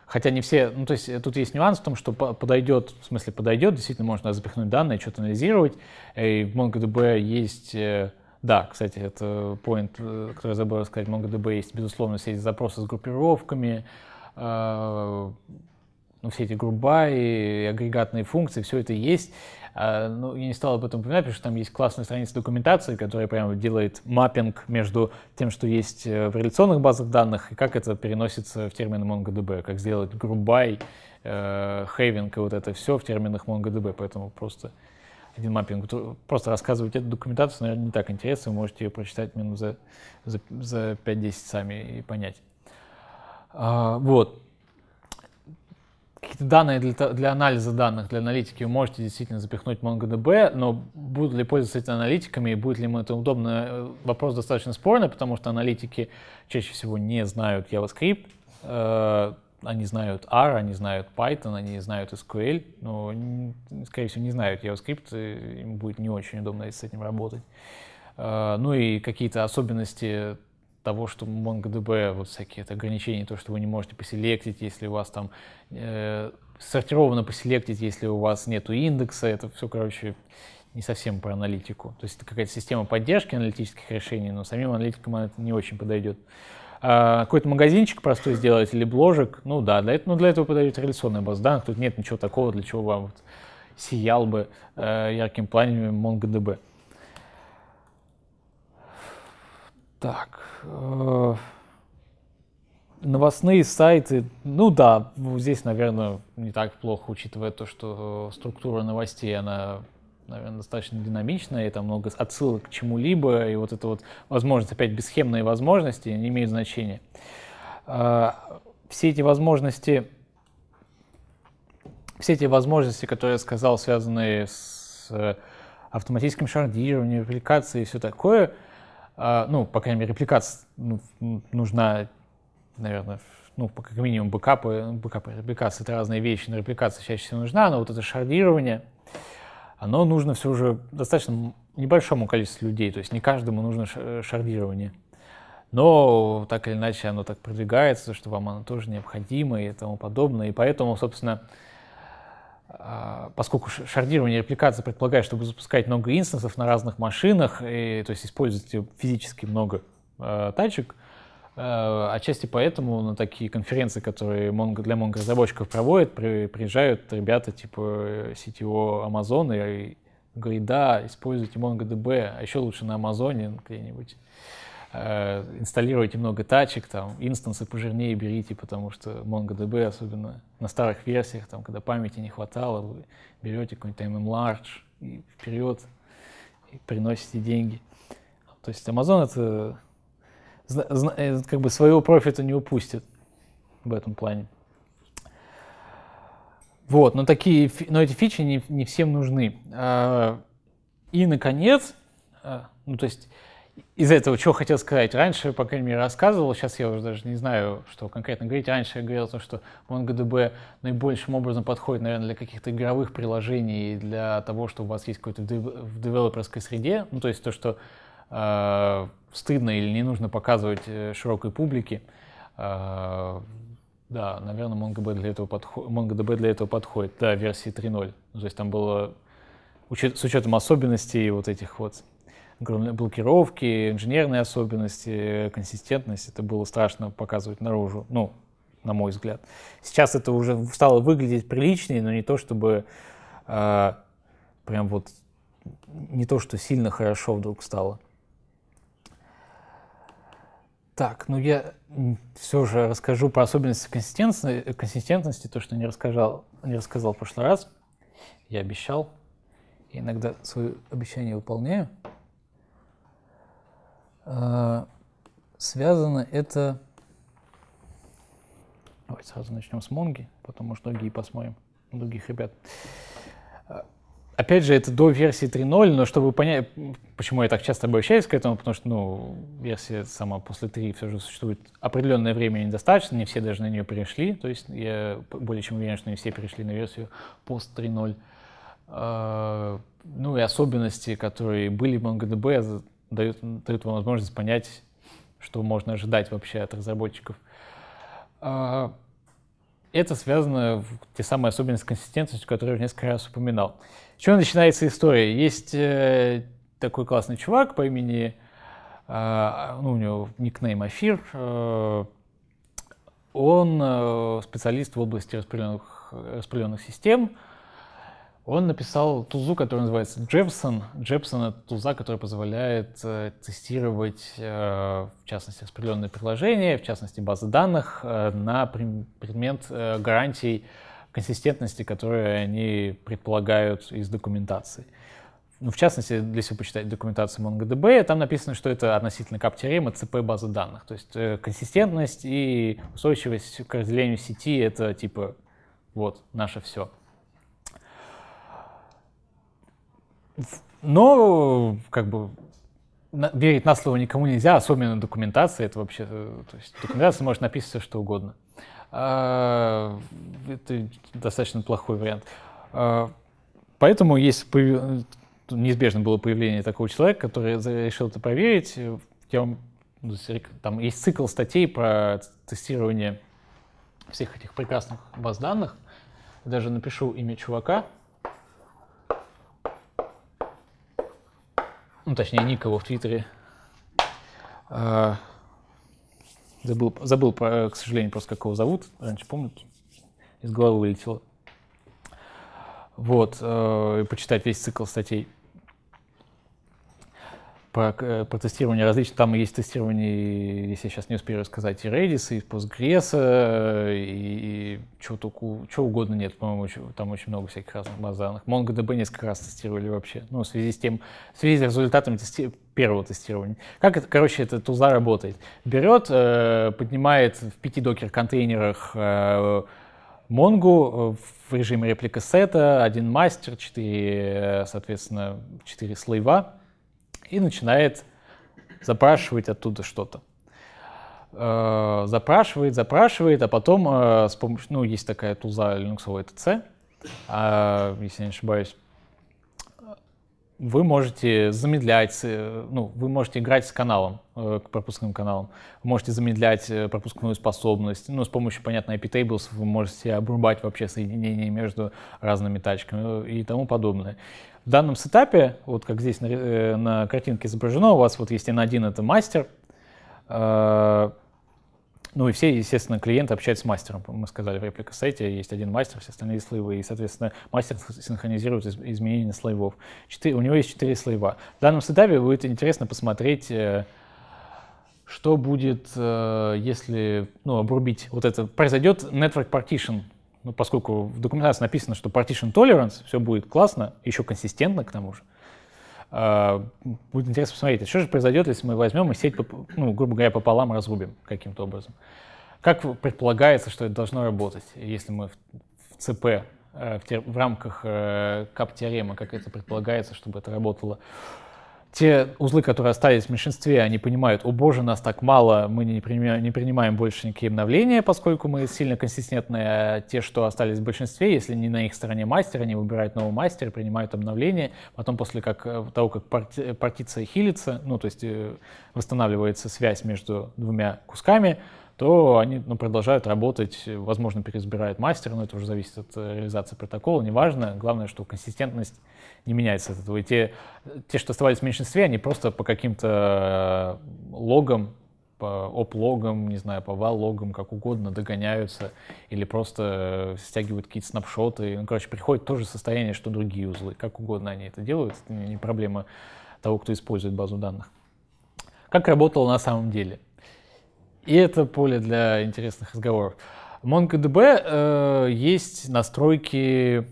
хотя не все, ну то есть э, тут есть нюанс в том, что подойдет, в смысле подойдет, действительно можно запихнуть данные, что-то анализировать. Э, и в MongoDB есть, да, кстати, это point, который я забыл рассказать, в MongoDB есть, безусловно, все эти запросы с группировками, ну, все эти груба и агрегатные функции, все это есть. А, ну, я не стал об этом упоминать, потому что там есть классная страница документации, которая прямо делает маппинг между тем, что есть э, в реляционных базах данных, и как это переносится в термины MongoDB, как сделать грубай, э, хейвинг и вот это все в терминах MongoDB, поэтому просто один маппинг. Просто рассказывать эту документацию, наверное, не так интересно, вы можете ее прочитать минут за, за, за 5-10 сами и понять. А, вот какие-то данные для, для анализа данных, для аналитики вы можете действительно запихнуть MongoDB, но будут ли пользоваться этими аналитиками и будет ли им это удобно, э, вопрос достаточно спорный, потому что аналитики чаще всего не знают JavaScript, э, они знают R, они знают Python, они знают SQL, но, скорее всего, не знают JavaScript, и им будет не очень удобно с этим работать. Э, ну и какие-то особенности того, что MongoDB, вот всякие это ограничения, то, что вы не можете поселектить, если у вас там э, сортированно поселектить, если у вас нету индекса, это все, короче, не совсем про аналитику. То есть это какая-то система поддержки аналитических решений, но самим аналитикам она не очень подойдет. А, какой-то магазинчик простой сделать или бложек, ну да, для этого, ну, для этого подойдет реляционная база данных, тут нет ничего такого, для чего вам вот сиял бы э, ярким пламенем MongoDB. Так. Э, новостные сайты, ну да, здесь, наверное, не так плохо, учитывая то, что структура новостей, она наверное, достаточно динамичная, и там много отсылок к чему-либо, и вот это вот возможность, опять бесхемные возможности, не имеют значения. Э, все эти возможности, все эти возможности, которые я сказал, связанные с э, автоматическим шардированием, аппликацией и все такое — а, ну, по крайней мере, репликация ну, нужна, наверное, ну, по как минимум, бэкапы, бэкапы репликация — это разные вещи, но репликация чаще всего нужна, но вот это шардирование, оно нужно все уже достаточно небольшому количеству людей, то есть не каждому нужно э, шардирование. Но так или иначе оно так продвигается, что вам оно тоже необходимо и тому подобное. И поэтому, собственно, а, поскольку шардирование репликации предполагает, чтобы запускать много инстансов на разных машинах, и, то есть использовать физически много э, тачек, э, отчасти поэтому на такие конференции, которые Mongo, для Mongo-разработчиков проводят, при, приезжают ребята типа э, CTO Amazon и, и говорят, да, используйте MongoDB, а еще лучше на Амазоне где-нибудь э, инсталируйте много тачек, там, инстансы пожирнее берите, потому что MongoDB, особенно на старых версиях, там, когда памяти не хватало, вы берете какой-нибудь MMLarge и вперед и приносите деньги. То есть Amazon это э, как бы своего профита не упустит в этом плане. Вот, но такие, но эти фичи не, не всем нужны. А, и, наконец, а, ну, то есть из этого, что хотел сказать. Раньше, по крайней мере, рассказывал, сейчас я уже даже не знаю, что конкретно говорить. Раньше я говорил о том, что MongoDB наибольшим образом подходит, наверное, для каких-то игровых приложений, для того, что у вас есть какой-то в девелоперской среде, ну, то есть то, что э, стыдно или не нужно показывать э, широкой публике. Э, да, наверное, MongoDB для, этого подход, MongoDB для этого подходит, да, версии 3.0. Ну, то есть там было, учет, с учетом особенностей вот этих вот блокировки, инженерные особенности, консистентность. Это было страшно показывать наружу, ну, на мой взгляд. Сейчас это уже стало выглядеть приличнее, но не то чтобы э, прям вот не то, что сильно хорошо вдруг стало. Так, ну я все же расскажу про особенности консистентности, консистентности то, что не рассказал, не рассказал в прошлый раз. Я обещал. Я иногда свое обещание выполняю. А, связано это... Давайте сразу начнем с Монги, потому что другие посмотрим, других ребят. А, опять же, это до версии 3.0, но чтобы понять, почему я так часто обращаюсь к этому, потому что, ну, версия сама после 3 все же существует определенное время недостаточно, не все даже на нее перешли, то есть я более чем уверен, что не все перешли на версию пост 3.0. А, ну и особенности, которые были в MongoDB, дают, дают вам возможность понять, что можно ожидать вообще от разработчиков. А, это связано в те самые особенности консистентности, которую я несколько раз упоминал. С чего начинается история? Есть э, такой классный чувак по имени, а, ну, у него никнейм Афир, э, он э, специалист в области распределенных, распределенных систем, он написал тузу, которая называется Джепсон. Джепсон — это туза, которая позволяет э, тестировать, э, в частности, распределенные приложения, в частности, базы данных, э, на предмет э, гарантий консистентности, которые они предполагают из документации. Ну, в частности, если вы почитаете документацию MongoDB, там написано, что это относительно cap теорема cp базы данных. То есть э, консистентность и устойчивость к разделению сети — это типа вот наше все. Но, как бы, верить на слово никому нельзя, особенно документация. Это вообще, э, то есть документация может написать все, что угодно. А, это достаточно плохой вариант. А, поэтому, если э, неизбежно было появление такого человека, который решил это проверить, я вам ну, там есть цикл статей про тестирование всех этих прекрасных баз данных. Даже напишу имя чувака, ну точнее ник его в Твиттере. А, забыл, забыл, э, к сожалению, просто как его зовут. Раньше помню, из головы вылетело. Вот, э, и почитать весь цикл статей про, э, про тестирование различных, там есть тестирование, если я сейчас не успею рассказать, и Redis, и Postgres, э, и, и чего, чего угодно нет, по-моему, там очень много всяких разных баз данных. MongoDB несколько раз тестировали вообще, ну, в связи с тем, в связи с результатами тести первого тестирования. Как это, короче, эта туза работает? Берет, э, поднимает в пяти докер-контейнерах э, Монгу э, в режиме реплика сета, один мастер, четыре, соответственно, четыре слоева, и начинает запрашивать оттуда что-то. Э, запрашивает, запрашивает, а потом э, с помощью, ну, есть такая тулза Linux ТЦ, а, если не ошибаюсь, вы можете замедлять, э, ну, вы можете играть с каналом, э, пропускным каналом, можете замедлять э, пропускную способность, ну, с помощью, понятно, IP tables вы можете обрубать вообще соединение между разными тачками э, и тому подобное. В данном сетапе, вот как здесь на, на картинке изображено, у вас вот есть N1 — это мастер, э, ну и все, естественно, клиенты общаются с мастером. Мы сказали в реплика сайте, есть один мастер, все остальные слоевые. И, соответственно, мастер синхронизирует изменения слоевов. Четыре, у него есть четыре слоева. В данном сетапе будет интересно посмотреть, э, что будет, э, если ну, обрубить вот это. Произойдет network partition, ну, поскольку в документации написано, что partition tolerance, все будет классно, еще консистентно к тому же. А, будет интересно посмотреть, а что же произойдет, если мы возьмем и сеть, ну, грубо говоря, пополам разрубим каким-то образом. Как предполагается, что это должно работать, если мы в ЦП в, э, в рамках э, кап-теоремы, как это предполагается, чтобы это работало? те узлы, которые остались в меньшинстве, они понимают, о боже, нас так мало, мы не, принимаем, не принимаем больше никакие обновления, поскольку мы сильно консистентные, а те, что остались в большинстве, если не на их стороне мастер, они выбирают нового мастера, принимают обновление, потом после как, э, того, как парти, партиция хилится, ну, то есть э, восстанавливается связь между двумя кусками, то они ну, продолжают работать, возможно, переизбирают мастера, но это уже зависит от э, реализации протокола, неважно. Главное, что консистентность не меняется от этого. И те, те что оставались в меньшинстве, они просто по каким-то э, логам по оп-логам, не знаю, по вал-логам, как угодно, догоняются или просто э, стягивают какие-то снапшоты. Ну, короче, приходит то же состояние, что другие узлы. Как угодно они это делают, это не проблема того, кто использует базу данных. Как работало на самом деле? И это поле для интересных разговоров. MongoDB э, есть настройки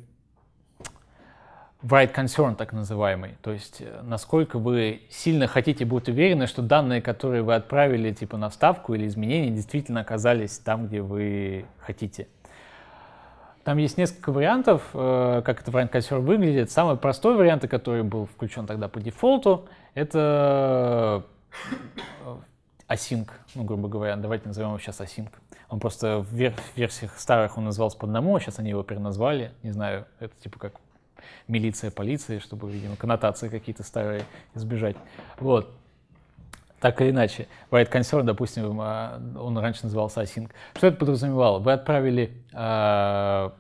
write concern, так называемый. То есть, э, насколько вы сильно хотите быть уверены, что данные, которые вы отправили типа на вставку или изменения, действительно оказались там, где вы хотите. Там есть несколько вариантов, э, как это write concern выглядит. Самый простой вариант, который был включен тогда по дефолту, это э, async, ну, грубо говоря, давайте назовем его сейчас async. Он просто в версиях старых он назывался по одному, а сейчас они его переназвали. Не знаю, это типа как милиция, полиция, чтобы, видимо, коннотации какие-то старые избежать. Вот. Так или иначе, Write Concern, допустим, а, он раньше назывался async. Что это подразумевало? Вы отправили э,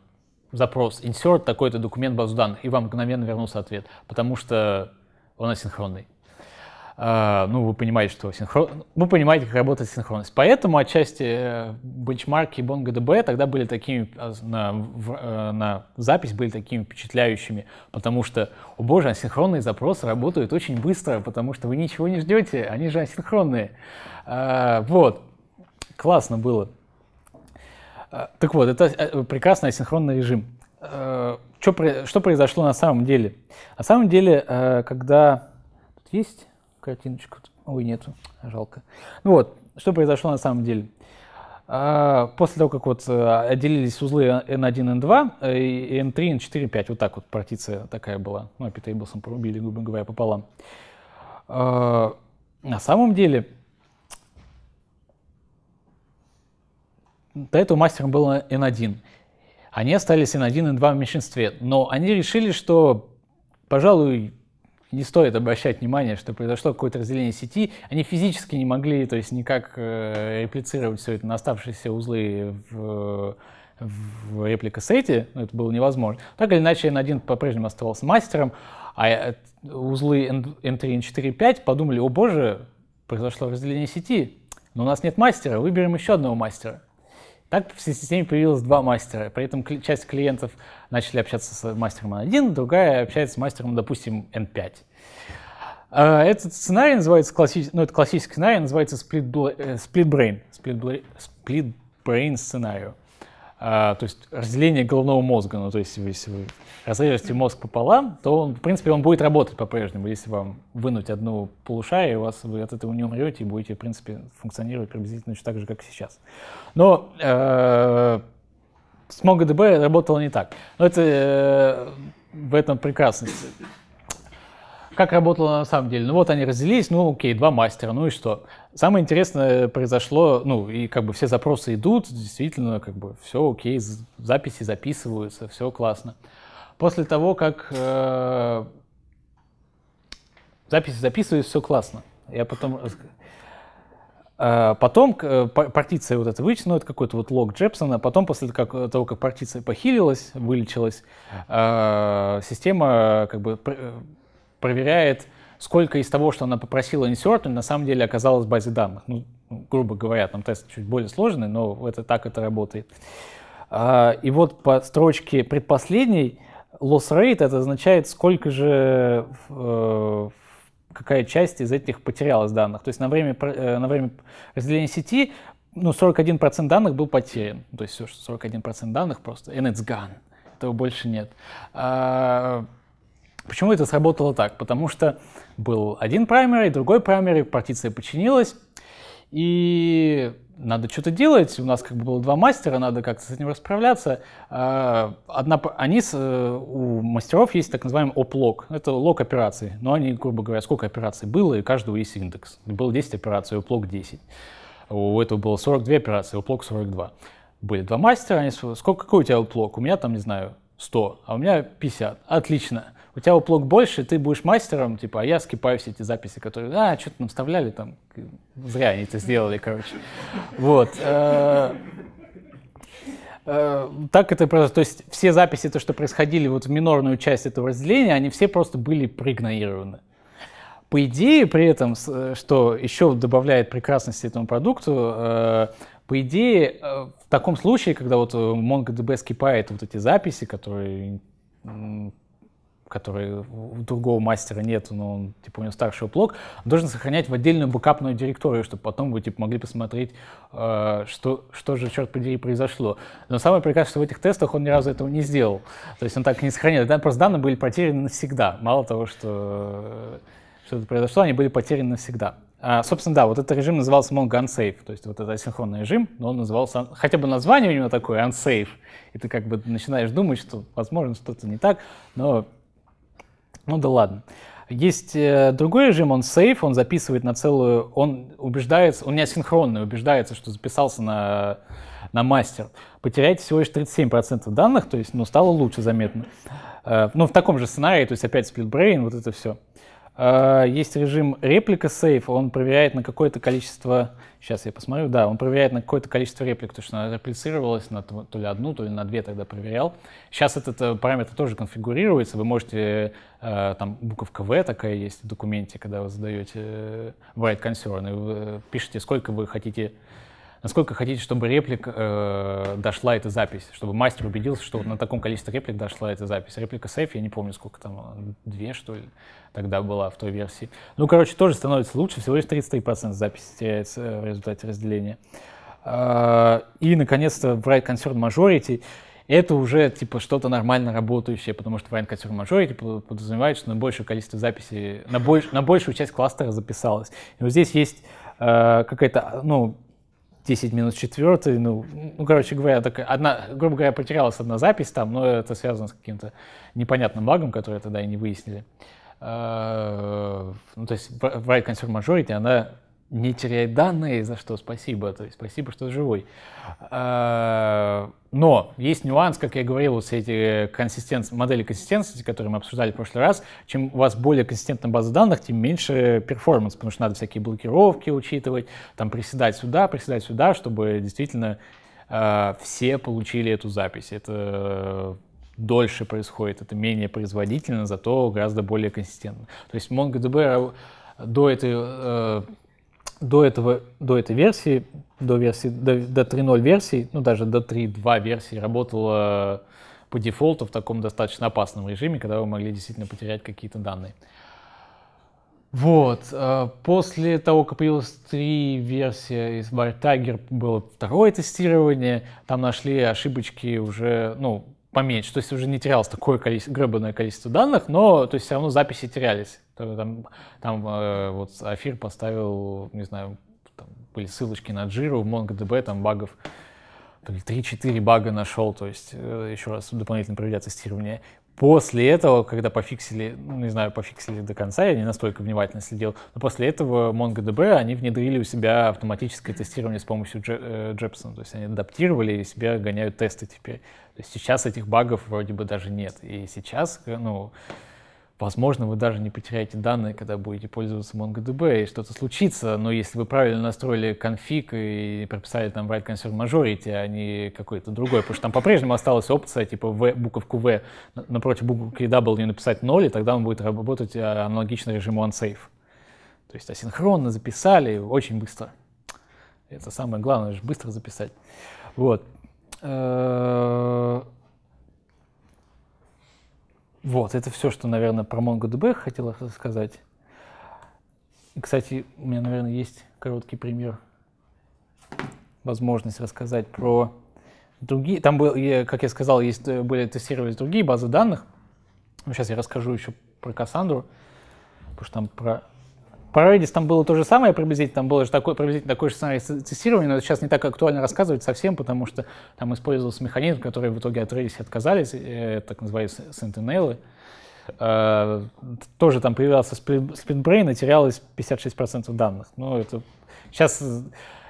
запрос insert такой-то документ базу данных, и вам мгновенно вернулся ответ, потому что он асинхронный. А, ну, вы понимаете, что синхрон... вы понимаете, как работает синхронность. Поэтому отчасти э, бенчмарки MongoDB тогда были такими, а, на, э, на запись были такими впечатляющими, потому что, о боже, асинхронные запросы работают очень быстро, потому что вы ничего не ждете, они же асинхронные. А, вот, классно было. Так вот, это э, прекрасный асинхронный режим. что произошло на самом деле? На самом деле, когда... Тут есть картиночку. Ой, нету, жалко. Ну вот, что произошло на самом деле. А, после того, как вот э, отделились узлы N1, N2, э, и N3, N4, n 5, вот так вот партиция такая была. Ну, Питейблсом порубили, грубо говоря, пополам. А, на самом деле, до этого мастером был N1. Они остались N1, N2 в меньшинстве, но они решили, что, пожалуй, не стоит обращать внимание, что произошло какое-то разделение сети. Они физически не могли, то есть никак э, реплицировать все это на оставшиеся узлы в, в реплика Но это было невозможно. Так или иначе, N1 по-прежнему оставался мастером, а э, узлы m 3 и n 5 подумали, о боже, произошло разделение сети, но у нас нет мастера, выберем еще одного мастера. Так в системе появилось два мастера, при этом часть клиентов начали общаться с мастером N1, другая общается с мастером, допустим, N5. А, этот сценарий называется классический, ну, это классический сценарий, называется split, э, split brain, split, split brain сценарию. А, то есть разделение головного мозга, ну, то есть если вы разрежете мозг пополам, то, он, в принципе, он будет работать по-прежнему. Если вам вынуть одну полушарие, у вас, вы от этого не умрете и будете, в принципе, функционировать приблизительно так же, как сейчас. Но э, с MongoDB работало не так. Но это э, в этом прекрасность. Как работало на самом деле? Ну вот они разделились, ну окей, два мастера, ну и что? Самое интересное произошло, ну и как бы все запросы идут, действительно, как бы все окей, записи записываются, все классно. Э, после того, как э, записи записываюсь, все классно. Я потом... Э, потом э, партиция вот эта вычислена, ну, это какой-то вот лог Джепсона, потом после того, как партиция похилилась, вылечилась, э, система как бы э, проверяет, сколько из того, что она попросила insert, на самом деле оказалось в базе данных. Ну, грубо говоря, там тест чуть более сложный, но это так это работает. И вот по строчке предпоследней loss rate это означает, сколько же э, какая часть из этих потерялась данных. То есть на время, э, на время разделения сети ну, 41% данных был потерян. То есть все, что 41% данных просто, and it's gone. Этого больше нет. А, почему это сработало так? Потому что был один и другой и партиция подчинилась, и надо что-то делать, у нас как бы было два мастера, надо как-то с этим расправляться. А, одна, они с, э, у мастеров есть так называемый оп-лог, это лог операций, но они, грубо говоря, сколько операций было, и каждого есть индекс. Было 10 операций, оп-лог 10. У этого было 42 операции, оп-лог 42. Были два мастера, они сколько, какой у тебя оп-лог? У меня там, не знаю, 100, а у меня 50. Отлично у тебя уплок больше, ты будешь мастером, типа, а я скипаю все эти записи, которые, а, что-то нам вставляли там, зря они это сделали, короче. Вот. Э, э, так это просто, то есть все записи, то, что происходили вот в минорную часть этого разделения, они все просто были проигнорированы. По идее, при этом, э, что еще добавляет прекрасности этому продукту, по идее, в таком случае, когда вот MongoDB скипает вот эти записи, которые который у другого мастера нет, но он, типа, у него старший блок, должен сохранять в отдельную бэкапную директорию, чтобы потом вы, типа, могли посмотреть, э, что, что же, черт подери, произошло. Но самое прекрасное, что в этих тестах он ни разу этого не сделал. То есть он так и не сохранил. Там просто данные были потеряны навсегда. Мало того, что э, что-то произошло, они были потеряны навсегда. А, собственно, да, вот этот режим назывался Mongo Unsafe, то есть вот этот асинхронный режим, но он назывался, хотя бы название у него такое, Unsafe, и ты как бы начинаешь думать, что, возможно, что-то не так, но ну да ладно. Есть э, другой режим, он сейф, он записывает на целую, он убеждается, он не асинхронный, убеждается, что записался на, на мастер. Потеряете всего лишь 37% данных, то есть, ну, стало лучше заметно. Э, ну, в таком же сценарии, то есть опять Split Brain, вот это все. Э, есть режим реплика сейф, он проверяет на какое-то количество Сейчас я посмотрю. Да, он проверяет на какое-то количество реплик, то что она реплицировалась на то, то ли одну, то ли на две тогда проверял. Сейчас этот э, параметр тоже конфигурируется. Вы можете, э, там буковка V такая есть в документе, когда вы задаете э, write concern, и вы пишете, сколько вы хотите насколько хотите, чтобы реплик э, дошла эта запись, чтобы мастер убедился, что на таком количестве реплик дошла эта запись. Реплика сейф, я не помню, сколько там, две, что ли, тогда была в той версии. Ну, короче, тоже становится лучше, всего лишь 33% записи теряется э, в результате разделения. Э, и, наконец-то, в Right Concern Majority это уже типа что-то нормально работающее, потому что Wine Concern Majority подразумевает, что на большее количество записей, на, больш, на большую часть кластера записалось. И вот здесь есть э, какая-то, ну, 10 минус четвертый, ну, ну, короче говоря, такая одна, грубо говоря, потерялась одна запись там, но это связано с каким-то непонятным лагом, который тогда и не выяснили. А, ну, то есть write concern majority, она не теряет данные, за что спасибо, то есть спасибо, что живой. Э, но есть нюанс, как я говорил, все эти консистенц... модели консистентности, которые мы обсуждали в прошлый раз, чем у вас более консистентная база данных, тем меньше перформанс, потому что надо всякие блокировки учитывать, там приседать сюда, приседать сюда, чтобы действительно э, все получили эту запись. Это дольше происходит, это менее производительно, зато гораздо более консистентно. То есть MongoDB до этой э, до, этого, до этой версии, до, версии, до, до 3.0 версии, ну даже до 3.2 версии работала по дефолту в таком достаточно опасном режиме, когда вы могли действительно потерять какие-то данные. Вот. Э, после того, как появилась 3 версия из Bar Tiger, было второе тестирование. Там нашли ошибочки уже, ну, поменьше. То есть уже не терялось такое количество, гребаное количество данных, но то есть все равно записи терялись. Там, там э, вот Афир поставил, не знаю, там были ссылочки на Jira, в MongoDB там багов, 3-4 бага нашел, то есть э, еще раз дополнительно проведя тестирование. После этого, когда пофиксили, ну, не знаю, пофиксили до конца, я не настолько внимательно следил, но после этого MongoDB, они внедрили у себя автоматическое тестирование с помощью Джепсона, э, то есть они адаптировали и себя гоняют тесты теперь. Сейчас этих багов вроде бы даже нет. И сейчас, э, ну, возможно, вы даже не потеряете данные, когда будете пользоваться MongoDB, и что-то случится, но если вы правильно настроили конфиг и прописали там write concern majority, а не какой-то другой, потому что там по-прежнему осталась опция, типа v, буковку V напротив буквы W написать 0, и тогда он будет работать э, аналогично режиму unsafe. То есть асинхронно записали очень быстро. Это самое главное, же быстро записать. Вот. Э, вот, это все, что, наверное, про MongoDB хотела сказать. кстати, у меня, наверное, есть короткий пример, возможность рассказать про другие. Там, был, как я сказал, есть, э, были тестировались другие базы данных. Сейчас я расскажу еще про Кассандру, потому что там про Paradis там было то же самое приблизительно, там было же такой, приблизительно такой же сценарий цитирования, но это сейчас не так актуально рассказывать совсем, потому что там использовался механизм, который в итоге от и отказались, э, так называемые сентинелы. Э, тоже там появился сплинбрейн и терялось 56% данных. Ну, это сейчас э,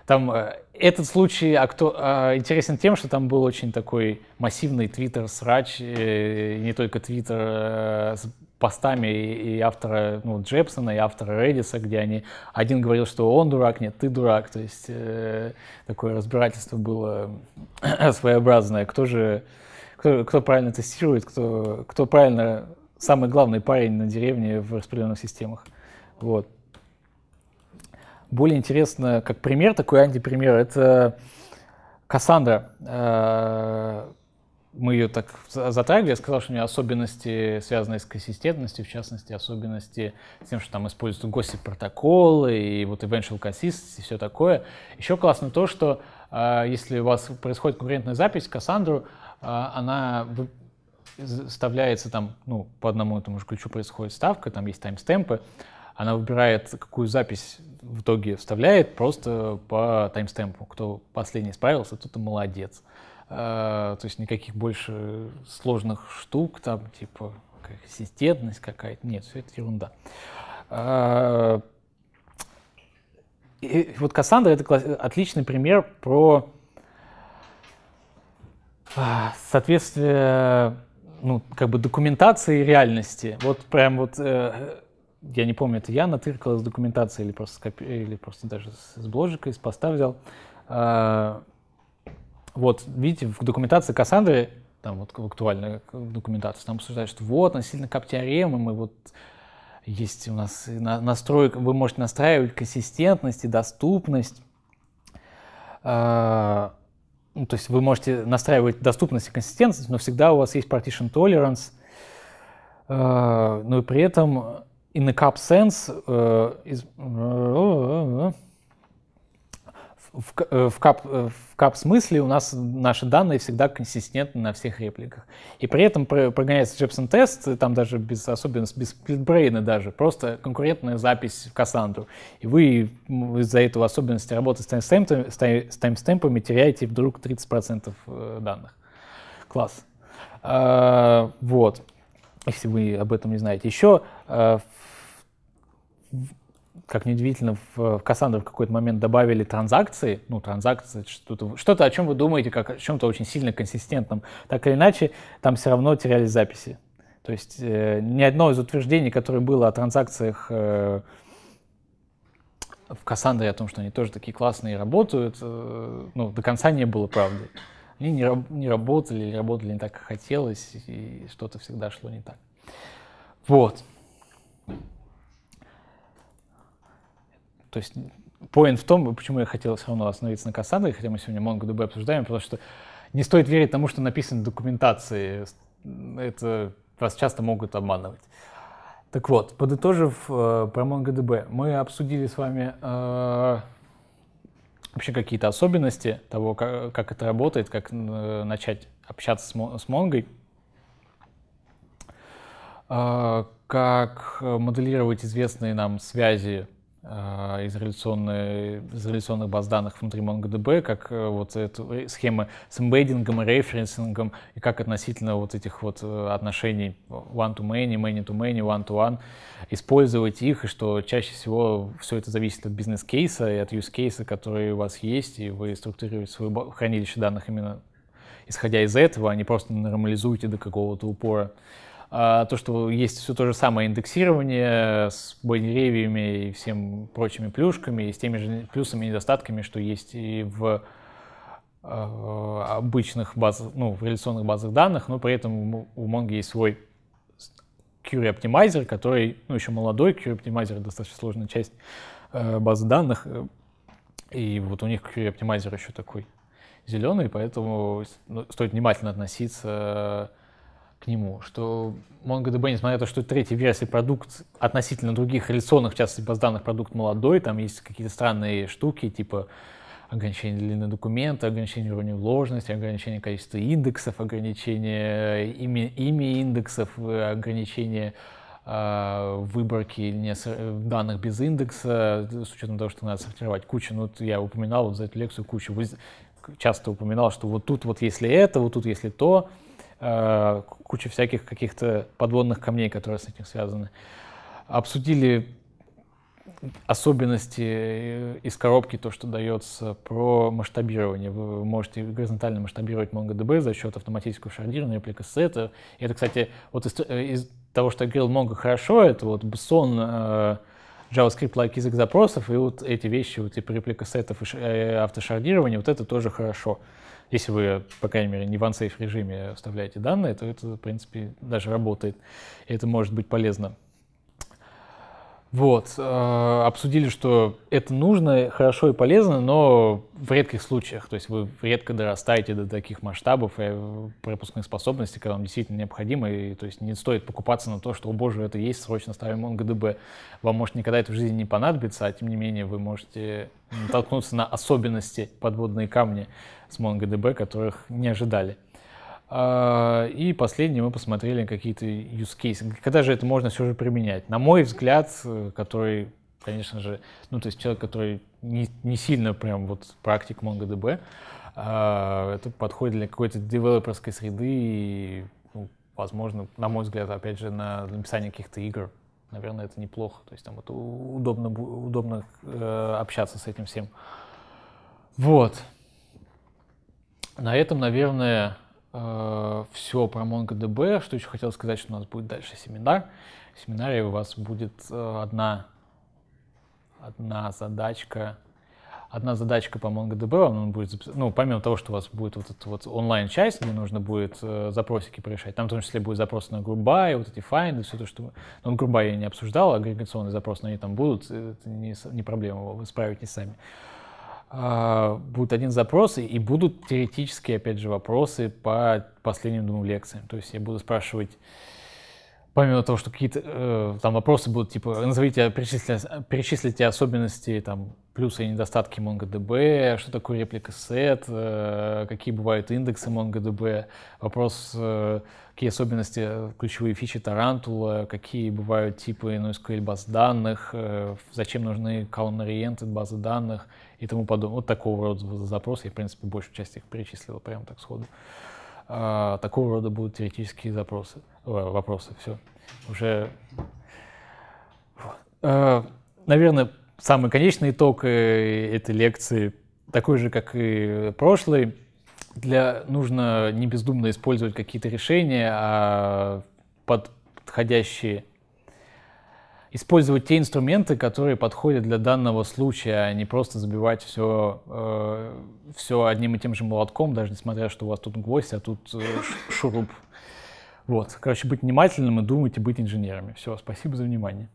там этот случай акту... интересен тем, что там был очень такой массивный твиттер-срач, не только твиттер постами и, и автора ну, Джепсона, и автора Редиса, где они один говорил, что он дурак, нет, ты дурак. То есть э, такое разбирательство было своеобразное. Кто же, кто, кто правильно тестирует, кто, кто правильно самый главный парень на деревне в распределенных системах. Вот. Более интересно, как пример, такой антипример, это Кассандра, э, мы ее так затрагивали, я сказал, что у нее особенности, связанные с консистентностью, в частности, особенности с тем, что там используются гости-протоколы и вот eventual consistency и все такое. Еще классно то, что а, если у вас происходит конкурентная запись, Кассандру, а, она вставляется там, ну, по одному этому же ключу происходит ставка, там есть таймстемпы, она выбирает, какую запись в итоге вставляет просто по таймстемпу. Кто последний справился, тот и молодец. А, то есть никаких больше сложных штук, там типа консистентность какая-то, нет, все это ерунда. А, и вот Кассандра — это отличный пример про а, соответствие ну, как бы документации и реальности. Вот прям вот, э, я не помню, это я натыркала с документацией или просто, скопи... или просто даже с, с бложика, из поста взял вот, видите, в документации Кассандры, там вот актуальная документация, там обсуждают, что вот, насильно каптиаремы, мы вот есть у нас настройка, вы можете настраивать консистентность и доступность. А, ну, то есть вы можете настраивать доступность и консистентность, но всегда у вас есть partition tolerance. А, но и при этом in the cup sense в, э, в, кап, э, в кап смысле у нас наши данные всегда консистентны на всех репликах. И при этом прогоняется Джепсон тест, там даже без, особенно без сплитбрейна даже, просто конкурентная запись в Кассандру. И вы из-за этого особенности работы с таймстемпами, с таймстемпами теряете вдруг 30% э, данных. Класс. А, вот. Если вы об этом не знаете. Еще а, как неудивительно, в Кассандра в какой-то момент добавили транзакции, ну, транзакции, что-то, что то о чем вы думаете, как о чем-то очень сильно консистентном. Так или иначе, там все равно терялись записи. То есть э, ни одно из утверждений, которое было о транзакциях э, в Кассандре, о том, что они тоже такие классные и работают, э, ну, до конца не было правды. Они не, раб- не работали, или работали не так, как хотелось, и что-то всегда шло не так. Вот. То есть поинт в том, почему я хотел все равно остановиться на Кассандре, хотя мы сегодня MongoDB обсуждаем, потому что не стоит верить тому, что написано в документации. Это вас часто могут обманывать. Так вот, подытожив э, про MongoDB, мы обсудили с вами э, вообще какие-то особенности того, как, как это работает, как э, начать общаться с, с Mongo, э, как э, моделировать известные нам связи Э, из, реляционных баз данных внутри MongoDB, как э, вот эта э, схема с эмбеддингом и референсингом, и как относительно вот этих вот отношений one-to-many, many-to-many, one-to-one, использовать их, и что чаще всего все это зависит от бизнес-кейса и от use-кейса, который у вас есть, и вы структурируете свое хранилище данных именно исходя из этого, а не просто нормализуете до какого-то упора. А, то, что есть все то же самое индексирование с байнеревиями и всем прочими плюшками, и с теми же плюсами и недостатками, что есть и в э, обычных баз, ну, в реляционных базах данных, но при этом у Mongo есть свой Query Optimizer, который, ну, еще молодой, Query Optimizer — достаточно сложная часть э, базы данных, э, и вот у них Query Optimizer еще такой зеленый, поэтому ну, стоит внимательно относиться к нему, что MongoDB, несмотря на то, что третья версия продукт относительно других реляционных, в частности, баз данных продукт молодой, там есть какие-то странные штуки, типа ограничение длины документа, ограничение уровня вложенности, ограничение количества индексов, ограничение э, имя, имя индексов, э, ограничение э, выборки данных без индекса, с учетом того, что надо сортировать кучу. Ну, вот я упоминал вот за эту лекцию кучу, часто упоминал, что вот тут вот если это, вот тут если то, э, куча всяких каких-то подводных камней, которые с этим связаны. Обсудили особенности э, из коробки, то, что дается про масштабирование. Вы можете горизонтально масштабировать MongoDB за счет автоматического шардирования реплика сета. И это, кстати, вот из, э, из того, что я говорил Mongo хорошо, это вот BSON, э, JavaScript-like язык запросов, и вот эти вещи, вот типа реплика сетов и автошардирования, вот это тоже хорошо. Если вы, по крайней мере, не в unsafe режиме оставляете данные, то это, в принципе, даже работает. И это может быть полезно. Вот, э, обсудили, что это нужно, хорошо и полезно, но в редких случаях. То есть вы редко дорастаете до таких масштабов и э, пропускных способностей, когда вам действительно необходимо. И, то есть не стоит покупаться на то, что, о боже, это есть, срочно ставим МонgoDB. Вам, может, никогда это в жизни не понадобится, а тем не менее вы можете натолкнуться на особенности подводные камни с MongoDB, которых не ожидали. А, и последнее мы посмотрели какие-то use cases. Когда же это можно все же применять? На мой взгляд, который, конечно же, ну то есть человек, который не, не сильно прям вот практик MongoDB, а, это подходит для какой-то девелоперской среды и, ну, возможно, на мой взгляд, опять же, на написание каких-то игр. Наверное, это неплохо. То есть там это удобно, удобно э, общаться с этим всем. Вот. На этом, наверное, Э, все про MongoDB. Что еще хотел сказать, что у нас будет дальше семинар. В семинаре у вас будет э, одна, одна задачка одна задачка по MongoDB, вам будет ну, помимо того, что у вас будет вот эта вот онлайн-часть, где нужно будет э, запросики порешать, там в том числе будет запрос на грубай, вот эти Find и все то, что... Ну, грубай я не обсуждал, агрегационный запрос, но они там будут, э, это не, не проблема, вы справитесь сами. А, будет один запрос, и будут теоретические, опять же, вопросы по последним двум лекциям. То есть я буду спрашивать, помимо того, что какие-то э, там вопросы будут, типа, назовите, перечислите, перечислите особенности, там, плюсы и недостатки MongoDB, что такое реплика сет, э, какие бывают индексы MongoDB, вопрос, э, какие особенности, ключевые фичи Тарантула, какие бывают типы NoSQL баз данных, э, зачем нужны column базы данных, и тому подобное. Вот такого рода запросы, я, в принципе, большую часть их перечислил прямо так сходу. А, такого рода будут теоретические запросы, вопросы, все. Уже, а, наверное, самый конечный итог э, этой лекции, такой же, как и прошлый, для, нужно не бездумно использовать какие-то решения, а подходящие использовать те инструменты, которые подходят для данного случая, а не просто забивать все, э, все одним и тем же молотком, даже несмотря, что у вас тут гвоздь, а тут э, шуруп. Вот, короче, быть внимательным и думать и быть инженерами. Все, спасибо за внимание.